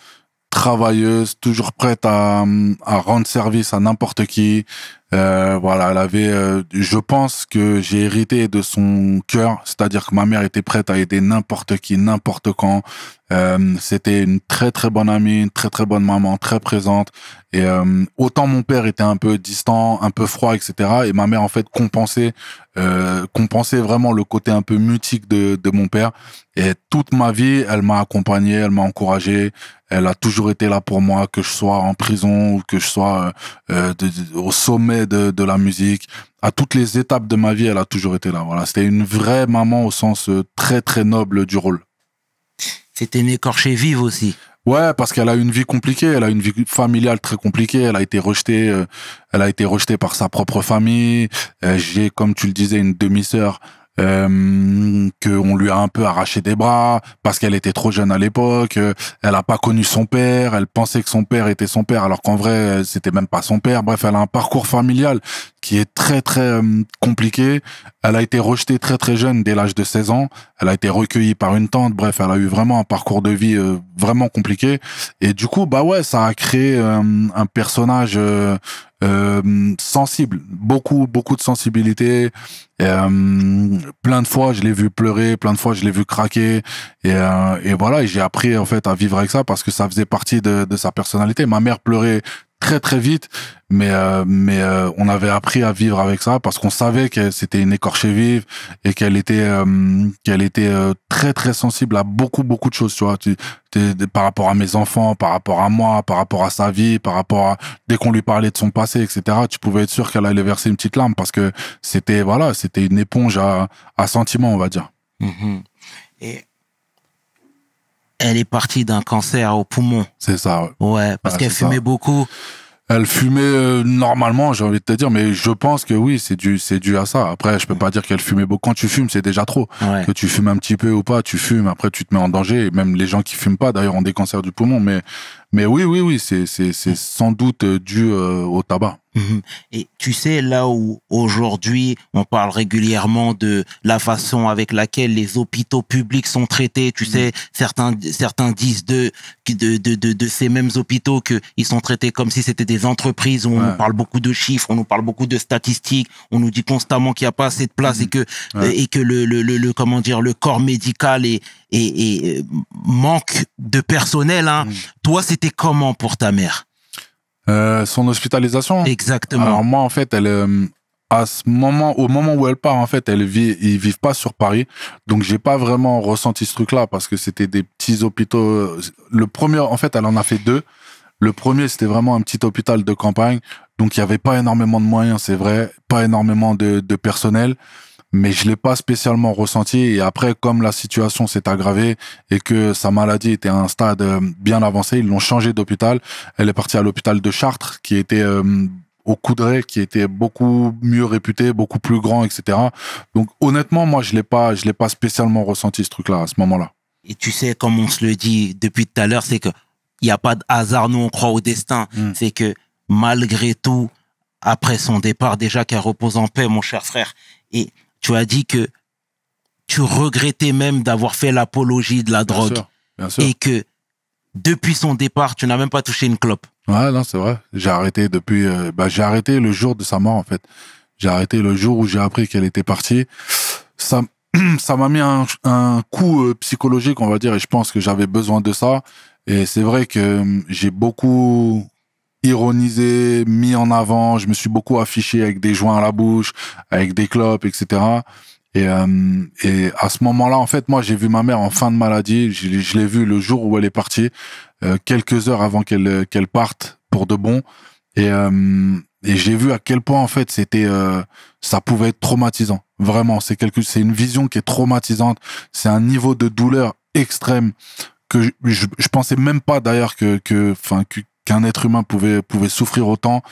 travailleuse, toujours prête à, à rendre service à n'importe qui, euh, voilà, elle avait. Euh, je pense que j'ai hérité de son cœur, c'est-à-dire que ma mère était prête à aider n'importe qui, n'importe quand. Euh, c'était une très très bonne amie, une très très bonne maman, très présente. Et autant mon père était un peu distant, un peu froid, etc. Et ma mère en fait compensait, compensait vraiment le côté un peu mutique de, de mon père. Et toute ma vie, elle m'a accompagné, elle m'a encouragé, elle a toujours été là pour moi, que je sois en prison ou que je sois au sommet de, la musique. À toutes les étapes de ma vie, elle a toujours été là. Voilà, c'était une vraie maman au sens euh, très très noble du rôle. C'était une écorchée vive aussi. Ouais, parce qu'elle a une vie compliquée, elle a une vie familiale très compliquée, elle a été rejetée, euh, elle a été rejetée par sa propre famille. Euh, j'ai, comme tu le disais, une demi-sœur euh, qu'on lui a un peu arraché des bras parce qu'elle était trop jeune à l'époque, euh, elle n'a pas connu son père, elle pensait que son père était son père alors qu'en vrai euh, c'était même pas son père. Bref, elle a un parcours familial qui est très très euh, compliqué. compliquée. Elle a été rejetée très très jeune, dès l'âge de 16 ans. Elle a été recueillie par une tante. Bref, elle a eu vraiment un parcours de vie euh, vraiment compliqué. Et du coup, bah ouais, ça a créé euh, un personnage sensible, beaucoup beaucoup de sensibilité. plein de fois, je l'ai vu pleurer, plein de fois, je l'ai vu craquer. Et, voilà, j'ai appris en fait à vivre avec ça parce que ça faisait partie de, de sa personnalité. Ma mère pleurait très très vite mais euh, mais euh, on avait appris à vivre avec ça parce qu'on savait que c'était une écorchée vive et qu'elle était euh, qu'elle était très très sensible à beaucoup beaucoup de choses tu vois par rapport à mes enfants par rapport à moi par rapport à sa vie par rapport à dès qu'on lui parlait de son passé etc tu pouvais être sûr qu'elle allait verser une petite larme parce que c'était voilà c'était une éponge à à sentiments on va dire mm-hmm. et elle est partie d'un cancer au poumon. C'est ça. Ouais, parce qu'elle fumait beaucoup. Elle fumait euh, normalement, j'ai envie de te dire, mais je pense que oui, c'est dû, c'est dû à ça. Après, je peux pas dire qu'elle fumait beaucoup. Quand tu fumes, c'est déjà trop. Que tu fumes un petit peu ou pas, tu fumes. Après, tu te mets en danger. même les gens qui fument pas, d'ailleurs, ont des cancers du poumon. Mais, mais oui, oui, oui, c'est, c'est, c'est sans doute dû euh, au tabac. Mhm. Et tu sais, là où aujourd'hui on parle régulièrement de la façon avec laquelle les hôpitaux publics sont traités, tu mhm. sais, certains, certains disent de, de, de, de, ces mêmes hôpitaux qu'ils sont traités comme si c'était des entreprises, on nous parle beaucoup de chiffres, on nous parle beaucoup de statistiques, on nous dit constamment qu'il n'y a pas assez de place et mhm. que, et que le, le, le, comment dire, le corps médical et, et euh, manque de personnel. Hein. Toi, c'était comment pour ta mère euh, son hospitalisation Exactement. Alors moi, en fait, elle, euh, à ce moment, au moment où elle part, en fait, elle vit, ils vivent pas sur Paris, donc j'ai pas vraiment ressenti ce truc-là parce que c'était des petits hôpitaux. Le premier, en fait, elle en a fait deux. Le premier, c'était vraiment un petit hôpital de campagne, donc il y avait pas énormément de moyens, c'est vrai, pas énormément de, de personnel mais je l'ai pas spécialement ressenti. Et après, comme la situation s'est aggravée et que sa maladie était à un stade euh, bien avancé, ils l'ont changé d'hôpital. Elle est partie à l'hôpital de Chartres, qui était euh, au Coudray, qui était beaucoup mieux réputé, beaucoup plus grand, etc. Donc honnêtement, moi, je l'ai pas, je l'ai pas spécialement ressenti ce truc-là à ce moment-là. Et tu sais, comme on se le dit depuis tout à l'heure, c'est que il n'y a pas de hasard. Nous, on croit au destin. Mm. C'est que malgré tout, après son départ, déjà qu'elle repose en paix, mon cher frère. Et tu as dit que tu regrettais même d'avoir fait l'apologie de la drogue. Et que depuis son départ, tu n'as même pas touché une clope. Ouais, non, c'est vrai. J'ai arrêté depuis. Euh, bah, j'ai arrêté le jour de sa mort, en fait. J'ai arrêté le jour où j'ai appris qu'elle était partie. Ça, ça m'a mis un, coup euh, psychologique, on va dire, et je pense que j'avais besoin de ça. Et c'est vrai que euh, j'ai beaucoup ironisé, mis en avant. Je me suis beaucoup affiché avec des joints à la bouche, avec des clopes, etc. Et, euh, et à ce moment-là, en fait, moi, j'ai vu ma mère en fin de maladie. Je, l'ai vue le jour où elle est partie, euh, quelques heures avant qu'elle qu'elle parte pour de bon. Et, euh, et j'ai vu à quel point, en fait, c'était euh, ça pouvait être traumatisant. Vraiment, c'est quelque, c'est une vision qui est traumatisante. C'est un niveau de douleur extrême que je, je, pensais même pas d'ailleurs que que enfin que, qu'un être humain pouvait, pouvait souffrir autant.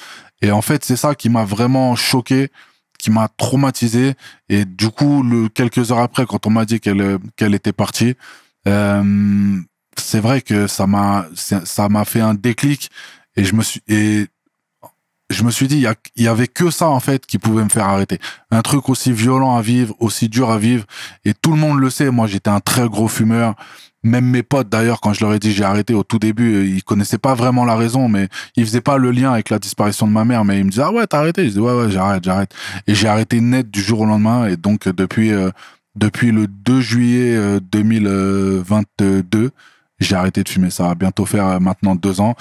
Et en fait, c'est ça qui m'a vraiment choqué, qui m'a traumatisé. Et du coup, le, quelques heures après, quand on m'a dit qu'elle qu'elle était partie, euh, c'est vrai que ça m'a ça m'a fait un déclic et je me suis et je me suis dit il y, avait que ça en fait qui pouvait me faire arrêter un truc aussi violent à vivre aussi dur à vivre et tout le monde le sait moi j'étais un très gros fumeur même mes potes, d'ailleurs, quand je leur ai dit j'ai arrêté au tout début, euh, ils connaissaient pas vraiment la raison, mais ils faisaient pas le lien avec la disparition de ma mère. Mais ils me disaient ah ouais t'as arrêté. Je dis ouais ouais j'arrête j'arrête. Et j'ai arrêté net du jour au lendemain. Et donc euh, depuis euh, depuis le 2 juillet 2022, j'ai arrêté de fumer. Ça va bientôt faire maintenant deux ans.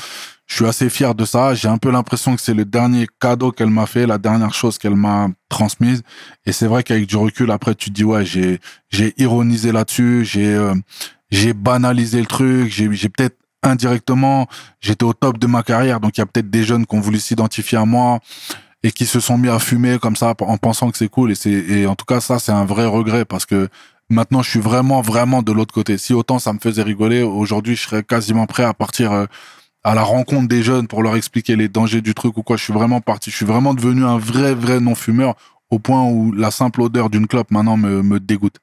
Je suis assez fier de ça. J'ai un peu l'impression que c'est le dernier cadeau qu'elle m'a fait, la dernière chose qu'elle m'a transmise. Et c'est vrai qu'avec du recul, après, tu te dis ouais, j'ai j'ai ironisé là-dessus, j'ai j'ai banalisé le truc, j'ai peut-être indirectement, j'étais au top de ma carrière, donc il y a peut-être des jeunes qui ont voulu s'identifier à moi et qui se sont mis à fumer comme ça en pensant que c'est cool. Et, et en tout cas, ça, c'est un vrai regret parce que maintenant, je suis vraiment, vraiment de l'autre côté. Si autant ça me faisait rigoler, aujourd'hui, je serais quasiment prêt à partir euh, à la rencontre des jeunes pour leur expliquer les dangers du truc ou quoi. Je suis vraiment parti. Je suis vraiment devenu un vrai, vrai non-fumeur au point où la simple odeur d'une clope maintenant me, me dégoûte.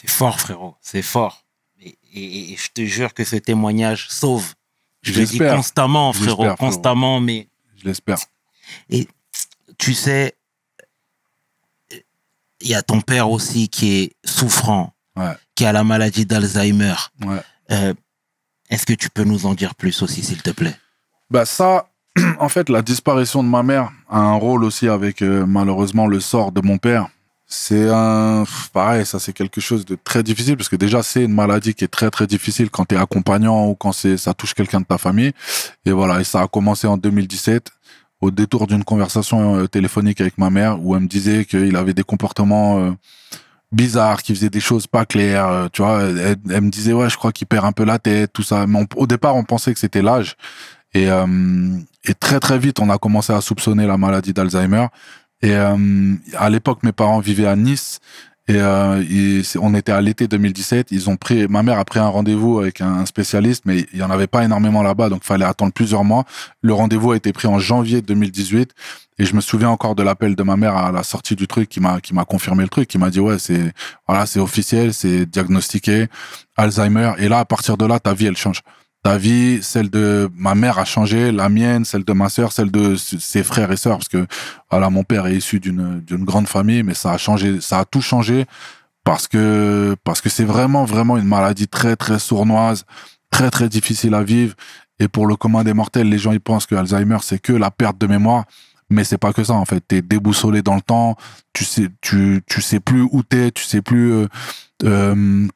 C'est fort, frérot, c'est fort. Et, je te jure que ce témoignage sauve. Je, le dis constamment, frérot, constamment, mais. Je l'espère. Et tu sais, il y a ton père aussi qui est souffrant, qui a la maladie d'Alzheimer. Euh, est-ce que tu peux nous en dire plus aussi, s'il te plaît Bah ça, en fait, la disparition de ma mère a un rôle aussi avec euh, malheureusement le sort de mon père. C'est un, pareil, ça c'est quelque chose de très difficile parce que déjà c'est une maladie qui est très très difficile quand tu es accompagnant ou quand c'est, ça touche quelqu'un de ta famille. Et voilà, et ça a commencé en 2017 au détour d'une conversation euh, téléphonique avec ma mère où elle me disait qu'il avait des comportements euh, bizarres, qu'il faisait des choses pas claires, euh, tu vois. Elle, me disait, ouais, je crois qu'il perd un peu la tête, tout ça. Mais au départ, on pensait que c'était l'âge. Et, et très très vite, on a commencé à soupçonner la maladie d'Alzheimer. Et euh, à l'époque, mes parents vivaient à Nice. Et euh, on était à l'été 2017. Ils ont pris, ma mère a pris un rendez-vous avec un spécialiste, mais il y en avait pas énormément là-bas, donc fallait attendre plusieurs mois. Le rendez-vous a été pris en janvier 2018, et je me souviens encore de l'appel de ma mère à la sortie du truc qui m'a qui m'a confirmé le truc, qui m'a dit ouais c'est voilà c'est officiel, c'est diagnostiqué, Alzheimer. Et là à partir de là ta vie elle change ta vie, celle de ma mère a changé, la mienne, celle de ma sœur, celle de ses frères et sœurs, parce que voilà, mon père est issu d'une grande famille, mais ça a changé, ça a tout changé parce que parce que c'est vraiment vraiment une maladie très très sournoise, très très difficile à vivre. Et pour le commun des mortels, les gens ils pensent que Alzheimer c'est que la perte de mémoire, mais c'est pas que ça en fait. T'es déboussolé dans le temps, tu sais tu tu sais plus où t'es, tu sais plus euh, euh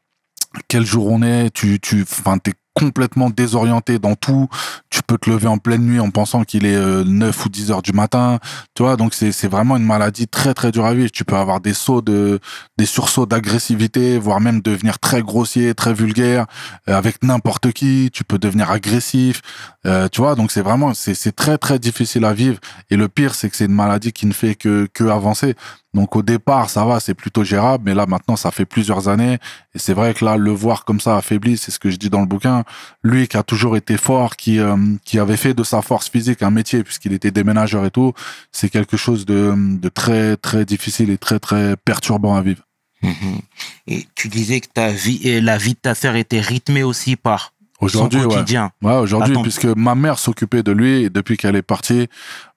quel jour on est, tu tu enfin t'es complètement désorienté dans tout. Tu peux te lever en pleine nuit en pensant qu'il est 9 euh, ou 10 heures du matin. Tu vois, donc c'est vraiment une maladie très très dure à vivre. Tu peux avoir des sauts de, des sursauts d'agressivité, voire même devenir très grossier, très vulgaire euh, avec n'importe qui. Tu peux devenir agressif. Euh, tu vois, donc c'est vraiment, c'est très très difficile à vivre. Et le pire, c'est que c'est une maladie qui ne fait que, que avancer. Donc au départ, ça va, c'est plutôt gérable, mais là maintenant, ça fait plusieurs années, et c'est vrai que là, le voir comme ça affaibli, c'est ce que je dis dans le bouquin, lui qui a toujours été fort, qui, euh, qui avait fait de sa force physique un métier, puisqu'il était déménageur et tout, c'est quelque chose de, de très, très difficile et très, très perturbant à vivre. Mhm. Et tu disais que ta vie, la vie de ta sœur était rythmée aussi par Aujourd'hui, quotidien. Ouais, aujourd'hui, puisque ma mère s'occupait de lui et depuis qu'elle est partie,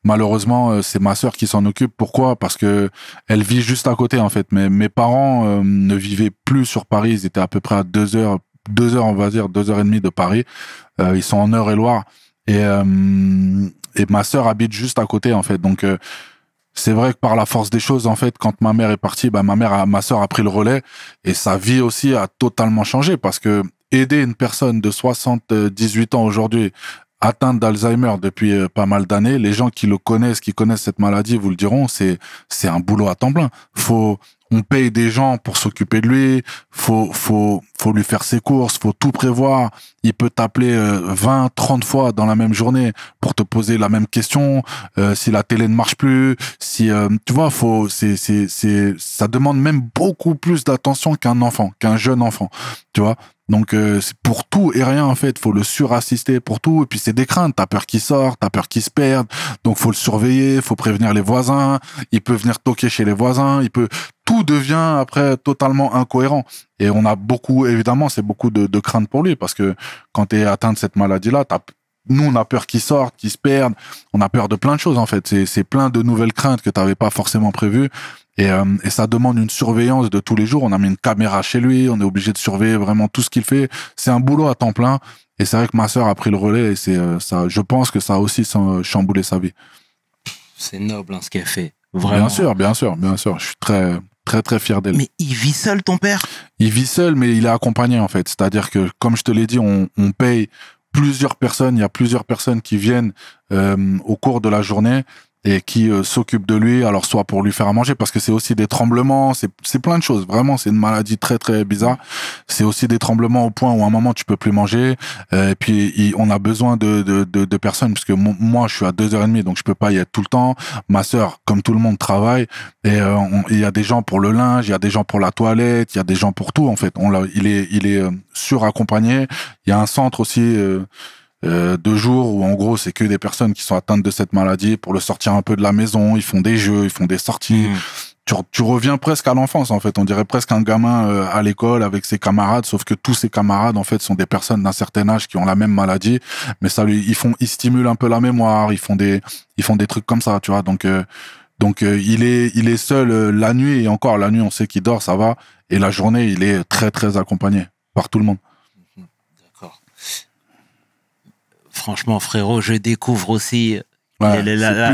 malheureusement, euh, c'est ma sœur qui s'en occupe. Pourquoi Parce que elle vit juste à côté en fait. Mais mes parents euh, ne vivaient plus sur Paris. Ils étaient à peu près à deux heures, deux heures, on va dire, deux heures et demie de Paris. Euh, ils sont en heure et loire et et ma sœur habite juste à côté en fait. Donc c'est vrai que par la force des choses, en fait, quand ma mère est partie, bah, ma mère, a, ma sœur a pris le relais et sa vie aussi a totalement changé parce que aider une personne de 78 ans aujourd'hui atteinte d'Alzheimer depuis euh, pas mal d'années, les gens qui le connaissent, qui connaissent cette maladie, vous le diront, c'est c'est un boulot à temps plein. Faut on paye des gens pour s'occuper de lui, faut faut faut lui faire ses courses, faut tout prévoir. Il peut t'appeler 20, euh, 30 fois dans la même journée pour te poser la même question, euh, si la télé ne marche plus, si euh, tu vois, faut c'est c'est c'est ça demande même beaucoup plus d'attention qu'un enfant, qu'un jeune enfant, tu vois. Donc c'est pour tout et rien en fait, faut le surassister pour tout et puis c'est des craintes, t'as peur qu'il sorte, t'as peur qu'il se perde, donc faut le surveiller, faut prévenir les voisins, il peut venir toquer chez les voisins, il peut, tout devient après totalement incohérent. Et on a beaucoup, évidemment, c'est beaucoup de, craintes crainte pour lui parce que quand tu es atteint de cette maladie-là, nous, on a peur qu'il sorte, qu'il se perde. On a peur de plein de choses, en fait. C'est plein de nouvelles craintes que tu n'avais pas forcément prévues. Euh, et, ça demande une surveillance de tous les jours. On a mis une caméra chez lui. On est obligé de surveiller vraiment tout ce qu'il fait. C'est un boulot à temps plein. Et c'est vrai que ma sœur a pris le relais. Et c'est euh, ça. Je pense que ça a aussi chamboulé sa vie. C'est noble hein, ce qu'elle fait. Vraiment. Bien sûr, bien sûr, bien sûr. Je suis très, Très très fier d'elle. Mais il vit seul ton père Il vit seul, mais il est accompagné en fait. C'est-à-dire que, comme je te l'ai dit, on, paye plusieurs personnes, il y a plusieurs personnes qui viennent euh, au cours de la journée et qui euh, s'occupe de lui, alors soit pour lui faire à manger, parce que c'est aussi des tremblements, c'est plein de choses, vraiment, c'est une maladie très très bizarre. C'est aussi des tremblements au point où à un moment tu peux plus manger, euh, et puis on a besoin de, de, de, de personnes, parce que moi je suis à 2h30, donc je peux pas y être tout le temps. Ma sœur, comme tout le monde, travaille, et euh, il y a des gens pour le linge, il y a des gens pour la toilette, il y a des gens pour tout, en fait. On il est, il est suraccompagné, il y a un centre aussi euh, jours où en gros c'est que des personnes qui sont atteintes de cette maladie pour le sortir un peu de la maison, ils font des jeux, ils font des sorties. Mmh. Tu, reviens presque à l'enfance en fait. On dirait presque un gamin euh, à l'école avec ses camarades, sauf que tous ses camarades en fait sont des personnes d'un certain âge qui ont la même maladie, mais ça lui, ils font, ils stimulent un peu la mémoire, ils font des, ils font des trucs comme ça, tu vois. Donc euh, donc euh, il est il est seul la nuit et encore la nuit on sait qu'il dort, ça va, et la journée il est très très accompagné par tout le monde. franchement, frérot, je découvre aussi la, la, la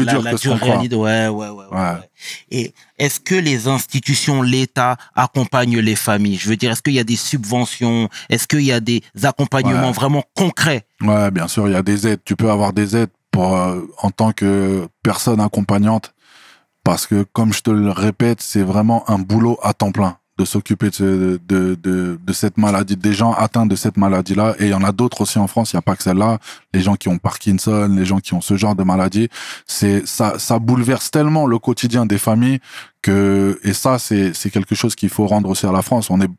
Et est-ce que les institutions, l'État accompagnent les familles Je veux dire, est-ce qu'il y a des subventions Est-ce qu'il y a des accompagnements vraiment concrets Ouais, bien sûr, il y a des aides. Tu peux avoir des aides euh, en tant que personne accompagnante parce que, comme je te le répète, c'est vraiment un boulot à temps plein de s'occuper de, de, de, cette maladie, des gens atteints de cette maladie-là. Et il y en a d'autres aussi en France, il n'y a pas que celle-là. Les gens qui ont Parkinson, les gens qui ont ce genre de maladie, c'est ça, ça bouleverse tellement le quotidien des familles que et ça c'est c'est quelque chose qu'il faut rendre aussi à la France. On est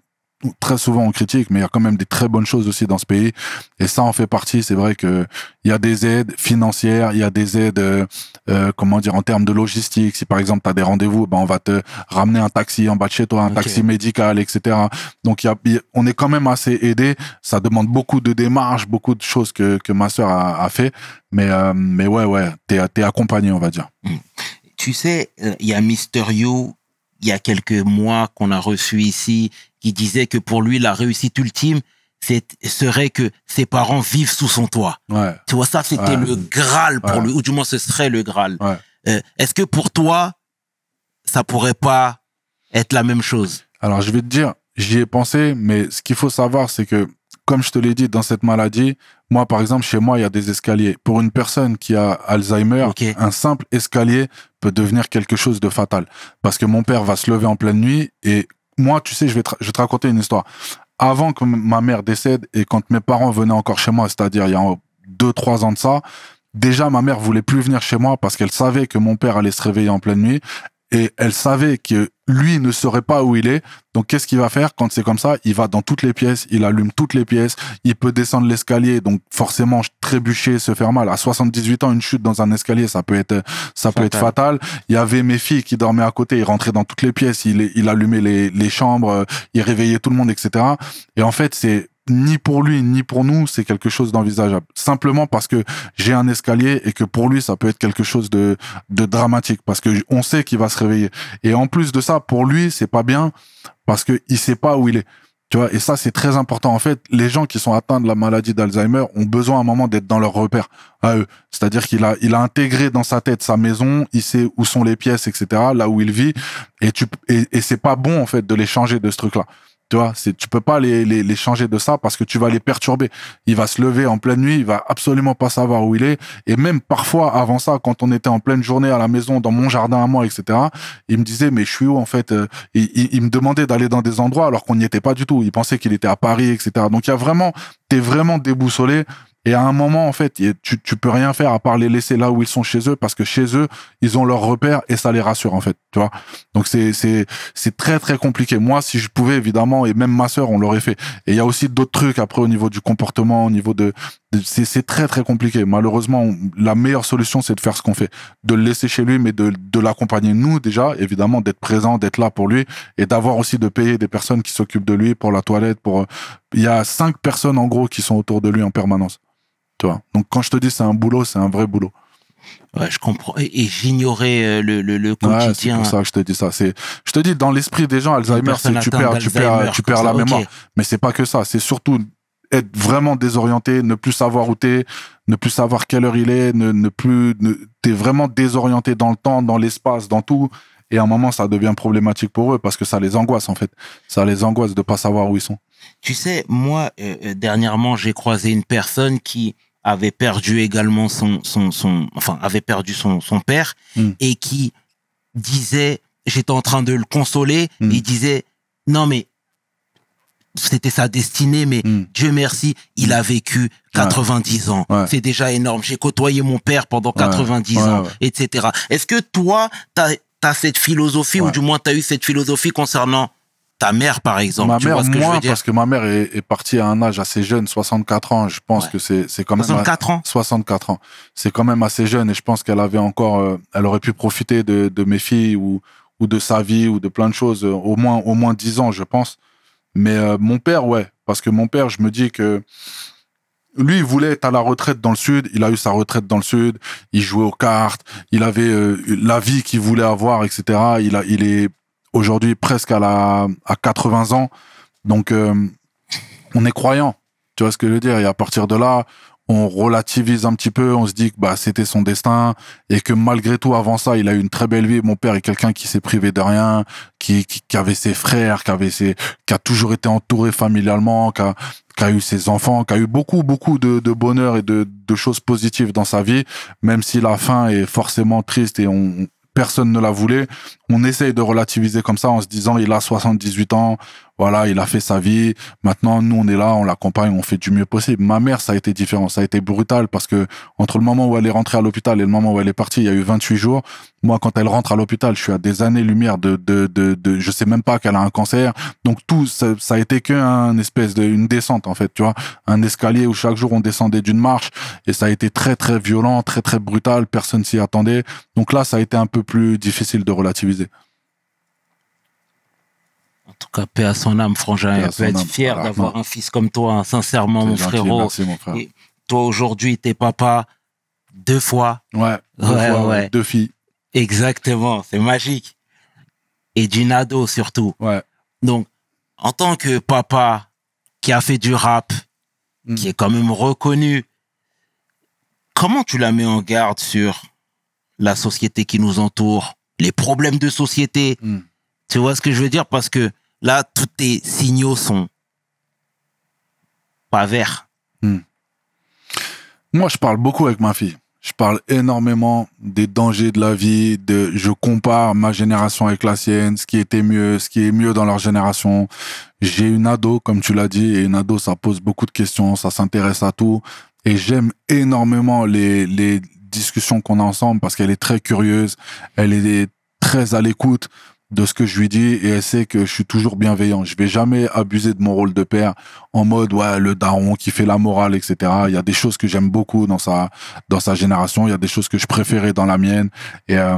très souvent en critique, mais il y a quand même des très bonnes choses aussi dans ce pays. Et ça en fait partie. C'est vrai que il y a des aides financières, il y a des aides, euh, euh, comment dire, en termes de logistique. Si par exemple tu as des rendez-vous, ben on va te ramener un taxi en bas de chez toi, un taxi médical, etc. Donc on est quand même assez aidé. Ça demande beaucoup de démarches, beaucoup de choses que, que ma sœur a, fait. Mais euh, mais ouais ouais, t'es es accompagné, on va dire. Hmm. Tu sais, il y a Mister You il y a quelques mois qu'on a reçu ici, qui disait que pour lui, la réussite ultime serait que ses parents vivent sous son toit. Tu vois, ça, c'était le Graal pour lui, ou du moins ce serait le Graal. Euh, est-ce que pour toi, ça pourrait pas être la même chose Alors, je vais te dire, j'y ai pensé, mais ce qu'il faut savoir, c'est que comme je te l'ai dit, dans cette maladie, moi, par exemple, chez moi, il y a des escaliers. Pour une personne qui a Alzheimer, un simple escalier peut devenir quelque chose de fatal. Parce que mon père va se lever en pleine nuit et moi, tu sais, je vais te, je te raconter une histoire. Avant que ma mère décède et quand mes parents venaient encore chez moi, c'est-à-dire il y a deux, trois ans de ça, Déjà, ma mère voulait plus venir chez moi parce qu'elle savait que mon père allait se réveiller en pleine nuit et elle savait que lui ne saurait pas où il est. Donc qu'est-ce qu'il va faire quand c'est comme ça Il va dans toutes les pièces, il allume toutes les pièces, il peut descendre l'escalier, donc forcément trébucher, se faire mal. À 78 ans, une chute dans un escalier, ça peut être ça peut être fatal. Il y avait mes filles qui dormaient à côté, il rentrait dans toutes les pièces, il, il allumait les, les chambres, euh, il réveillait tout le monde, etc. Et en fait, c'est ni pour lui ni pour nous, c'est quelque chose d'envisageable. Simplement parce que j'ai un escalier et que pour lui, ça peut être quelque chose de, dramatique parce que on sait qu'il va se réveiller. Et en plus de ça, pour lui, c'est pas bien parce que il sait pas où il est. Tu vois, et ça, c'est très important. En fait, les gens qui sont atteints de la maladie d'Alzheimer ont besoin à un moment d'être dans leur repère à eux. C'est-à-dire qu'il a, il a intégré dans sa tête sa maison, il sait où sont les pièces, etc., là où il vit. Et tu, et, et c'est pas bon, en fait, de les changer de ce truc-là. Tu vois, c'est, tu peux pas les, changer de ça parce que tu vas les perturber. Il va se lever en pleine nuit, il va absolument pas savoir où il est. Et même parfois, avant ça, quand on était en pleine journée à la maison, dans mon jardin à moi, etc., il me disait, mais je suis où, en fait? Euh, il, me demandait d'aller dans des endroits alors qu'on n'y était pas du tout. Il pensait qu'il était à Paris, etc. Donc, il y a vraiment, t'es vraiment déboussolé et à un moment, en fait, tu, tu peux rien faire à part les laisser là où ils sont chez eux parce que chez eux, ils ont leur repère et ça les rassure, en fait, tu vois. Donc, c'est, c'est, c'est très, très compliqué. Moi, si je pouvais, évidemment, et même ma sœur, on l'aurait fait. Et il y a aussi d'autres trucs après au niveau du comportement, au niveau de, c'est, c'est très, très compliqué. Malheureusement, la meilleure solution, c'est de faire ce qu'on fait. De le laisser chez lui, mais de, de l'accompagner nous, déjà, évidemment, d'être présent, d'être là pour lui et d'avoir aussi de payer des personnes qui s'occupent de lui pour la toilette, pour, il y a cinq personnes, en gros, qui sont autour de lui en permanence. Donc quand je te dis c'est un boulot, c'est un vrai boulot. Ouais, je comprends. Et, j'ignorais euh, le, le, quotidien. Ouais, c'est pour ça que je te dis ça. C'est, je te dis, dans l'esprit des gens, Alzheimer, c'est tu perds, tu perds, tu perds la mémoire. Mais Mais c'est pas que ça. C'est surtout être vraiment désorienté, ne plus savoir où tu es, ne plus savoir quelle heure il est, ne, ne plus, es vraiment désorienté dans le temps, dans l'espace, dans tout. Et à un moment, ça devient problématique pour eux parce que ça les angoisse, en fait. Ça les angoisse de pas savoir où ils sont. Tu sais, moi, euh, euh, dernièrement, j'ai croisé une personne qui, avait perdu également son, son, enfin, avait perdu son, père hmm. et qui disait, j'étais en train de le consoler, hmm. il disait, non mais, c'était sa destinée, mais hmm. Dieu merci, il a vécu 90 ans. C'est déjà énorme. J'ai côtoyé mon père pendant 90 ans, etc. Est-ce que toi, tu as cette philosophie, ou du moins tu as eu cette philosophie concernant mère, par exemple. Ma mère, vois ce parce que ma mère est, partie à un âge assez jeune, 64 ans. Je pense que c'est, c'est quand même. 64 ans. 64 ans. C'est quand même assez jeune et je pense qu'elle avait encore, euh, elle aurait pu profiter de, mes filles ou, ou de sa vie ou de plein de choses, euh, au moins, au moins 10 ans, je pense. Mais euh, mon père, ouais. Parce que mon père, je me dis que lui, il voulait être à la retraite dans le sud. Il a eu sa retraite dans le sud. Il jouait aux cartes. Il avait la vie qu'il voulait avoir, etc. Il a, il est aujourd'hui presque à la à 80 ans. Donc euh, on est croyant. Tu vois ce que je veux dire Et à partir de là, on relativise un petit peu, on se dit que bah c'était son destin et que malgré tout avant ça, il a eu une très belle vie. Mon père est quelqu'un qui s'est privé de rien, qui, qui, qui, avait ses frères, qui avait ses qui a toujours été entouré familialement, qui a, qui a eu ses enfants, qui a eu beaucoup beaucoup de, de bonheur et de, de choses positives dans sa vie, même si la fin est forcément triste et on personne ne la voulait. On essaye de relativiser comme ça en se disant il a 78 ans, voilà, il a fait sa vie. Maintenant, nous, on est là, on l'accompagne, on fait du mieux possible. Ma mère, ça a été différent, ça a été brutal parce que entre le moment où elle est rentrée à l'hôpital et le moment où elle est partie, il y a eu 28 jours. Moi, quand elle rentre à l'hôpital, je suis à des années-lumière de, de, de, je sais même pas qu'elle a un cancer. Donc tout, ça, ça a été qu'un espèce de, une descente, en fait, tu vois, un escalier où chaque jour on descendait d'une marche et ça a été très, très violent, très, très brutal. Personne s'y attendait. Donc là, ça a été un peu plus difficile de relativiser tout cas, paix à son âme, frangin. Elle peut être fier d'avoir un fils comme toi, hein, sincèrement, mon, frérot. toi, aujourd'hui, t'es papa deux fois. Ouais, deux, filles. Exactement, c'est magique. Et d'une ado, surtout. Ouais. Donc, en tant que papa qui a fait du rap, hmm. qui est quand même reconnu, comment tu la mets en garde sur la société qui nous entoure, les problèmes de société hmm. Tu vois ce que je veux dire Parce que Là, tous tes signaux sont pas verts. Hmm. Moi, je parle beaucoup avec ma fille. Je parle énormément des dangers de la vie, de je compare ma génération avec la sienne, ce qui était mieux, ce qui est mieux dans leur génération. J'ai une ado, comme tu l'as dit, et une ado, ça pose beaucoup de questions, ça s'intéresse à tout. Et j'aime énormément les, les discussions qu'on a ensemble parce qu'elle est très curieuse, elle est très à l'écoute de ce que je lui dis et elle sait que je suis toujours bienveillant. Je vais jamais abuser de mon rôle de père en mode ouais le daron qui fait la morale etc. Il y a des choses que j'aime beaucoup dans sa dans sa génération, il y a des choses que je préférais dans la mienne et euh,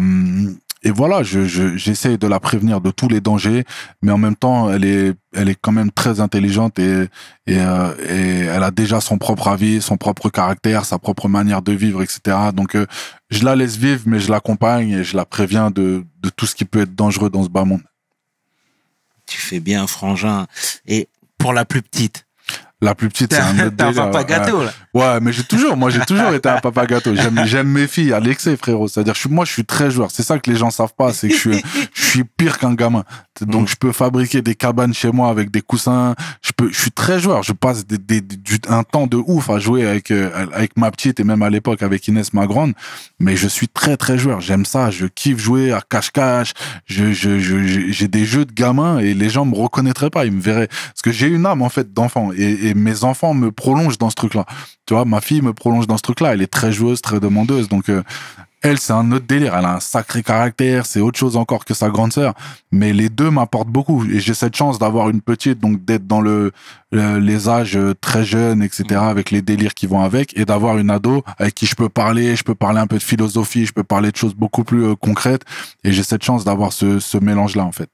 et voilà, j'essaie je, de la prévenir de tous les dangers, mais en même temps, elle est, elle est quand même très intelligente et, et, euh, elle a déjà son propre avis, son propre caractère, sa propre manière de vivre, etc. Donc, euh, je la laisse vivre, mais je l'accompagne et je la préviens de, de tout ce qui peut être dangereux dans ce bas monde. Tu fais bien, frangin. Et pour la plus petite, la plus petite, c'est un papa gâteau, là. Ouais, mais j'ai toujours, moi, j'ai toujours été un papa gâteau. J'aime, j'aime mes filles à l'excès, frérot. C'est-à-dire, je suis, moi, je suis très joueur. C'est ça que les gens savent pas, c'est que je suis, pire qu'un gamin. Donc, mm. je peux fabriquer des cabanes chez moi avec des coussins. Je peux, je suis très joueur. Je passe un temps de ouf à jouer avec, euh, avec ma petite et même à l'époque avec Inès, ma grande. Mais je suis très, très joueur. J'aime ça. Je kiffe jouer à cache-cache. Je, j'ai des jeux de gamin et les gens me reconnaîtraient pas. Ils me verraient. Parce que j'ai une âme, en fait, d'enfant. et mes enfants me prolongent dans ce truc-là. Tu vois, ma fille me prolonge dans ce truc-là. Elle est très joueuse, très demandeuse. Donc, euh, elle, c'est un autre délire. Elle a un sacré caractère. C'est autre chose encore que sa grande sœur. Mais les deux m'apportent beaucoup. Et j'ai cette chance d'avoir une petite, donc d'être dans le, euh, les âges euh, très jeunes, etc., mm. avec les délires qui vont avec, et d'avoir une ado avec qui je peux parler. Je peux parler un peu de philosophie. Je peux parler de choses beaucoup plus concrètes. Et j'ai cette chance d'avoir ce, ce mélange-là, en fait.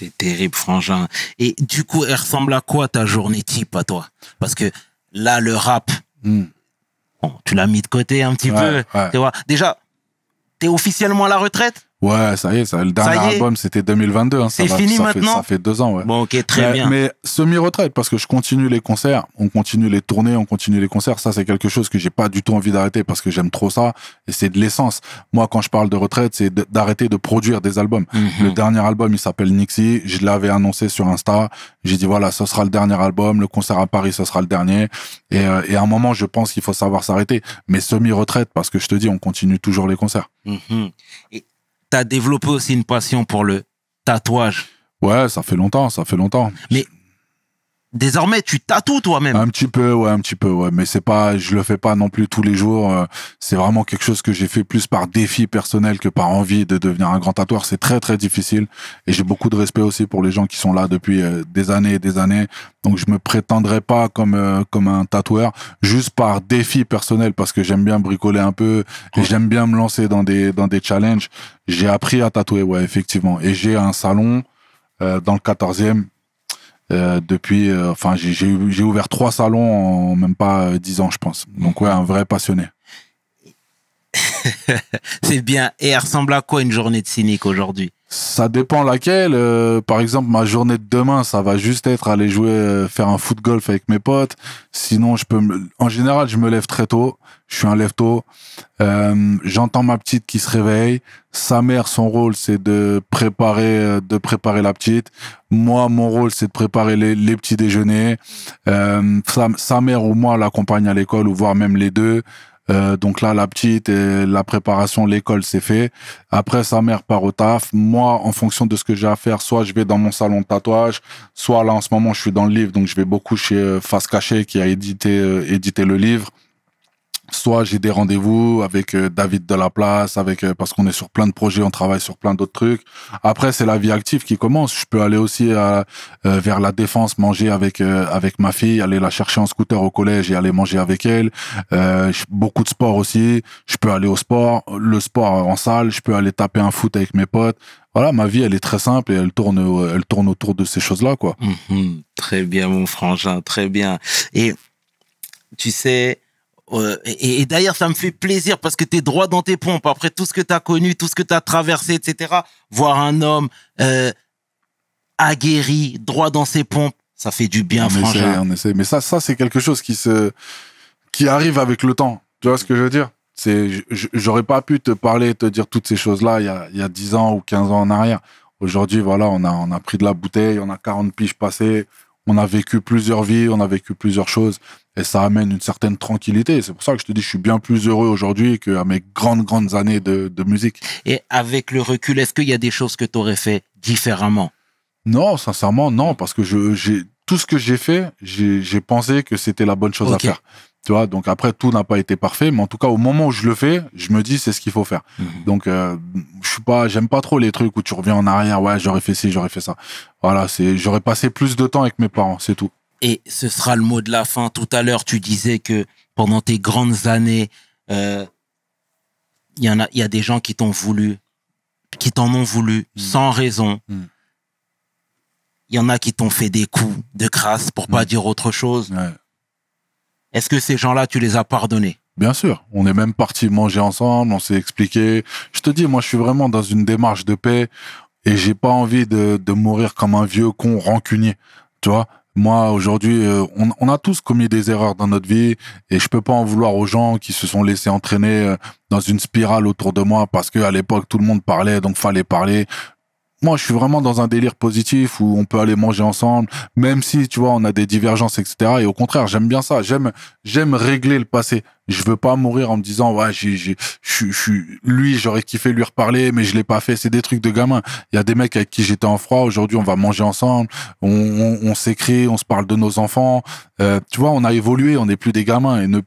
C'est terrible, frangin. Et du coup, elle ressemble à quoi ta journée type à toi Parce que là, le rap, hmm. tu l'as mis de côté un petit peu. Tu vois, déjà, t'es officiellement à la retraite Ouais, ça y est, ça, le dernier album, c'était 2022. Hein, c'est fini ça maintenant. Fait, ça fait deux ans, ouais. Bon, ok, très mais, bien. Mais semi-retraite, parce que je continue les concerts, on continue les tournées, on continue les concerts. Ça, c'est quelque chose que j'ai pas du tout envie d'arrêter parce que j'aime trop ça et c'est de l'essence. Moi, quand je parle de retraite, c'est d'arrêter de produire des albums. Mhm. Le dernier album, il s'appelle Nixie. Je l'avais annoncé sur Insta. J'ai dit, voilà, ce sera le dernier album. Le concert à Paris, ce sera le dernier. Et, euh, à un moment, je pense qu'il faut savoir s'arrêter. Mais semi-retraite, parce que je te dis, on continue toujours les concerts. Mhm. et T'as développé aussi une passion pour le tatouage. Ouais, ça fait longtemps, ça fait longtemps. Mais Désormais, tu tatoues toi-même. Un petit peu, ouais, un petit peu, ouais. Mais c'est pas, je le fais pas non plus tous les jours. Euh. C'est vraiment quelque chose que j'ai fait plus par défi personnel que par envie de devenir un grand tatoueur. C'est très, très difficile. Et j'ai beaucoup de respect aussi pour les gens qui sont là depuis euh, des années et des années. Donc, je me prétendrai pas comme, euh, comme un tatoueur juste par défi personnel parce que j'aime bien bricoler un peu et j'aime bien me lancer dans des, dans des challenges. J'ai appris à tatouer, ouais, effectivement. Et j'ai un salon, dans le 14e euh, depuis, euh, enfin, j'ai ouvert trois salons en même pas euh, dix ans, je pense. Donc, ouais, un vrai passionné. c'est bien. Et elle ressemble à quoi une journée de cynique aujourd'hui ça dépend laquelle. Euh, par exemple, ma journée de demain, ça va juste être aller jouer, euh, faire un foot golf avec mes potes. Sinon, je peux. En général, je me lève très tôt. Je suis un lève tôt. Euh, j'entends ma petite qui se réveille. Sa mère, son rôle, c'est de préparer, de préparer la petite. Moi, mon rôle, c'est de préparer les, petits déjeuners. Sa, sa, mère ou moi l'accompagne à l'école ou voire même les deux. Euh, donc là, la petite, et la préparation, l'école, c'est fait. Après, sa mère part au taf. Moi, en fonction de ce que j'ai à faire, soit je vais dans mon salon de tatouage, soit là, en ce moment, je suis dans le livre, donc je vais beaucoup chez euh, Face Caché qui a édité, euh, édité le livre soit j'ai des rendez-vous avec euh, David de la place avec euh, parce qu'on est sur plein de projets on travaille sur plein d'autres trucs après c'est la vie active qui commence je peux aller aussi à, euh, vers la défense manger avec avec ma fille aller la chercher en scooter au collège et aller manger avec elle beaucoup de sport aussi je peux aller au sport le sport en salle je peux aller taper un foot avec mes potes voilà, ma vie, elle est très simple et elle tourne, elle tourne autour de ces choses-là, quoi. Mm-hmm. très bien, mon frangin, très bien. Et tu sais, et, d'ailleurs, ça me fait plaisir parce que tu es droit dans tes pompes. Après tout ce que tu as connu, tout ce que tu as traversé, etc., voir un homme euh, aguerri, droit dans ses pompes, ça fait du bien, on on Mais ça, ça c'est quelque chose qui, se... qui arrive avec le temps. Tu vois ce que je veux dire c'est, J'aurais pas pu te parler, te dire toutes ces choses-là il y a, 10 ans ou 15 ans en arrière. Aujourd'hui, voilà, on a, on a pris de la bouteille, on a 40 piges passées, on a vécu plusieurs vies, on a vécu plusieurs choses, et ça amène une certaine tranquillité. C'est pour ça que je te dis, je suis bien plus heureux aujourd'hui qu'à mes grandes, grandes années de, musique. Et avec le recul, est-ce qu'il y a des choses que tu aurais fait différemment Non, sincèrement, non, parce que je, tout ce que j'ai fait, j'ai pensé que c'était la bonne chose à faire. Tu vois, donc après, tout n'a pas été parfait, mais en tout cas, au moment où je le fais, je me dis, c'est ce qu'il faut faire. Mhm. Donc, euh, je suis pas, j'aime pas trop les trucs où tu reviens en arrière, ouais, j'aurais fait ci, j'aurais fait ça. Voilà, c'est, j'aurais passé plus de temps avec mes parents, c'est tout. Et ce sera le mot de la fin. Tout à l'heure, tu disais que pendant tes grandes années, euh, il y en a, il y des gens qui t'ont voulu, qui t'en ont voulu, mhm. sans raison. Mhm. il y en a qui t'ont fait des coups de grâce pour pas dire autre chose. Est-ce que ces gens-là, tu les as pardonnés Bien sûr, on est même parti manger ensemble, on s'est expliqué. Je te dis, moi, je suis vraiment dans une démarche de paix et j'ai pas envie de, mourir comme un vieux con rancunier. Tu vois, moi, aujourd'hui, euh, on, a tous commis des erreurs dans notre vie et je peux pas en vouloir aux gens qui se sont laissés entraîner euh, dans une spirale autour de moi parce que à l'époque tout le monde parlait donc fallait parler moi, je suis vraiment dans un délire positif où on peut aller manger ensemble, même si, tu vois, on a des divergences, etc. Et au contraire, j'aime bien ça. J'aime, j'aime régler le passé je veux pas mourir en me disant ouais j'ai j'ai je suis lui j'aurais kiffé lui reparler mais je l'ai pas fait c'est des trucs de gamin il y a des mecs avec qui j'étais en froid aujourd'hui on va manger ensemble on, on, on s'écrit on se parle de nos enfants euh, tu vois on a évolué on n'est plus des gamins et, ne,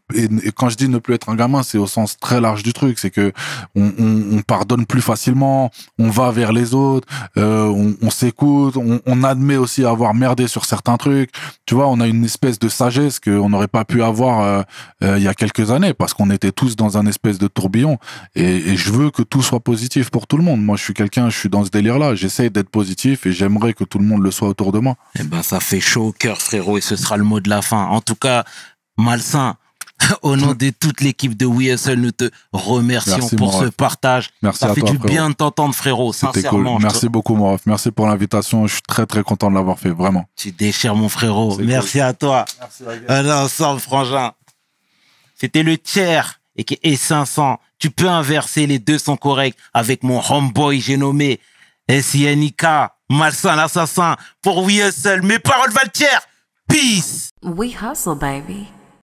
quand je dis ne plus être un gamin c'est au sens très large du truc c'est que on, on, pardonne plus facilement on va vers les autres euh, on, s'écoute on, admet aussi avoir merdé sur certains trucs tu vois on a une espèce de sagesse qu'on n'aurait pas pu avoir euh, il y a quelques parce qu'on était tous dans un espèce de tourbillon et, je veux que tout soit positif pour tout le monde. Moi, je suis quelqu'un, je suis dans ce délire-là. J'essaye d'être positif et j'aimerais que tout le monde le soit autour de moi. Eh ben, ça fait chaud au cœur, frérot, et ce sera le mot de la fin. En tout cas, malsain. Au nom de toute l'équipe de WESL, nous te remercions pour ce partage. Merci Ça fait du bien de t'entendre, frérot, sincèrement. Merci beaucoup, Merci pour l'invitation. Je suis très, très content de l'avoir fait, vraiment. Tu déchires, mon frérot. Merci à toi. à ensemble, frangin c'était le tiers et qui est 500. Tu peux inverser, les deux sont corrects avec mon homeboy, j'ai nommé SINIK, Malsain l'assassin. Pour oui seul, mes paroles valent tiers. Peace. We hustle, baby.